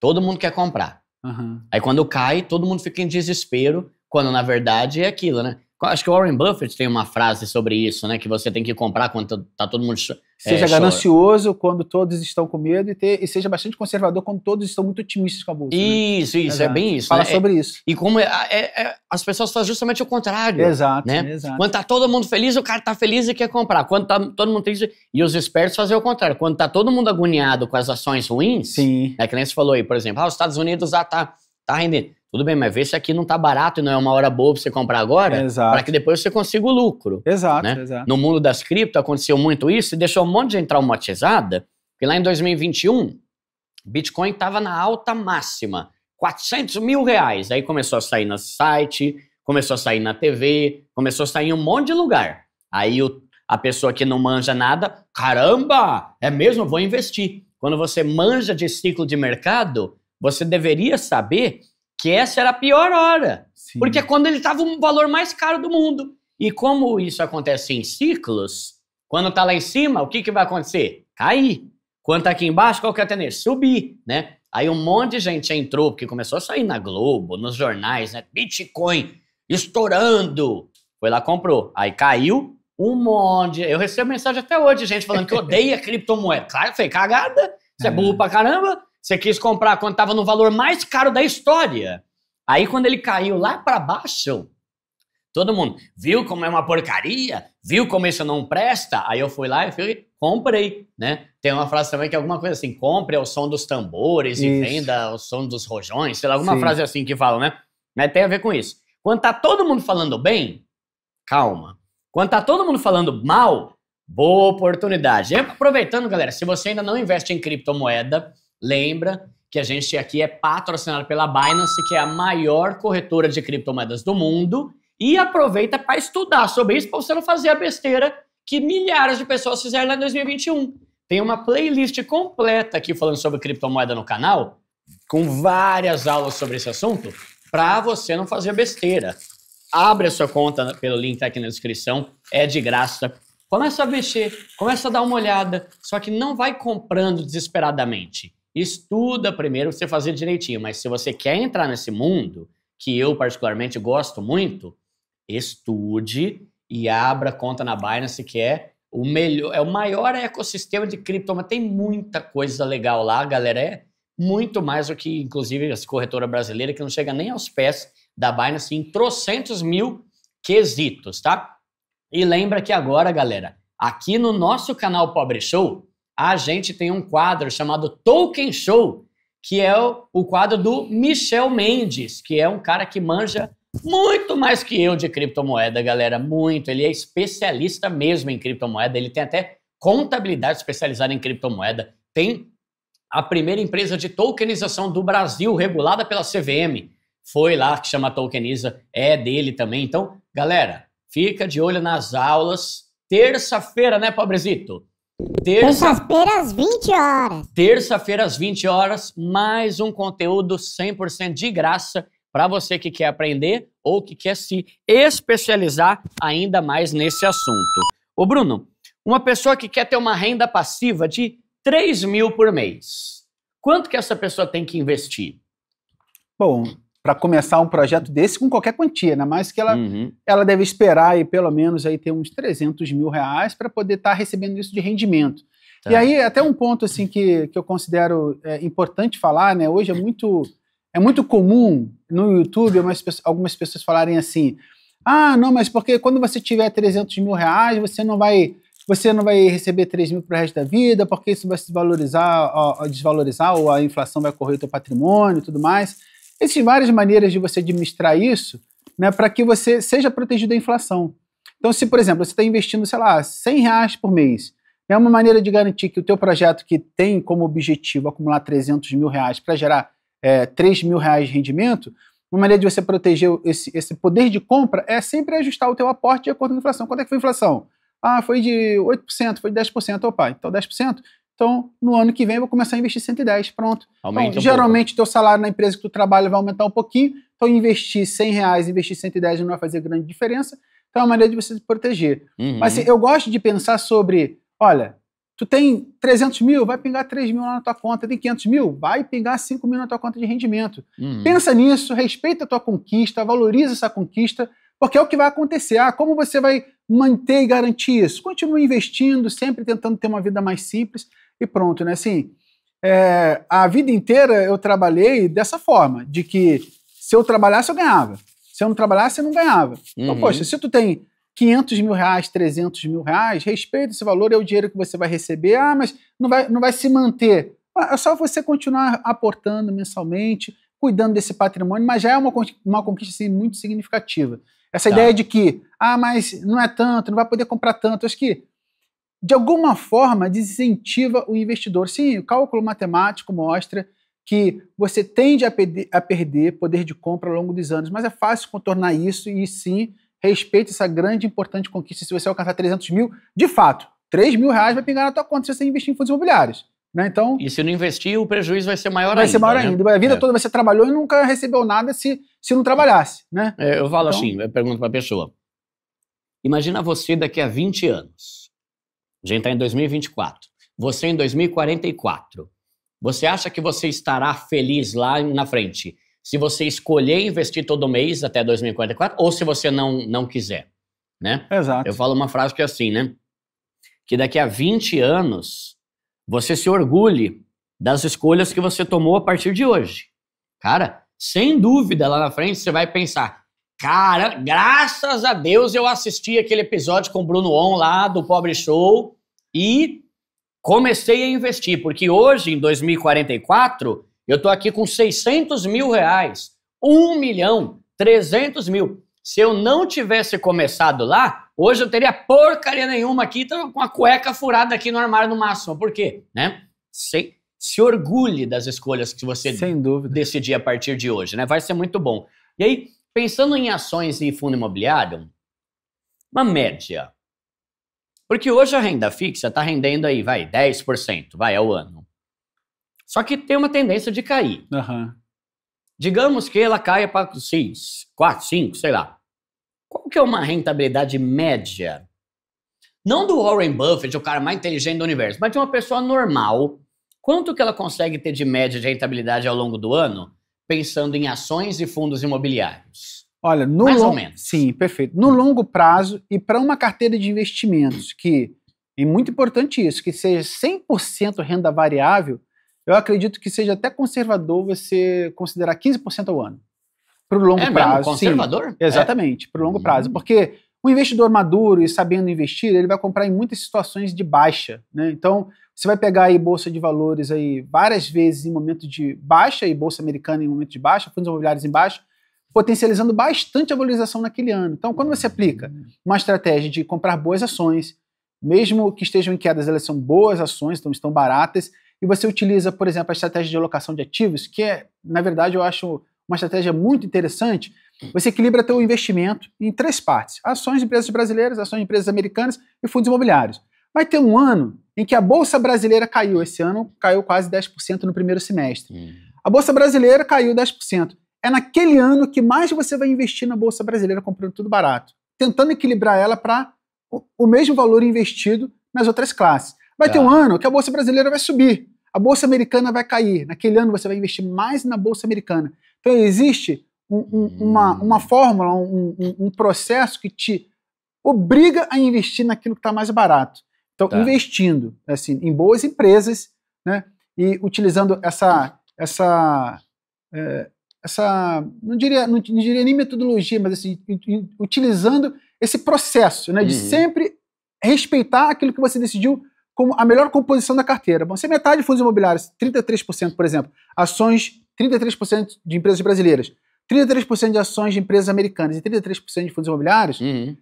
A: todo mundo quer comprar. Uhum. Aí quando cai, todo mundo fica em desespero, quando na verdade é aquilo, né? Acho que o Warren Buffett tem uma frase sobre isso, né? Que você tem que comprar quando tá todo mundo. É, seja é,
C: ganancioso quando todos estão com medo e, ter, e, seja bastante conservador quando todos estão
A: muito otimistas com a bolsa. Isso, né? isso, é exato. é bem isso. Fala né? sobre isso. E como é, é, é, as pessoas fazem justamente o contrário. Exato, né? exato. Quando tá todo mundo feliz, o cara tá feliz e quer comprar. Quando tá todo mundo triste. E os espertos fazem o contrário. Quando tá todo mundo agoniado com as ações ruins, Sim. é que nem você falou aí, por exemplo, ah, os Estados Unidos já ah, tá, tá rendendo. Tudo bem, mas vê se aqui não tá barato e não é uma hora boa pra você comprar agora, para que depois você consiga o lucro. Exato, né? exato. No mundo das cripto aconteceu muito isso e deixou um monte de gente traumatizada, porque lá em 2021, Bitcoin tava na alta máxima, 400 mil reais. Aí começou a sair no site, começou a sair na TV, começou a sair em um monte de lugar. Aí o, a pessoa que não manja nada, caramba, é mesmo, vou investir. Quando você manja de ciclo de mercado, você deveria saber que essa era a pior hora, Sim. porque é quando ele estava um valor mais caro do mundo. E como isso acontece em ciclos, quando está lá em cima, o que, que vai acontecer? Cair. Quando está aqui embaixo, qual que é a tendência? Subir, né? Aí um monte de gente entrou, porque começou a sair na Globo, nos jornais, né? Bitcoin estourando. Foi lá, comprou. Aí caiu um monte. Eu recebo mensagem até hoje, gente falando que odeia criptomoeda. Claro, foi cagada. Você é burro pra caramba. Você quis comprar quando estava no valor mais caro da história. Aí quando ele caiu lá para baixo, todo mundo viu como é uma porcaria, viu como isso não presta. Aí eu fui lá e fui, comprei, né? Tem uma frase também que é alguma coisa assim, compre ao é som dos tambores isso. e venda ao é som dos rojões, sei lá, alguma Sim. frase assim que falam, né? Mas tem a ver com isso. Quando tá todo mundo falando bem, calma. Quando tá todo mundo falando mal, boa oportunidade. E aproveitando, galera, se você ainda não investe em criptomoeda, Lembra que a gente aqui é patrocinado pela Binance, que é a maior corretora de criptomoedas do mundo. E aproveita para estudar sobre isso, para você não fazer a besteira que milhares de pessoas fizeram lá em 2021. Tem uma playlist completa aqui falando sobre criptomoeda no canal, com várias aulas sobre esse assunto, para você não fazer besteira. Abre a sua conta pelo link tá aqui na descrição, é de graça. Começa a mexer, começa a dar uma olhada, só que não vai comprando desesperadamente estuda primeiro você fazer direitinho. Mas se você quer entrar nesse mundo, que eu particularmente gosto muito, estude e abra conta na Binance, que é o melhor, é o maior ecossistema de criptomoedas. Tem muita coisa legal lá, galera. É muito mais do que, inclusive, as corretora brasileira, que não chega nem aos pés da Binance em trocentos mil quesitos, tá? E lembra que agora, galera, aqui no nosso canal Pobre Show, a gente tem um quadro chamado Tolkien Show, que é o quadro do Michel Mendes, que é um cara que manja muito mais que eu de criptomoeda, galera. Muito. Ele é especialista mesmo em criptomoeda. Ele tem até contabilidade especializada em criptomoeda. Tem a primeira empresa de tokenização do Brasil, regulada pela CVM. Foi lá que chama Tokeniza. É dele também. Então, galera, fica de olho nas aulas. Terça-feira, né, pobrezito? Terça-feira às 20 horas. Terça-feira às 20 horas, mais um conteúdo 100% de graça para você que quer aprender ou que quer se especializar ainda mais nesse assunto. Ô Bruno, uma pessoa que quer ter uma renda passiva de 3 mil por mês, quanto que essa pessoa tem que investir?
C: Bom, para começar um projeto desse com qualquer quantia, né? Mas que ela, uhum. ela deve esperar aí pelo menos aí ter uns 300 mil reais para poder estar tá recebendo isso de rendimento. Tá. E aí até um ponto assim que, que eu considero é, importante falar, né? Hoje é muito é muito comum no YouTube umas, algumas pessoas falarem assim, ah, não, mas porque quando você tiver 300 mil reais você não vai você não vai receber 3 mil para o resto da vida, porque isso vai se valorizar, ó, desvalorizar, ou a inflação vai correr o teu patrimônio e tudo mais. Existem várias maneiras de você administrar isso né, para que você seja protegido da inflação. Então, se, por exemplo, você está investindo, sei lá, 100 reais por mês, né, é uma maneira de garantir que o teu projeto que tem como objetivo acumular 300 mil reais para gerar é, 3 mil reais de rendimento, uma maneira de você proteger esse, esse poder de compra é sempre ajustar o teu aporte de acordo com a inflação. Quanto é que foi a inflação? Ah, foi de 8%, foi de 10%. Opa, então 10%, então, no ano que vem eu vou começar a investir 110, pronto. Aumenta então, um geralmente o teu salário na empresa que tu trabalha vai aumentar um pouquinho. Então, investir 100 reais, investir 110 não vai fazer grande diferença. Então, é uma maneira de você se proteger. Uhum. Mas assim, eu gosto de pensar sobre, olha, tu tem 300 mil, vai pingar 3 mil na tua conta. Tem 500 mil, vai pingar 5 mil na tua conta de rendimento. Uhum. Pensa nisso, respeita a tua conquista, valoriza essa conquista, porque é o que vai acontecer. Ah, como você vai manter e garantir isso? Continue investindo, sempre tentando ter uma vida mais simples e pronto, né? Assim, é, a vida inteira eu trabalhei dessa forma, de que se eu trabalhasse eu ganhava, se eu não trabalhasse eu não ganhava. Então,
B: uhum. Então, poxa, se
C: tu tem 500 mil reais, 300 mil reais, respeita esse valor, é o dinheiro que você vai receber, ah, mas não vai, não vai se manter. Ah, é só você continuar aportando mensalmente, cuidando desse patrimônio, mas já é uma, uma conquista assim, muito significativa. Essa tá. ideia de que, ah, mas não é tanto, não vai poder comprar tanto. Acho que de alguma forma desincentiva o investidor. Sim, o cálculo matemático mostra que você tende a, perder, a perder poder de compra ao longo dos anos, mas é fácil contornar isso e sim respeite essa grande e importante conquista. Se você alcançar 300 mil, de fato, 3 mil reais vai pingar na tua conta se você investir em fundos imobiliários. Né? Então,
A: e se não investir, o prejuízo vai ser maior vai ainda. Vai ser maior né? ainda.
C: A vida é. toda você trabalhou e nunca recebeu nada se, se não trabalhasse. Né?
A: É, eu falo então, assim, eu pergunto para a pessoa. Imagina você daqui a 20 anos a gente está em 2024. Você em 2044. Você acha que você estará feliz lá na frente se você escolher investir todo mês até 2044 ou se você não, não quiser, né? Exato. Eu falo uma frase que é assim, né? Que daqui a 20 anos você se orgulhe das escolhas que você tomou a partir de hoje. Cara, sem dúvida lá na frente você vai pensar, Cara, graças a Deus eu assisti aquele episódio com o Bruno On lá do Pobre Show e comecei a investir, porque hoje, em 2044, eu tô aqui com 600 mil reais, 1 milhão, 300 mil. Se eu não tivesse começado lá, hoje eu teria porcaria nenhuma aqui, tô com a cueca furada aqui no armário no máximo. Por quê? Né? Sei se orgulhe das escolhas que você decidir a partir de hoje, né? Vai ser muito bom. E aí, Pensando em ações e fundo imobiliário, uma média. Porque hoje a renda fixa está rendendo aí, vai, 10%, vai, ao ano. Só que tem uma tendência de cair. Uhum. Digamos que ela caia para 6, 4, 5, sei lá. Qual que é uma rentabilidade média? Não do Warren Buffett, o cara mais inteligente do universo, mas de uma pessoa normal. Quanto que ela consegue ter de média de rentabilidade ao longo do ano? pensando em ações e fundos imobiliários?
C: Olha, no mais long... ou menos. Sim, perfeito. No longo prazo e para uma carteira de investimentos que é muito importante isso, que seja 100% renda variável, eu acredito que seja até conservador você considerar 15% ao ano. Para o longo é prazo. Mesmo? Conservador? Sim, é. exatamente, é. para o longo prazo. Hum. Porque o investidor maduro e sabendo investir, ele vai comprar em muitas situações de baixa. Né? Então, você vai pegar aí bolsa de valores aí várias vezes em momento de baixa, e bolsa americana em momento de baixa, fundos imobiliários em baixa, potencializando bastante a valorização naquele ano. Então, quando você aplica uma estratégia de comprar boas ações, mesmo que estejam em quedas, elas são boas ações, então estão baratas, e você utiliza, por exemplo, a estratégia de alocação de ativos, que é, na verdade, eu acho uma estratégia muito interessante, você equilibra teu investimento em três partes: ações de empresas brasileiras, ações de empresas americanas e fundos imobiliários. Vai ter um ano em que a bolsa brasileira caiu. Esse ano caiu quase 10% no primeiro semestre. Hum. A bolsa brasileira caiu 10%. É naquele ano que mais você vai investir na bolsa brasileira comprando tudo barato, tentando equilibrar ela para o mesmo valor investido nas outras classes. Vai tá. ter um tá. ano que a bolsa brasileira vai subir, a bolsa americana vai cair. Naquele ano você vai investir mais na bolsa americana. Então existe um, uma, hum. uma fórmula, um, um, um, processo que te obriga a investir naquilo que está mais barato. Então, tá. investindo assim, em boas empresas né, e utilizando essa, essa, é, essa não, diria, não, não, diria nem metodologia, mas assim, utilizando esse processo né, de uhum. sempre respeitar aquilo que você decidiu como a melhor composição da carteira. Bom, se metade de fundos imobiliários, 33%, por exemplo, ações, 33% de empresas brasileiras, 33% de ações de empresas americanas e 33% de fundos imobiliários, uhum.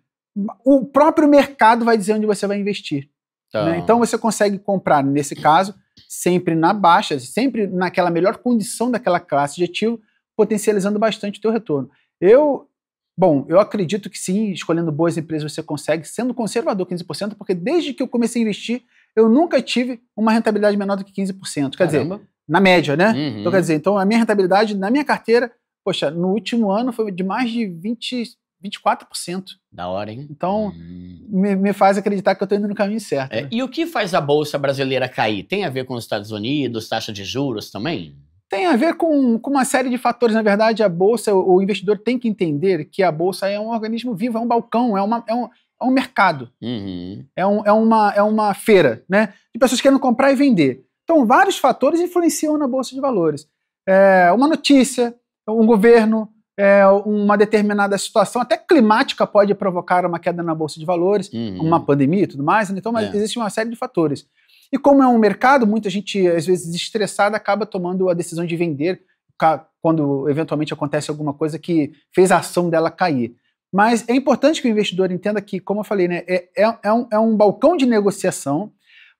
C: o próprio mercado vai dizer onde você vai investir. Então. Né? então você consegue comprar, nesse caso, sempre na baixa, sempre naquela melhor condição daquela classe de ativo, potencializando bastante o teu retorno. Eu, bom, eu acredito que sim, escolhendo boas empresas você consegue, sendo conservador 15%, porque desde que eu comecei a investir, eu nunca tive uma rentabilidade menor do que 15%. Quer Caramba. dizer, na média, né? Uhum. Então, quer dizer, então a minha rentabilidade na minha carteira Poxa, no último ano foi de mais de 20, 24%. Da hora, hein? Então, hum. me, me, faz acreditar que eu estou indo no caminho certo.
A: É, né? E o que faz a Bolsa Brasileira cair? Tem a ver com os Estados Unidos, taxa de juros também?
C: Tem a ver com, com uma série de fatores. Na verdade, a Bolsa, o, o investidor tem que entender que a Bolsa é um organismo vivo, é um balcão, é, uma, é, um, é um mercado.
B: Uhum.
C: É, um, é, uma, é uma feira, né? De pessoas querendo comprar e vender. Então, vários fatores influenciam na Bolsa de Valores. É, uma notícia, um governo, é, uma determinada situação, até climática, pode provocar uma queda na bolsa de valores, uhum. uma pandemia e tudo mais. Né? Então, mas é. existe uma série de fatores. E como é um mercado, muita gente, às vezes estressada, acaba tomando a decisão de vender quando eventualmente acontece alguma coisa que fez a ação dela cair. Mas é importante que o investidor entenda que, como eu falei, né, é, é, é um, é um balcão de negociação,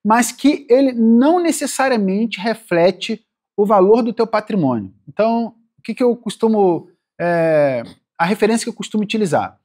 C: mas que ele não necessariamente reflete o valor do teu patrimônio. Então, que, que eu costumo. É, a referência que eu costumo utilizar.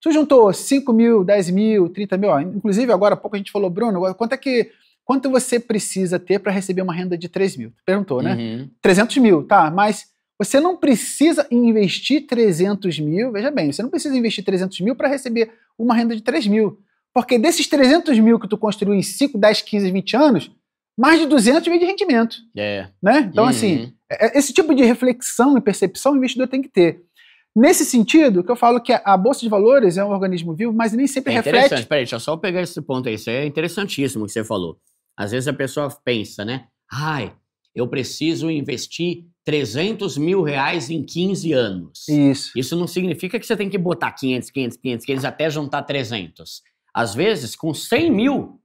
C: Tu juntou 5 mil, 10 mil, 30 mil, ó, inclusive agora há pouco a gente falou, Bruno, quanto é que. Quanto você precisa ter para receber uma renda de 3 mil? Tu perguntou, né? Uhum. 300 mil, tá, mas você não precisa investir 300 mil, veja bem, você não precisa investir 300 mil para receber uma renda de 3 mil. Porque desses 300 mil que tu construiu em 5, 10, 15, 20 anos, mais de 200 mil de rendimento. É. Né? Então, assim, uhum. assim, esse tipo de reflexão e percepção o investidor tem que ter. Nesse sentido, que eu falo que a Bolsa de Valores é um organismo vivo, mas nem sempre é reflete. Interessante,
A: peraí, deixa eu só pegar esse ponto aí. Isso é interessantíssimo que você falou. Às vezes a pessoa pensa, né? Ai, eu preciso investir 300 mil reais em 15 anos. Isso. Isso não significa que você tem que botar 500, 500, 500, 500 até juntar 300. Às vezes, com 100 mil,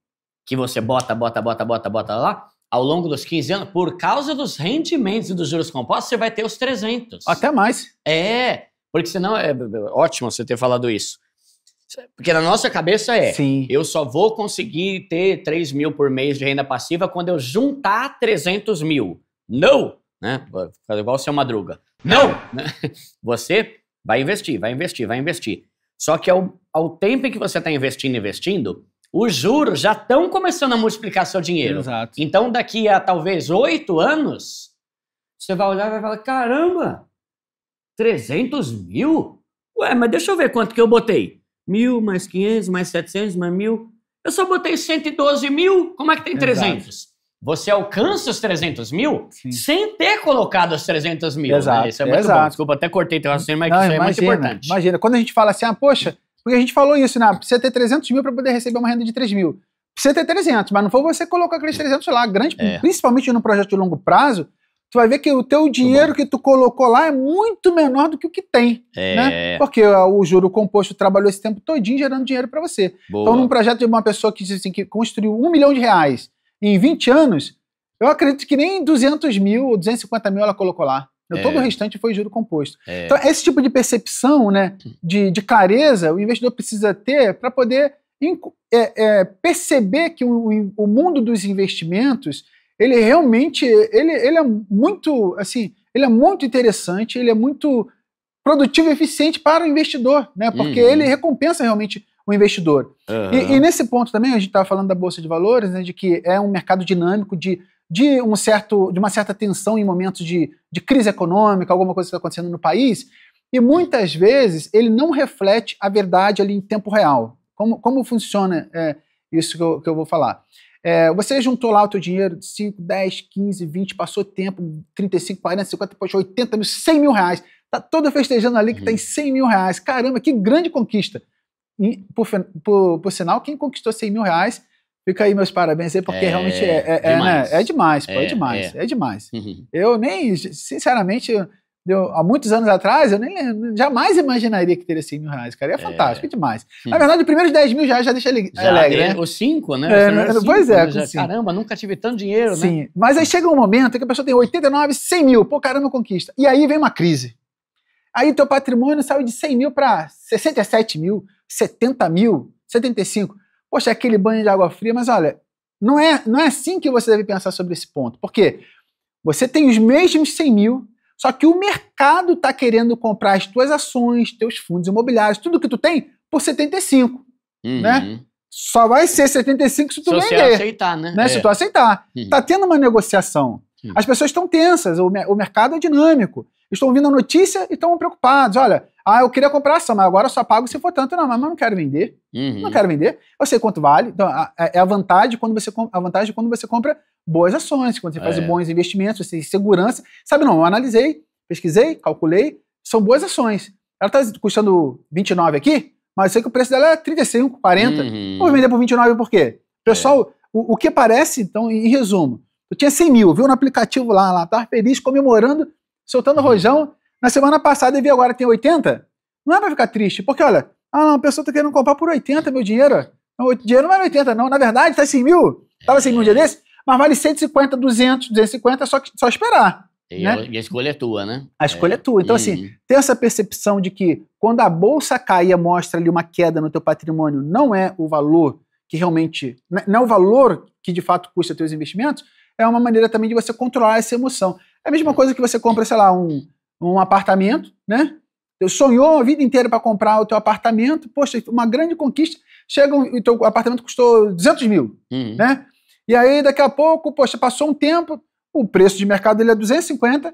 A: que você bota, bota, bota, bota, bota lá, ao longo dos 15 anos, por causa dos rendimentos e dos juros compostos, você vai ter os 300. Até mais. É, porque senão é, é, é ótimo você ter falado isso. Porque na nossa cabeça é, Sim. eu só vou conseguir ter 3 mil por mês de renda passiva quando eu juntar 300 mil. Não! Né? Fazer igual o seu Madruga. Não! Né? Você vai investir, vai investir, vai investir. Só que ao, ao tempo em que você está investindo, investindo, os juros já estão começando a multiplicar seu dinheiro. Exato. Então, daqui a talvez oito anos, você vai olhar e vai falar: caramba, 300 mil? Ué, mas deixa eu ver quanto que eu botei. Mil, mais 500, mais 700, mais mil. Eu só botei 112 mil, como é que tem Exato. 300? Você alcança os 300 mil Sim. sem ter colocado os 300 mil. Né? Exato. Né? Isso é muito Exato. bom. Desculpa, até cortei teu raciocínio, mas Não, isso imagina, é muito importante.
C: Imagina, quando a gente fala assim, ah, poxa, porque a gente falou isso, né? Ah, precisa ter 300 mil para poder receber uma renda de 3 mil. Precisa ter 300, mas não for você colocar aqueles 300 lá, grande, é. principalmente no projeto de longo prazo, tu vai ver que o teu dinheiro que tu colocou lá é muito menor do que o que tem, é. né? Porque o juro composto trabalhou esse tempo todinho gerando dinheiro para você. Boa. Então, num projeto de uma pessoa que, assim, que construiu um milhão de reais em 20 anos, eu acredito que nem 200 mil ou 250 mil ela colocou lá. É. Todo o restante foi juro composto. É. Então, esse tipo de percepção, né, de, de clareza, o investidor precisa ter para poder é, é, perceber que o, o, mundo dos investimentos, ele realmente, ele, ele é muito, assim, ele é muito interessante, ele é muito produtivo e eficiente para o investidor, né, porque uhum. ele recompensa realmente o investidor. Uhum. E, e, nesse ponto também, a gente estava falando da Bolsa de Valores, né, de que é um mercado dinâmico de de, um certo, de uma certa tensão em momentos de, de crise econômica, alguma coisa que está acontecendo no país, e muitas vezes ele não reflete a verdade ali em tempo real. Como, como funciona é, isso que eu, que eu vou falar? É, você juntou lá o teu dinheiro, 5, 10, 15, 20, passou tempo, 35, 40, 50, poxa, 80 mil, 100 mil reais. Está todo festejando ali que tá uhum. tem 100 mil reais. Caramba, que grande conquista. E, por, por, por sinal, quem conquistou 100 mil reais Fica aí meus parabéns aí, porque é, realmente é, é, é né? demais. Né? é demais, pô, é, é demais, é. é, demais. Uhum. Eu nem, sinceramente, eu, há muitos anos atrás, eu nem jamais imaginaria que teria 100 mil reais, cara. É fantástico, é demais. Na verdade, os primeiros 10 mil reais já deixa alegre, já, alegre né? Os
A: 5, né? né? cinco, pois é. Né? Já, caramba, nunca tive tanto dinheiro, Sim. né? Sim,
C: mas aí chega um momento que a pessoa tem 89, 100 mil, pô, caramba, conquista. E aí vem uma crise. Aí teu patrimônio sai de 100 mil para 67 mil, 70 mil, 75 poxa, é aquele banho de água fria, mas olha, não é, não é assim que você deve pensar sobre esse ponto. Porque você tem os mesmos 100 mil, só que o mercado está querendo comprar as tuas ações, teus fundos imobiliários, tudo que tu tem, por 75, uhum. né? Só vai ser 75 se tu se vender. Se aceitar, né? né? É. Se tu aceitar. Uhum. Tá tendo uma negociação. Uhum. As pessoas estão tensas, o, mercado é dinâmico. Estão ouvindo a notícia e estão preocupados. Olha, ah, eu queria comprar ação, mas agora eu só pago se for tanto. Não, mas eu não quero vender. Uhum. Não quero vender. Eu sei quanto vale. Então, é, é a vantagem quando você, a vantagem quando você compra boas ações, quando você é. faz bons investimentos, você tem segurança. Sabe, não, eu analisei, pesquisei, calculei. São boas ações. Ela está custando 29 aqui, mas eu sei que o preço dela é 35, 40. Uhum. Vou vender por 29 por quê? Pessoal, é. o, o que parece, então, em resumo, eu tinha 100 mil, viu no aplicativo lá, lá, tava feliz, comemorando, soltando uhum. rojão. Na semana passada eu vi agora tem 80. Não é para ficar triste, porque olha, ah, a pessoa tá querendo comprar por 80 meu dinheiro. O dinheiro não é 80, não. Na verdade, tá 100 mil. Tava 100 mil um dia desse, mas vale 150, 200, 250, é só, só esperar. E, né? a
A: escolha é tua, né?
C: A escolha é, é tua. Então, uhum. assim, ter essa percepção de que quando a bolsa cai e mostra ali uma queda no teu patrimônio, não é o valor que realmente. Né, não é o valor que de fato custa teus investimentos, é uma maneira também de você controlar essa emoção. É a mesma é. coisa que você compra, sei lá, um um apartamento, né? Sonhou a vida inteira para comprar o teu apartamento, poxa, uma grande conquista. Chega, o teu apartamento custou 200 mil, uhum. né? E aí, daqui a pouco, poxa, passou um tempo, o preço de mercado dele é 250,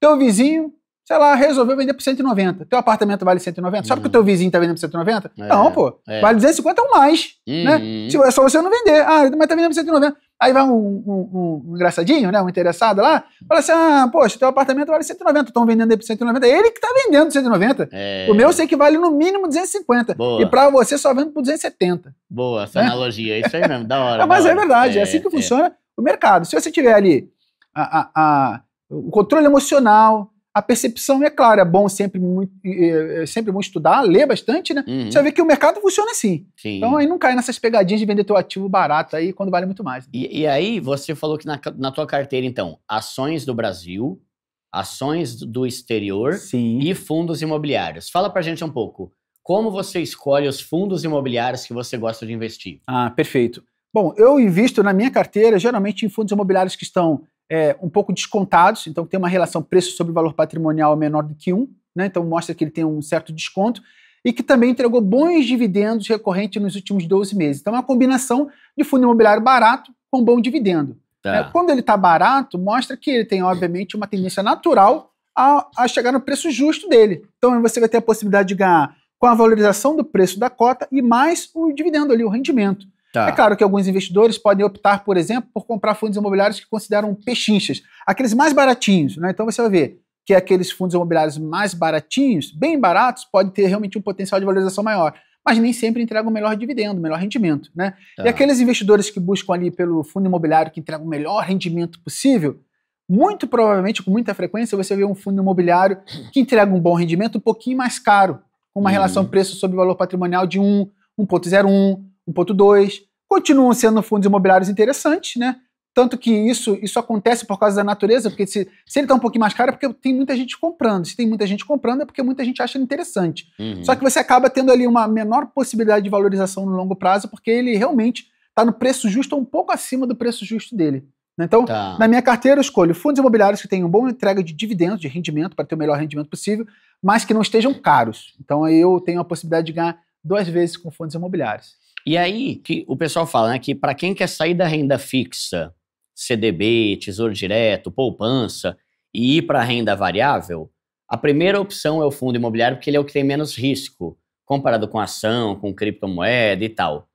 C: teu vizinho, sei lá, resolveu vender por 190. Teu apartamento vale 190? Uhum. Sabe que o teu uhum. vizinho tá vendendo por 190? É, não, pô. É. Vale 250 ou mais, né? uhum. né? É só você não vender. Ah, mas tá vendendo por 190. Aí vai um, um, um, engraçadinho, né? Um interessado lá, fala assim: ah, poxa, teu apartamento vale 190, estão vendendo aí por 190. Ele que tá vendendo 190. É. O meu eu sei que vale no mínimo 250. Boa. E para você só vendo por 270.
A: Boa, essa né? analogia, é isso aí mesmo, da hora. Mas da é hora. é verdade, é, é assim que é.
C: funciona o mercado. Se você tiver ali a, a, a, o controle emocional, a percepção é clara, é bom sempre muito, é, sempre bom estudar, ler bastante, né? Uhum. Você vai ver que o mercado funciona assim. Sim. Então aí não cai nessas pegadinhas de vender teu ativo barato aí quando vale muito mais. Né?
A: E, e, aí você falou que na, na tua carteira, então, ações do Brasil, ações do exterior Sim. e fundos imobiliários. Fala pra gente um pouco. Como você escolhe os fundos imobiliários que você gosta de investir? Ah, perfeito.
C: Bom, eu invisto na minha carteira geralmente em fundos imobiliários que estão é, um pouco descontados, então tem uma relação preço sobre valor patrimonial menor do que 1, né? então mostra que ele tem um certo desconto, e que também entregou bons dividendos recorrentes nos últimos 12 meses. Então é uma combinação de fundo imobiliário barato com bom dividendo. Tá. É, quando ele está barato, mostra que ele tem, obviamente, uma tendência natural a, a chegar no preço justo dele. Então você vai ter a possibilidade de ganhar com a valorização do preço da cota e mais o dividendo ali, o rendimento. Tá. É claro que alguns investidores podem optar, por exemplo, por comprar fundos imobiliários que consideram pechinchas, aqueles mais baratinhos, né? Então você vai ver que aqueles fundos imobiliários mais baratinhos, bem baratos, podem ter realmente um potencial de valorização maior, mas nem sempre entregam o melhor dividendo, o melhor rendimento, né? Tá. E aqueles investidores que buscam ali pelo fundo imobiliário que entrega o melhor rendimento possível, muito provavelmente, com muita frequência, você vê um fundo imobiliário que entrega um bom rendimento um pouquinho mais caro, com uma uhum. relação preço sobre valor patrimonial de 1, 1.01, 1,2, continuam sendo fundos imobiliários interessantes, né? Tanto que isso, isso acontece por causa da natureza, porque se, se ele está um pouquinho mais caro é porque tem muita gente comprando. Se tem muita gente comprando é porque muita gente acha interessante. Uhum. Só que você acaba tendo ali uma menor possibilidade de valorização no longo prazo, porque ele realmente está no preço justo um pouco acima do preço justo dele. Né? Então, tá. na minha carteira, eu escolho fundos imobiliários que tenham boa entrega de dividendos, de rendimento, para ter o melhor rendimento possível, mas que não estejam caros. Então, aí eu tenho a possibilidade de ganhar duas vezes com fundos imobiliários.
A: E aí que o pessoal fala né, que para quem quer sair da renda fixa, CDB, Tesouro Direto, poupança e ir para a renda variável, a primeira opção é o fundo imobiliário porque ele é o que tem menos risco comparado com ação, com criptomoeda e tal.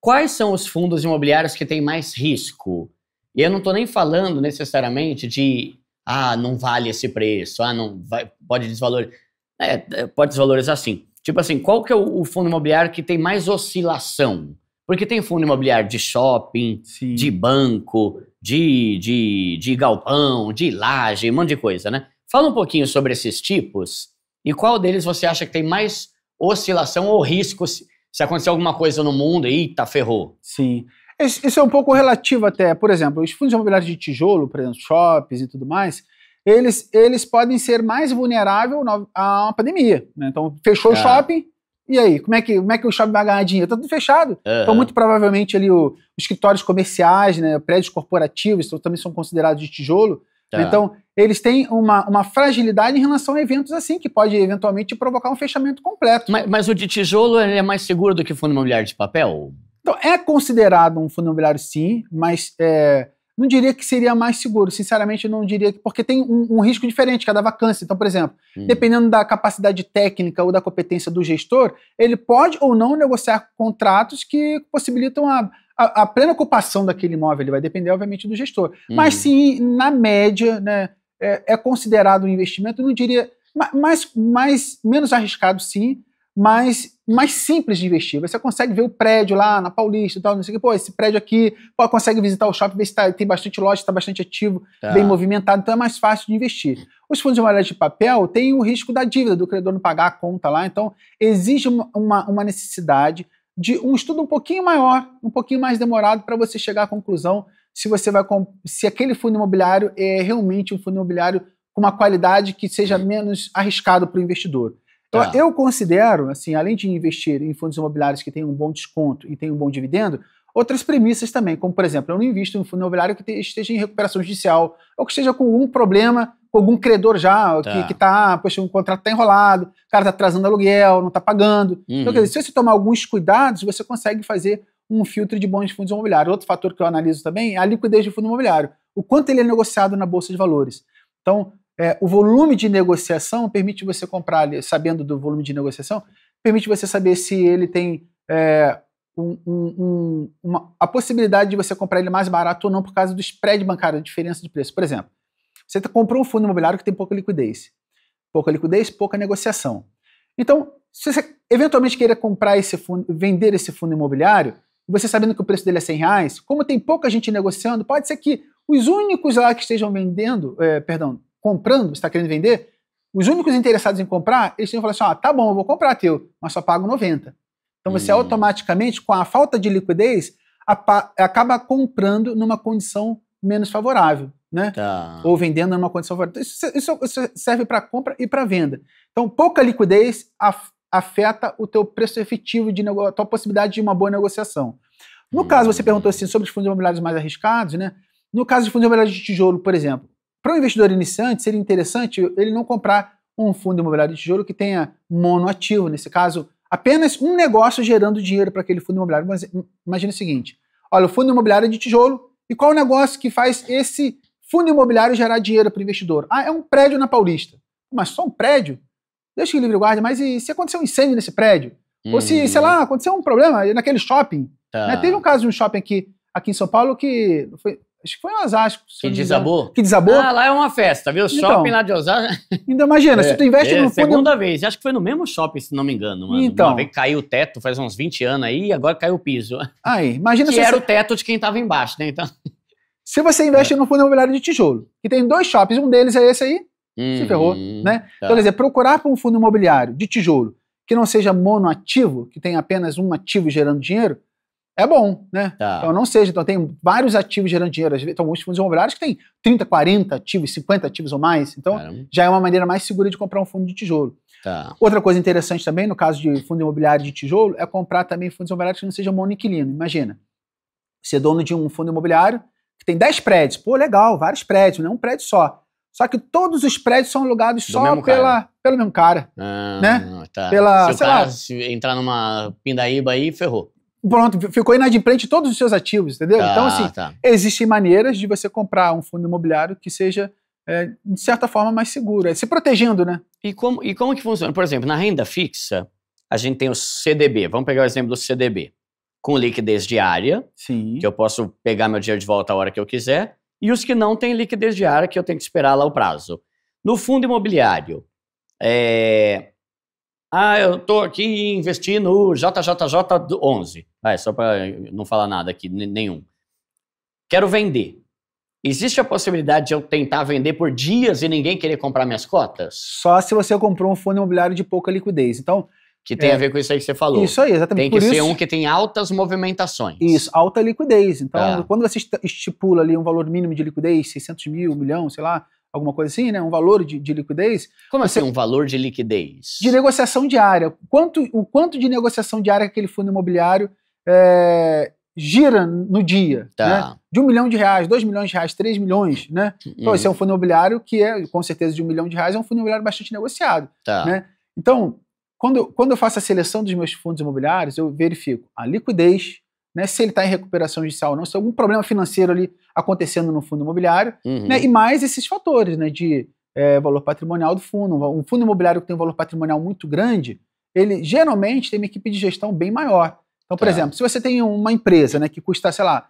A: Quais são os fundos imobiliários que têm mais risco? E eu não estou nem falando necessariamente de ah, não vale esse preço, ah, não vai, pode desvalorizar. É, é, pode desvalorizar sim. Tipo assim, qual que é o, o fundo imobiliário que tem mais oscilação? Porque tem fundo imobiliário de shopping, Sim. de banco, de, de, de galpão, de laje, um monte de coisa, né? Fala um pouquinho sobre esses tipos e qual deles você acha que tem mais oscilação ou risco se, se acontecer alguma coisa no mundo, eita, ferrou. Sim.
C: Isso é um pouco relativo até, por exemplo, os fundos imobiliários de tijolo, por exemplo, shoppings e tudo mais, eles, eles podem ser mais vulneráveis a uma pandemia. Né? Então, fechou o é. shopping, e aí? Como é, que, como é que o shopping vai ganhar dinheiro? Está tudo fechado. Uhum. Então, muito provavelmente, ali, o, escritórios comerciais, né, prédios corporativos então, também são considerados de tijolo. É. Então, eles têm uma, uma fragilidade em relação a eventos assim, que pode eventualmente provocar um fechamento
A: completo. Mas, mas o de tijolo é mais seguro do que o fundo imobiliário de papel? Então,
C: é considerado um fundo imobiliário, sim, mas. É, não diria que seria mais seguro, sinceramente, não diria que. Porque tem um, um risco diferente cada vacância. Então, por exemplo, hum. dependendo da capacidade técnica ou da competência do gestor, ele pode ou não negociar contratos que possibilitam a, a, a plena ocupação daquele imóvel. Ele vai depender, obviamente, do gestor. Hum. Mas sim, na média, né, é, é considerado um investimento, não diria. Mais, mais, menos arriscado, sim, mas mais simples de investir. Você consegue ver o prédio lá na Paulista e tal, não sei o que, pô, esse prédio aqui, pô, consegue visitar o shopping, ver se tá, tem bastante loja, está bastante ativo, tá. bem movimentado, então é mais fácil de investir. Os fundos de moeda de papel têm o risco da dívida, do credor não pagar a conta lá, então exige uma, uma necessidade de um estudo um pouquinho maior, um pouquinho mais demorado para você chegar à conclusão se você vai se aquele fundo imobiliário é realmente um fundo imobiliário com uma qualidade que seja menos arriscado para o investidor. Então, é. eu considero, assim, além de investir em fundos imobiliários que têm um bom desconto e têm um bom dividendo, outras premissas também, como, por exemplo, eu não invisto em um fundo imobiliário que esteja em recuperação judicial ou que esteja com algum problema, com algum credor já, tá. que, está, poxa, um contrato está enrolado, o cara está atrasando aluguel, não está pagando. Uhum. Então, quer uhum. dizer, se você tomar alguns cuidados, você consegue fazer um filtro de bons fundos imobiliários. Outro fator que eu analiso também é a liquidez do fundo imobiliário. O quanto ele é negociado na Bolsa de Valores. Então, é, o volume de negociação permite você comprar, sabendo do volume de negociação, permite você saber se ele tem é, um, um, uma, a possibilidade de você comprar ele mais barato ou não por causa do spread bancário, a diferença de preço. Por exemplo, você tá, comprou um fundo imobiliário que tem pouca liquidez. Pouca liquidez, pouca negociação. Então, se você eventualmente queira comprar esse fundo, vender esse fundo imobiliário, você sabendo que o preço dele é 100 reais, como tem pouca gente negociando, pode ser que os únicos lá que estejam vendendo, é, perdão, comprando, está querendo vender, os únicos interessados em comprar, eles têm que falar assim: ah, tá bom, eu vou comprar teu, mas só pago 90. Então você hum. automaticamente, com a falta de liquidez, acaba comprando numa condição menos favorável, né? Tá. Ou vendendo numa condição favorável. Isso, isso, isso serve para compra e para venda. Então, pouca liquidez afeta o teu preço efetivo de a tua possibilidade de uma boa negociação. No caso, você hum. perguntou assim sobre os fundos imobiliários mais arriscados, né? No caso de fundos imobiliários de tijolo, por exemplo, para o um investidor iniciante, seria interessante ele não comprar um fundo imobiliário de tijolo que tenha monoativo, nesse caso, apenas um negócio gerando dinheiro para aquele fundo imobiliário. Mas imagina o seguinte: olha, o fundo imobiliário é de tijolo, e qual é o negócio que faz esse fundo imobiliário gerar dinheiro para o investidor? Ah, é um prédio na Paulista. Mas só um prédio? Deixa que o livre guarde, mas e se acontecer um incêndio nesse prédio? Hum. Ou se, sei uhum. lá, aconteceu um problema naquele shopping? Né? Tá. Né? Teve um caso de um shopping aqui, aqui em São Paulo que foi, Acho que foi em Osasco.
A: Que desabou? Que desabou. Ah, lá é uma festa, viu? Então, shopping lá de Osasco. Então,
C: imagina, é, se tu é, investe é, no fundo... Segunda
A: vez, acho que foi no mesmo shopping, se não me engano. Mano. Então. Uma vez caiu o teto, faz uns 20 anos aí, e agora caiu o piso.
C: Aí, imagina que se... Que era você... o
A: teto de quem estava embaixo, né? Então...
C: Se você investe é. no fundo imobiliário de tijolo, que tem dois shoppings, um deles é esse aí, hum, se ferrou, hum, né? Tá. Então, quer dizer, procurar por um fundo imobiliário de tijolo que não seja monoativo, que tenha apenas um ativo gerando dinheiro, é bom, né? Tá. Então não seja. Então tem vários ativos gerando dinheiro. Então, alguns fundos imobiliários que têm 30, 40 ativos, 50 ativos ou mais. Então Caramba. já é uma maneira mais segura de comprar um fundo de tijolo. Tá. Outra coisa interessante também, no caso de fundo imobiliário de tijolo, é comprar também fundos imobiliários que não sejam monoinquilino. Imagina, ser dono de um fundo imobiliário que tem 10 prédios. Pô, legal, vários prédios, não é um prédio só. Só que todos os prédios são alugados Do só pela, pelo mesmo cara. Ah, né? Tá. Pela, Se o sei cara
A: lá, entrar numa pindaíba aí, ferrou
C: pronto, ficou inadimplente todos os seus ativos, entendeu? Tá, então, assim, tá. existem maneiras de você comprar um fundo imobiliário que seja, é, de certa forma, mais seguro, é, se protegendo,
A: né? E como, e como que funciona? Por exemplo, na renda fixa, a gente tem o CDB. Vamos pegar o exemplo do CDB. Com liquidez diária, Sim. que eu posso pegar meu dinheiro de volta a hora que eu quiser, e os que não têm liquidez diária, que eu tenho que esperar lá o prazo. No fundo imobiliário, é, ah, eu estou aqui investindo no JJJ11. Ah, é só para não falar nada aqui, nenhum. Quero vender. Existe a possibilidade de eu tentar vender por dias e ninguém querer comprar minhas cotas? Só
C: se você comprou um fundo imobiliário de pouca liquidez. Então, que tem é, a ver com isso
A: aí que você falou. Isso aí, exatamente. Tem que Por ser isso, um que tem altas movimentações.
C: Isso, alta liquidez. Então, tá. quando você estipula ali um valor mínimo de liquidez, 600 mil, um milhão, sei lá, alguma coisa assim, né? Um valor de, de liquidez.
A: Como você, assim, um valor de liquidez?
C: De negociação diária. Quanto, o quanto de negociação diária que aquele fundo imobiliário é, gira no dia. Tá. Né? De um milhão de reais, dois milhões de reais, três milhões, né? Então, uhum. Então, esse é um fundo imobiliário que é, com certeza, de um milhão de reais, é um fundo imobiliário bastante negociado. Tá. Né? Então, quando, quando eu faço a seleção dos meus fundos imobiliários, eu verifico a liquidez, né, se ele está em recuperação judicial ou não, se tem algum problema financeiro ali acontecendo no fundo imobiliário, uhum. né, e mais esses fatores né, de é, valor patrimonial do fundo. Um fundo imobiliário que tem um valor patrimonial muito grande, ele geralmente tem uma equipe de gestão bem maior. Então, por é. exemplo, se você tem uma empresa né, que custa, sei lá,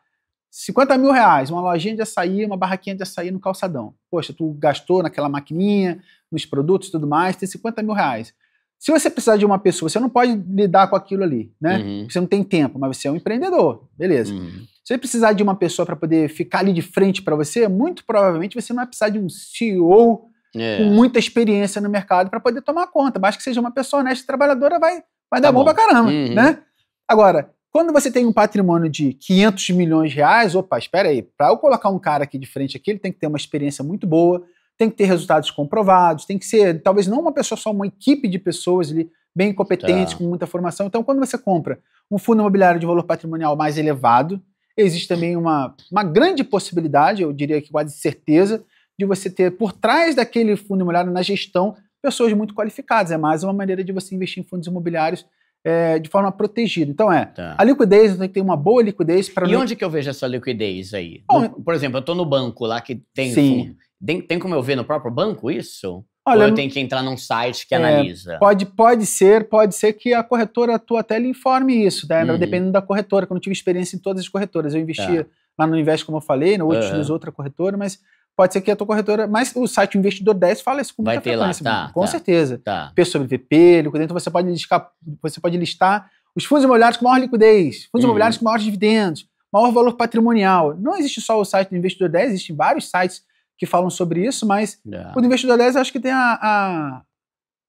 C: 50 mil reais, uma lojinha de açaí, uma barraquinha de açaí no calçadão. Poxa, tu gastou naquela maquininha, nos produtos e tudo mais, tem 50 mil reais. Se você precisar de uma pessoa, você não pode lidar com aquilo ali, né? Uhum. Você não tem tempo, mas você é um empreendedor, beleza. Uhum. Se você precisar de uma pessoa para poder ficar ali de frente para você, muito provavelmente você não vai precisar de um CEO é. com muita experiência no mercado para poder tomar conta. Basta que seja uma pessoa honesta e trabalhadora, vai, vai tá dar bom, pra caramba, uhum. né? Agora, quando você tem um patrimônio de 500 milhões de reais, opa, espera aí, para eu colocar um cara aqui de frente aqui, ele tem que ter uma experiência muito boa, tem que ter resultados comprovados, tem que ser, talvez não uma pessoa só, uma equipe de pessoas ali bem competentes, tá. com muita formação. Então, quando você compra um fundo imobiliário de valor patrimonial mais elevado, existe também uma, uma grande possibilidade, eu diria que quase certeza, de você ter por trás daquele fundo imobiliário na gestão pessoas muito qualificadas. É mais uma maneira de você investir em fundos imobiliários é, de forma protegida. Então é, tá. a liquidez tem que ter uma boa liquidez para. E onde
A: que eu vejo essa liquidez aí? Bom, no, por exemplo, eu estou no banco lá que tem. Sim. Fundo. Tem como eu ver no próprio banco isso? Olha, Ou eu tenho que entrar num site que é, analisa? Pode,
C: pode ser, pode ser que a corretora tua até lhe informe isso, né? Uhum. Dependendo da corretora, que eu não tive experiência em todas as corretoras. Eu investi tá. lá no Invest, como eu falei, no outro uhum. outra corretora, mas pode ser que a tua corretora. Mas o site Investidor 10 fala isso com Vai muita frequência. Lá, tá, com tá, certeza. Tá. P sobre VP, liquidez, então você pode listar, você pode listar os fundos imobiliários com maior liquidez, fundos uhum. imobiliários com maiores dividendos, maior valor patrimonial. Não existe só o site do Investidor 10, existem vários sites que falam sobre isso, mas é. o investidor 10 eu acho que tem a, a,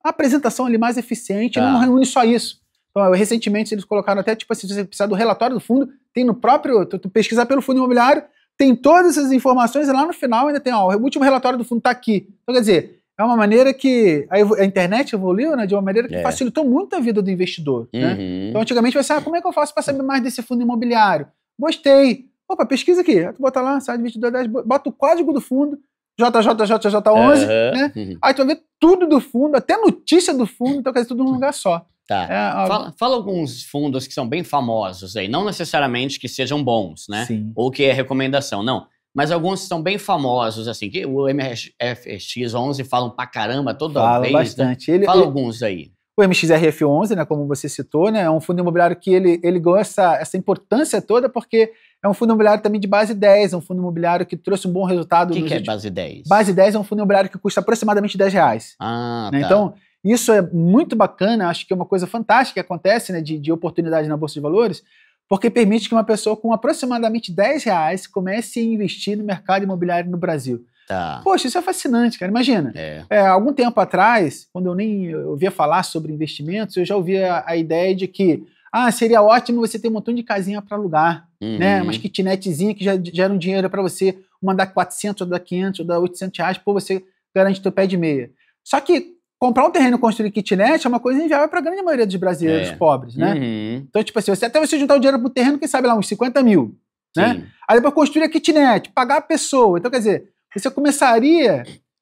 C: a apresentação ali mais eficiente, não é. reúne só isso. Então, recentemente eles colocaram até, tipo assim, se você precisar do relatório do fundo, tem no próprio, tu, tu pesquisar pelo fundo imobiliário, tem todas essas informações e lá no final ainda tem, ó, o último relatório do fundo está aqui. Então, quer dizer, é uma maneira que a, a, internet evoluiu, né, de uma maneira que é. facilitou muito a vida do investidor, né? uhum. né? Então, antigamente você, ah, como é que eu faço para saber mais desse fundo imobiliário? Gostei, Opa, pesquisa aqui. Aí tu bota lá, site 2210, bota o código do fundo, JJJJ11, uhum. né? Aí tu vai ver tudo do fundo, até notícia do fundo, então quer dizer, tudo num lugar só.
A: Tá. É, fala, fala, alguns fundos que são bem famosos aí, não necessariamente que sejam bons, né? Sim. Ou que é recomendação, não. Mas alguns são bem famosos, assim, que o MFX11 falam pra caramba toda fala vez. Bastante. Né? Ele, fala ele, alguns aí.
C: O MXRF11, né, como você citou, né, é um fundo imobiliário que ele, ele ganhou essa, essa importância toda porque é um fundo imobiliário também de base 10, é um fundo imobiliário que trouxe um bom resultado. O que, que é
A: base 10?
C: Base 10 é um fundo imobiliário que custa aproximadamente 10 reais. Ah, né? tá. Então, isso é muito bacana, acho que é uma coisa fantástica que acontece né, de, de oportunidade na Bolsa de Valores, porque permite que uma pessoa com aproximadamente 10 reais comece a investir no mercado imobiliário no Brasil. Tá. Poxa, isso é fascinante, cara. Imagina. É. É, algum tempo atrás, quando eu nem ouvia falar sobre investimentos, eu já ouvia a ideia de que ah, seria ótimo você ter um montão de casinha para alugar, né? uhum. né? Umas kitnetzinha que já geram um dinheiro para você, uma dá 400, da dá 500, ou dá 800 reais, pô, você garante teu pé de meia. Só que comprar um terreno e construir kitnet é uma coisa inviável para a grande maioria dos brasileiros é. pobres, né? Uhum. Então, tipo assim, você, até você juntar o dinheiro pro terreno, quem sabe lá, uns 50 mil, né? Sim. né? Aí depois construir a kitnet, pagar a pessoa. Então, quer dizer, você começaria...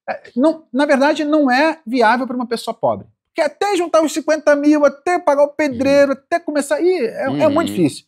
C: É, não, na verdade, não é viável para uma pessoa pobre que até juntar os 50 mil, até pagar o pedreiro, uhum. até começar. Ih, é, uhum. é, muito uhum. difícil.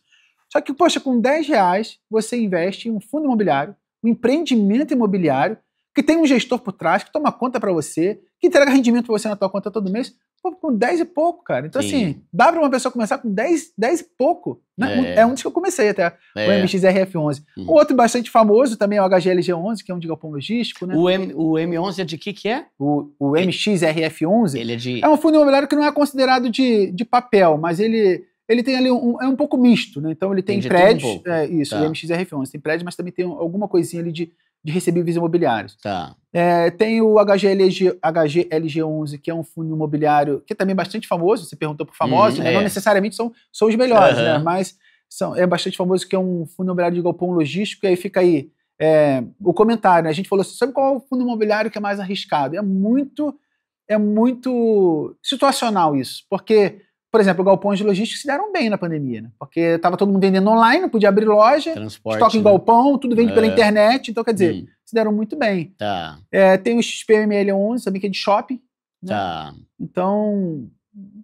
C: Só que, poxa, com 10 reais você investe em um fundo imobiliário, um empreendimento imobiliário, que tem um gestor por trás, que toma conta para você, que entrega rendimento para você na tua conta todo mês com 10 e pouco, cara. Então, assim, Sim. assim, dá pra uma pessoa começar com 10, 10 e pouco. Né? É. é um dos que eu comecei até, é. o MXRF11. Uhum. Outro bastante famoso também é o HGLG11, que é um de galpão logístico, né? O,
A: M, o M11 é de que que é?
C: O, o MXRF11. Ele é de... É um fundo imobiliário que não é considerado de, de papel, mas ele ele tem ali um, é um pouco misto, né? Então ele tem Entendi, prédios, um é, isso, tá. o MXRF11 tem prédios, mas também tem alguma coisinha ali de, de recebíveis imobiliários. Tá. É, tem o HGLG, HGLG11, que é um fundo imobiliário que é também bastante famoso, você perguntou por famoso, uhum, né? é. não necessariamente são, são os melhores, uhum. né? mas são, é bastante famoso, que é um fundo imobiliário de galpão logístico, e aí fica aí é, o comentário, né? a gente falou assim, sabe qual é o fundo imobiliário que é mais arriscado? É muito, é muito situacional isso, porque por exemplo, galpões de logística se deram bem na pandemia, né? Porque estava todo mundo vendendo online, não podia abrir loja,
B: Transporte, estoque em né?
C: galpão, tudo vende é. pela internet, então quer dizer, hum. se deram muito bem. Tá. É, tem o XPML11 também, que é de shopping.
A: Né? Tá. Então,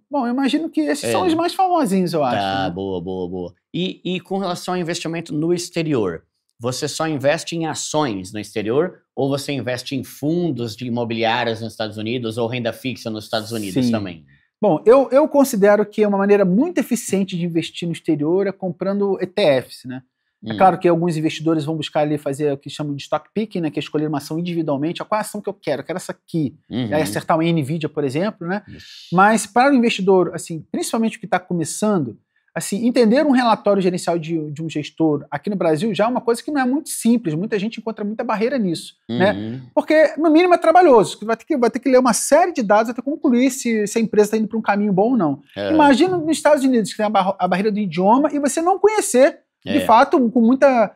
C: bom, eu imagino que esses é. são os
A: mais famosinhos, eu acho. Tá, né? boa, boa, boa. E, e com relação ao investimento no exterior, você só investe em ações no exterior ou você investe em fundos de imobiliárias nos Estados Unidos ou renda fixa nos Estados Unidos Sim. também?
C: Bom, eu, eu considero que é uma maneira muito eficiente de investir no exterior é comprando ETFs, né? É hum. claro que alguns investidores vão buscar ali fazer o que chamam de stock picking, né, que é escolher uma ação individualmente, qual é a ação que eu quero, eu quero essa aqui, uhum. e aí acertar uma Nvidia, por exemplo, né? Isso. Mas para o investidor, assim, principalmente o que está começando, assim, entender um relatório gerencial de, de, um gestor aqui no Brasil já é uma coisa que não é muito simples. Muita gente encontra muita barreira nisso, né? uhum. né? Porque, no mínimo, é trabalhoso. Vai ter que, vai ter que ler uma série de dados até concluir se, se a empresa está indo para um caminho bom ou não. É. Imagina nos Estados Unidos, que tem a, barra, a barreira do idioma, e você não conhecer, é. de fato, com muita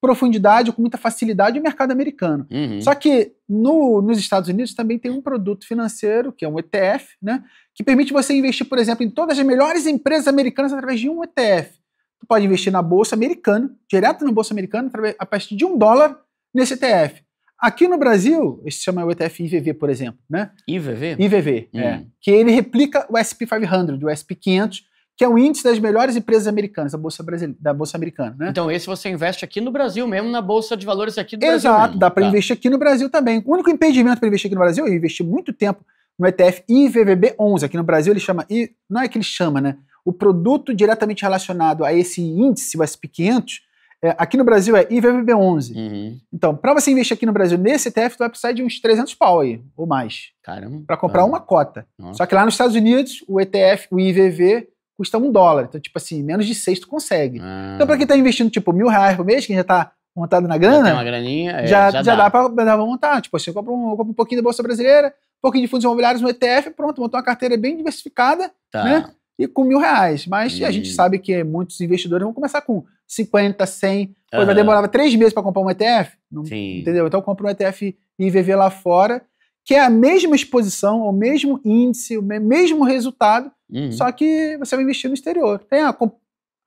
C: profundidade, com muita facilidade, o mercado americano. Uhum. Só que no, nos Estados Unidos também tem um produto financeiro, que é um ETF, né, que permite você investir, por exemplo, em todas as melhores empresas americanas através de um ETF. Você pode investir na Bolsa Americana, direto na Bolsa Americana, a partir de um dólar nesse ETF. Aqui no Brasil, esse chama o ETF IVV, por exemplo, né? IVV? IVV, é, hum. é. Que ele replica o SP500, o SP500, que é o índice das melhores empresas americanas, da Bolsa, Brasile... da Bolsa Americana.
A: Né? Então, esse você investe aqui no Brasil mesmo, na Bolsa de Valores aqui do Exato, Brasil. Exato, dá para tá.
C: investir aqui no Brasil também. O único impedimento para investir aqui no Brasil, eu investi muito tempo no ETF IVVB11. Aqui no Brasil ele chama, I... não é que ele chama, né? O produto diretamente relacionado a esse índice, o SP500, é, aqui no Brasil é IVVB11. Uhum. Então, para você investir aqui no Brasil nesse ETF, você vai precisar de uns 300 pau aí, ou mais. Caramba. Para comprar caramba. uma ah. cota. Nossa. Só que lá nos Estados Unidos, o ETF, o IVV, custa um dólar. Então, tipo assim, menos de seis tu consegue. Ah. Então, para quem tá investindo, tipo, mil reais por mês, quem já tá montado na grana, já, uma
A: graninha, é, já, já, já, dá, dá
C: para montar. Tipo assim, eu compro um, eu compro um pouquinho da Bolsa Brasileira, um pouquinho de fundos imobiliários, um ETF, pronto, montou uma carteira bem diversificada, tá. né? E com mil reais. Mas e... a gente sabe que muitos investidores vão começar com 50, 100, uhum. vai demorar três meses para comprar um ETF, não, entendeu? Então compra um ETF IVV lá fora, que é a mesma exposição, o mesmo índice, o mesmo resultado, Uhum. Só que você vai investir no exterior. Tem a,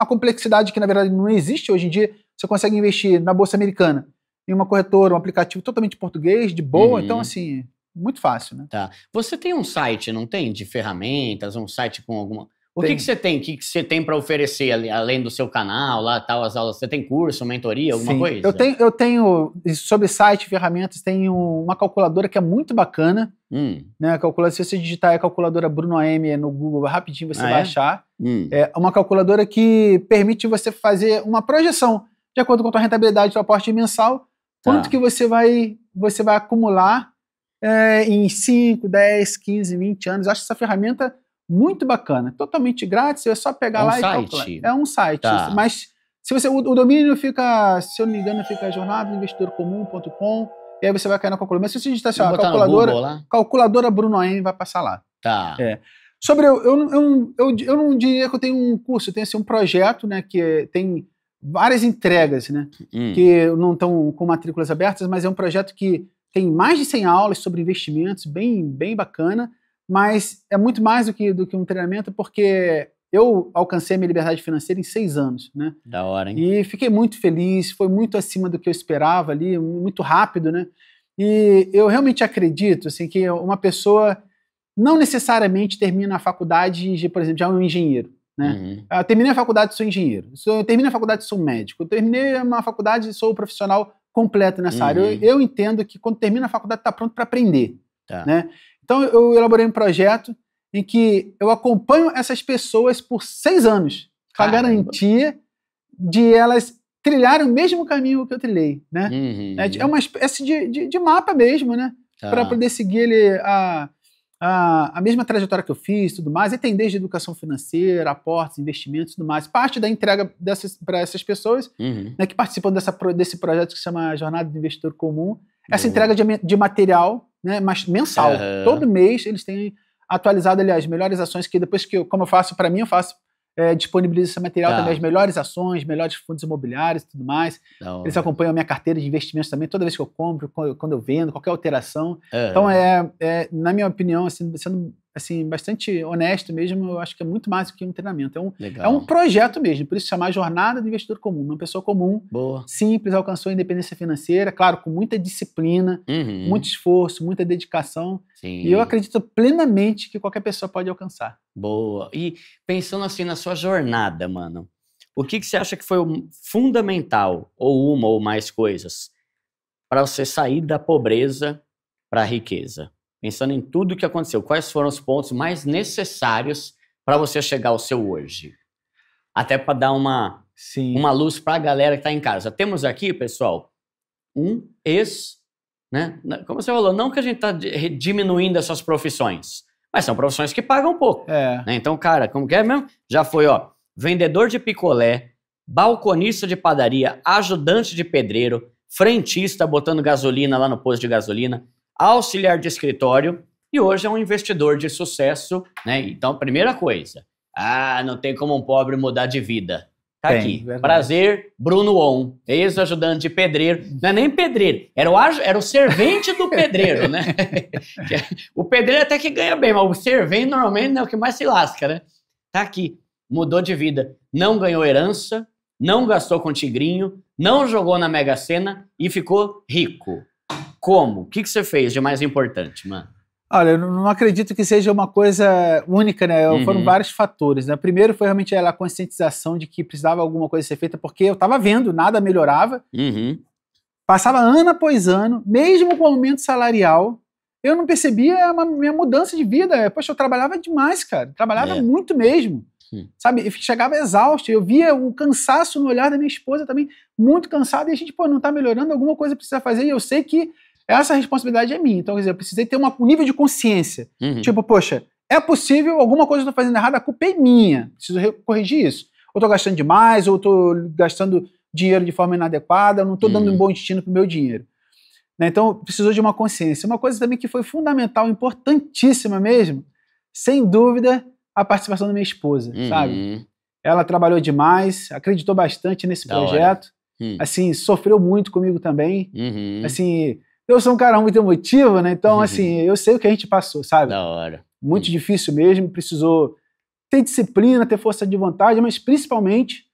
C: a complexidade que, na verdade, não existe hoje em dia. Você consegue investir na Bolsa Americana, em uma corretora, um aplicativo totalmente português, de boa. Uhum. Então, assim, muito fácil, né?
A: Tá. Você tem um site, não tem? De ferramentas, um site com alguma o que, que você tem? O que, que você tem para oferecer além do seu canal, lá tal, as aulas? Você tem curso, mentoria, alguma Sim. coisa? Eu
C: tenho, eu tenho, sobre site, ferramentas, tenho uma calculadora que é muito bacana. Hum. Né, Calculadora se você digitar a calculadora Bruno AM no Google, rapidinho você ah, vai é? achar. Hum. É uma calculadora que permite você fazer uma projeção de acordo com a tua rentabilidade, tua aporte mensal, tá. quanto tá. que você vai, você vai acumular é, em 5, 10, 15, 20 anos. Eu acho que essa ferramenta muito bacana, totalmente grátis, é só pegar é um lá site. e calcular. É um site, tá. mas se você, o, o, domínio fica, se eu não me engano, fica jornadainvestidorcomum.com e aí você vai cair na calculadora. Mas se você digitar assim, ó, calculadora, Google, calculadora Bruno M vai passar lá. Tá. É. Sobre, eu, eu, eu, eu, eu não diria que eu tenho um curso, eu tenho assim, um projeto, né, que é, tem várias entregas, né, hum. que não estão com matrículas abertas, mas é um projeto que tem mais de 100 aulas sobre investimentos, bem, bem bacana, mas é muito mais do que, do que um treinamento, porque eu alcancei a minha liberdade financeira em seis anos, né? Da hora, hein? E fiquei muito feliz, foi muito acima do que eu esperava ali, muito rápido, né? E eu realmente acredito, assim, que uma pessoa não necessariamente termina a faculdade de, por exemplo, já é um engenheiro, né? Uhum. Eu ah, terminei a faculdade, sou engenheiro. Eu terminei a faculdade, sou médico. Eu terminei uma faculdade, sou profissional completo nessa uhum. área. Eu, uhum. eu, entendo que quando termina a faculdade, está pronto para aprender, tá. né? Então eu elaborei um projeto em que eu acompanho essas pessoas por seis anos, com a garantia de elas trilharem o mesmo caminho que eu trilhei, né? Uhum. É, é uma espécie de, de, de mapa mesmo, né? Tá. Para poder seguir ele a, a, a, mesma trajetória que eu fiz, tudo mais. entender de desde educação financeira, aportes, investimentos, tudo mais. Parte da entrega para essas pessoas uhum. né, que participam dessa, desse projeto que se chama Jornada do Investidor Comum. Essa entrega de, de material né, mas mensal. Uhum. Todo mês eles têm atualizado ali as melhores ações, que depois que, eu, como eu faço, para mim, eu faço, é, disponibilizo esse material tá. também, as melhores ações, melhores fundos imobiliários e tudo mais. Não, eles acompanham a minha carteira de investimentos também, toda vez que eu compro, quando eu vendo, qualquer alteração. Uhum. Então, é, é, na minha opinião, assim, sendo assim, bastante honesto mesmo, eu acho que é muito mais do que um treinamento. É um, é um projeto mesmo, por isso chamar Jornada de Investidor Comum. Uma pessoa comum, Boa. simples, alcançou a independência financeira, claro, com muita disciplina, uhum. muito esforço, muita dedicação. Sim. E eu acredito
A: plenamente que qualquer pessoa pode alcançar. Boa. E pensando assim na sua jornada, mano, o que, que você acha que foi fundamental, ou uma ou mais coisas, para você sair da pobreza para a riqueza? pensando em tudo o que aconteceu, quais foram os pontos mais necessários para você chegar ao seu hoje? Até para dar uma, Sim. uma luz para a galera que está em casa. Temos aqui, pessoal, um ex. Né? Como você falou, não que a gente está diminuindo essas profissões, mas são profissões que pagam pouco. É. Né? Então, cara, como que é mesmo? Já foi, ó, vendedor de picolé, balconista de padaria, ajudante de pedreiro, frentista botando gasolina lá no posto de gasolina, auxiliar de escritório e hoje é um investidor de sucesso, né? Então, primeira coisa, ah, não tem como um pobre mudar de vida. Tá aqui. Verdade. Prazer, Bruno On, ex-ajudante de pedreiro. Não é nem pedreiro, era o, era o servente do pedreiro, né? É, o pedreiro até que ganha bem, mas o servente normalmente é o que mais se lasca, né? Tá aqui, mudou de vida. Não ganhou herança, não gastou com tigrinho, não jogou na Mega Sena e ficou rico. Como? O que, que você fez de mais importante, mano?
C: Olha, eu não acredito que seja uma coisa única, né? Uhum. Foram vários fatores, né? Primeiro foi realmente a conscientização de que precisava alguma coisa ser feita, porque eu estava vendo, nada melhorava. Uhum. Passava ano após ano, mesmo com aumento salarial, eu não percebia a minha mudança de vida. É, poxa, eu trabalhava demais, cara. Trabalhava é. muito mesmo. Sim. Sabe? Eu chegava exausto. Eu via o cansaço no olhar da minha esposa também, muito cansada. E a gente, pô, não tá melhorando, alguma coisa precisa fazer. E eu sei que essa responsabilidade é minha. Então, quer dizer, eu precisei ter uma, um nível de consciência. Uhum. Tipo, poxa, é possível, alguma coisa eu estou fazendo errada, a culpa é minha. Preciso corrigir isso. Ou estou gastando demais, ou estou gastando dinheiro de forma inadequada, não estou uhum. dando um bom destino para o meu dinheiro. Né? Então, precisou de uma consciência. Uma coisa também que foi fundamental, importantíssima mesmo, sem dúvida, a participação da minha esposa, uhum. sabe? Ela trabalhou demais, acreditou bastante nesse da projeto. Hum. Assim, sofreu muito comigo também. Uhum. Assim, eu sou um cara muito emotivo, né? Então, uhum. assim, eu sei o que a gente passou, sabe? Da hora. Muito uhum. difícil mesmo, precisou ter disciplina, ter força de vontade, mas principalmente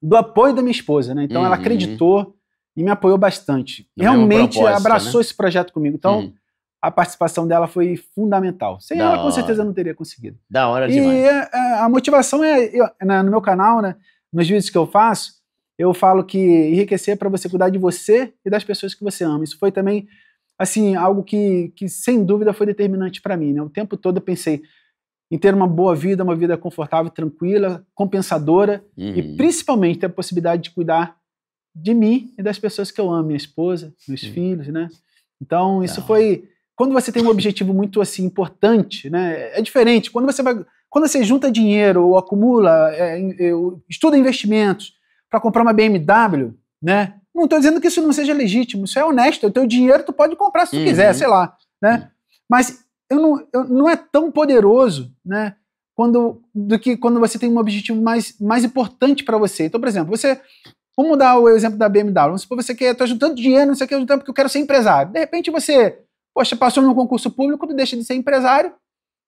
C: do apoio da minha esposa, né? Então uhum. ela acreditou e me apoiou bastante. No Realmente né? abraçou né? esse projeto comigo. Então uhum. a participação dela foi fundamental. Sem da ela, hora. com certeza, não teria conseguido. Da hora demais. E é, a, é, a motivação é, eu, na, né, no meu canal, né? Nos vídeos que eu faço, eu falo que enriquecer é para você cuidar de você e das pessoas que você ama. Isso foi também, assim, algo que, que sem dúvida foi determinante para mim. Né? O tempo todo eu pensei em ter uma boa vida, uma vida confortável, tranquila, compensadora uhum. e principalmente ter a possibilidade de cuidar de mim e das pessoas que eu amo, minha esposa, meus uhum. filhos, né? Então, isso Não. foi quando você tem um objetivo muito assim importante, né? É diferente. Quando você vai, quando você junta dinheiro ou acumula, é, estuda investimentos, para comprar uma BMW, né? Não estou dizendo que isso não seja legítimo, isso é honesto, o teu dinheiro tu pode comprar se tu uhum. quiser, sei lá, né? Uhum. Mas eu não, eu, não é tão poderoso, né? Quando, do que quando você tem um objetivo mais, mais importante para você. Então, por exemplo, você Vamos mudar o exemplo da BMW. Vamos supor você quer, estou juntando dinheiro, não sei o que, porque eu quero ser empresário. De repente você, poxa, passou num concurso público, tu deixa de ser empresário.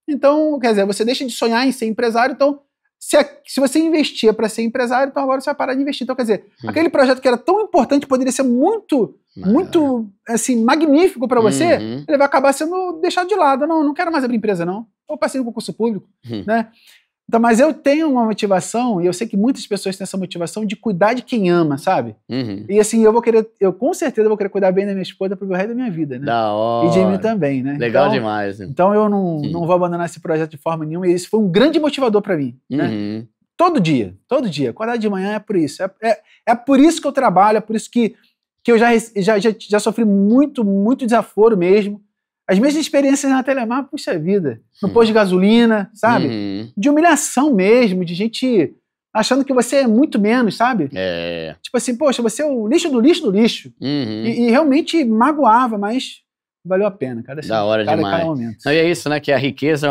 C: Então, quer dizer, você deixa de sonhar em ser empresário, então se, a, se você investia para ser empresário, então agora você vai parar de investir. Então, quer dizer, hum. aquele projeto que era tão importante poderia ser muito, Maravilha. muito, assim, magnífico para você, uhum. ele vai acabar sendo deixado de lado. Não, não quero mais abrir empresa, não. Ou passei no concurso público, hum. né? Então, mas eu tenho uma motivação, e eu sei que muitas pessoas têm essa motivação de cuidar de quem ama, sabe? Uhum. E assim, eu vou querer, eu com certeza vou querer cuidar bem da minha esposa pro resto da minha vida, né? Da hora. E de mim também, né? Legal então, demais. Então eu não, não vou abandonar esse projeto de forma nenhuma, e isso foi um grande motivador para mim, né? uhum. né? Todo dia, todo dia. Acordar de manhã é por isso. É, é, é por isso que eu trabalho, é por isso que, que eu já, já, já, já sofri muito, muito desaforo mesmo. As mesmas experiências na Telemar, puxa vida, no posto de gasolina, sabe? Uhum. De humilhação mesmo, de gente achando que você é muito menos, sabe? É. Tipo assim, poxa, você é o lixo do lixo do lixo. Uhum. E, e, realmente magoava, mas valeu a
A: pena, cada assim, Da hora cada, demais. Cada momento. Não, e é isso, né? Que a riqueza,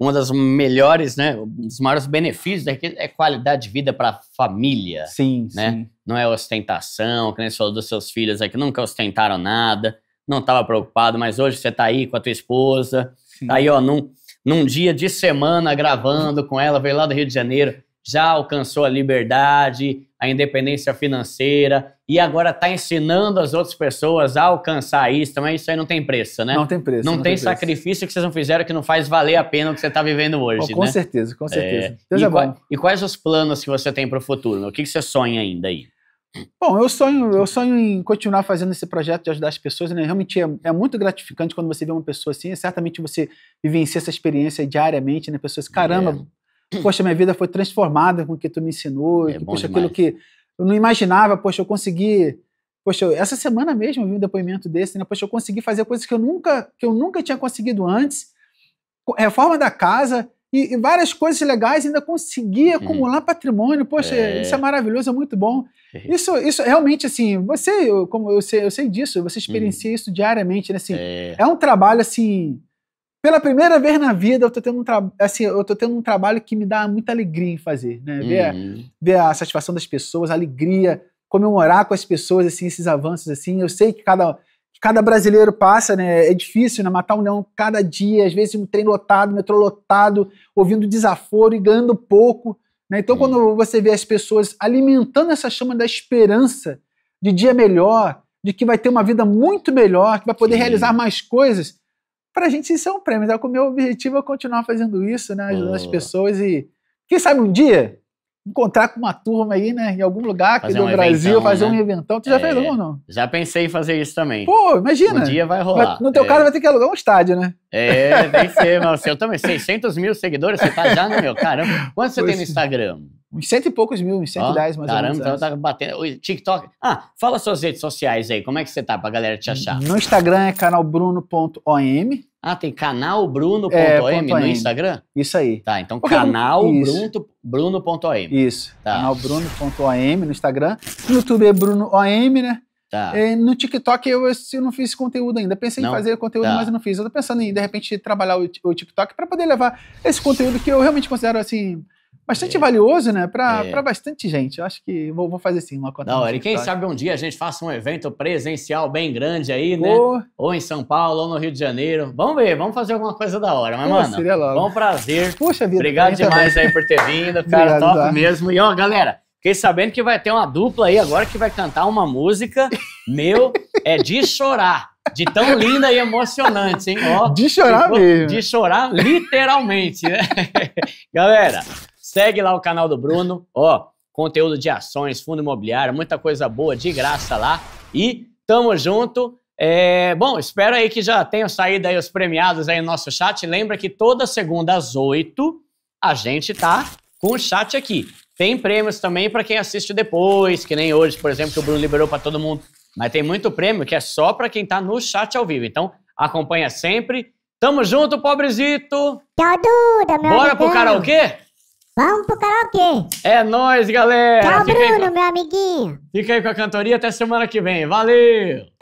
A: uma das melhores, né? Um dos maiores benefícios da riqueza é qualidade de vida para a família. Sim, né? sim. Não é ostentação, que nem você falou dos seus filhos aqui, é nunca ostentaram nada não estava preocupado, mas hoje você está aí com a tua esposa, tá aí ó, num, num dia de semana gravando com ela, veio lá do Rio de Janeiro, já alcançou a liberdade, a independência financeira e agora está ensinando as outras pessoas a alcançar isso também. Então, isso aí não tem preço, né? Não tem preço. Não, não tem, tem preço. sacrifício que vocês não fizeram que não faz valer a pena o que você está vivendo hoje. Oh, com né? certeza,
C: com é. certeza. É. E, é qual,
A: e, quais os planos que você tem para o futuro? O que, que você sonha ainda aí?
C: Bom, eu sonho, eu sonho em continuar fazendo esse projeto de ajudar as pessoas, né? Realmente é, é muito gratificante quando você vê uma pessoa assim, certamente você vivencia essa experiência diariamente, né? Pessoas, caramba, é. poxa, minha vida foi transformada com o que tu me ensinou, é poxa, demais. aquilo que eu não imaginava, poxa, eu consegui Poxa, essa semana mesmo eu vi um depoimento desse, né? Poxa, eu consegui fazer coisas que eu nunca, que eu nunca tinha conseguido antes. Reforma da casa e, e várias coisas legais, ainda consegui uhum. acumular hum. patrimônio. Poxa, é. isso é maravilhoso, é muito bom. Isso, isso realmente, assim, você, eu, como eu sei, eu sei disso, você experiencia hum. isso diariamente, né? Assim, é. é um trabalho, assim, pela primeira vez na vida, eu tô tendo um, trabalho assim, eu tô tendo um trabalho que me dá muita alegria em fazer, né? Ver, a, uhum. ver a satisfação das pessoas, a alegria, comemorar com as pessoas, assim, esses avanços, assim. Eu sei que cada, que cada brasileiro passa, né? É difícil, né? Matar um leão cada dia, às vezes um trem lotado, metrô lotado, ouvindo desaforo e ganhando pouco. Né? Então, quando você vê as pessoas alimentando essa chama da esperança de dia melhor, de que vai ter uma vida muito melhor, que vai poder Sim. realizar mais coisas, para a gente isso é um prêmio. Então, o meu objetivo é continuar fazendo isso, né? ajudando oh. as pessoas e, quem sabe um dia, encontrar com uma turma aí, né? Em algum lugar aqui fazer do um Brasil, eventão, fazer né? um
A: eventão. Tu já é, fez algum não? Já pensei em fazer isso também. Pô, imagina. Um dia vai rolar. Vai, no teu é. caso
C: vai ter que alugar um estádio, né?
A: É, tem que ser, mas eu também. 600 mil seguidores, você tá já no meu. Caramba, quanto você tem no Instagram?
C: Uns cento e poucos mil, uns cento oh, mais caramba, ou menos. Caramba, então tá
A: batendo. O TikTok. Ah, fala suas redes sociais aí. Como é que você tá pra galera te achar? No
C: Instagram é canalbruno.om. Ah, tem canalbruno.m é, no Instagram?
A: Isso aí. Tá, então canalbruno.am. Isso. Tá.
C: Canalbruno.am no Instagram. No YouTube é Bruno OM, né? Tá. É, no TikTok eu, eu não fiz conteúdo ainda. Pensei não? em fazer conteúdo, tá. mas eu não fiz. Eu tô pensando em, de repente, trabalhar o, o TikTok para poder levar esse conteúdo que eu realmente considero assim bastante é. valioso, né? Para é. Pra bastante gente. Eu acho que vou, vou fazer sim uma conta. Da hora. E quem sabe
A: um dia a gente faça um evento presencial bem grande aí, né? Ou, ou em São Paulo, ou no Rio de Janeiro. Vamos ver, vamos fazer alguma coisa da hora. Mas, né, Pô, mano, seria logo. bom prazer. Puxa vida. Obrigado tá demais também. aí por ter vindo, cara. Obrigado, top mesmo. E ó, galera. Fiquei sabendo que vai ter uma dupla aí agora que vai cantar uma música, meu, é de chorar. De tão linda e emocionante, hein? Ó, de chorar ficou, mesmo. De chorar literalmente, né? Galera, Segue lá o canal do Bruno, ó, conteúdo de ações, fundo imobiliário, muita coisa boa de graça lá. E tamo junto. É, bom, espero aí que já tenham saído aí os premiados aí no nosso chat. Lembra que toda segunda às oito a gente tá com o chat aqui. Tem prêmios também para quem assiste depois, que nem hoje, por exemplo, que o Bruno liberou para todo mundo. Mas tem muito prêmio que é só para quem tá no chat ao vivo. Então, acompanha sempre. Tamo junto, pobrezito! Tá duro, meu Bora amigão. pro karaokê? Vamos pro karaokê. É nóis, galera. Tchau, Fica Bruno, aí... meu amiguinho. Fica aí com a cantoria até semana que vem. Valeu!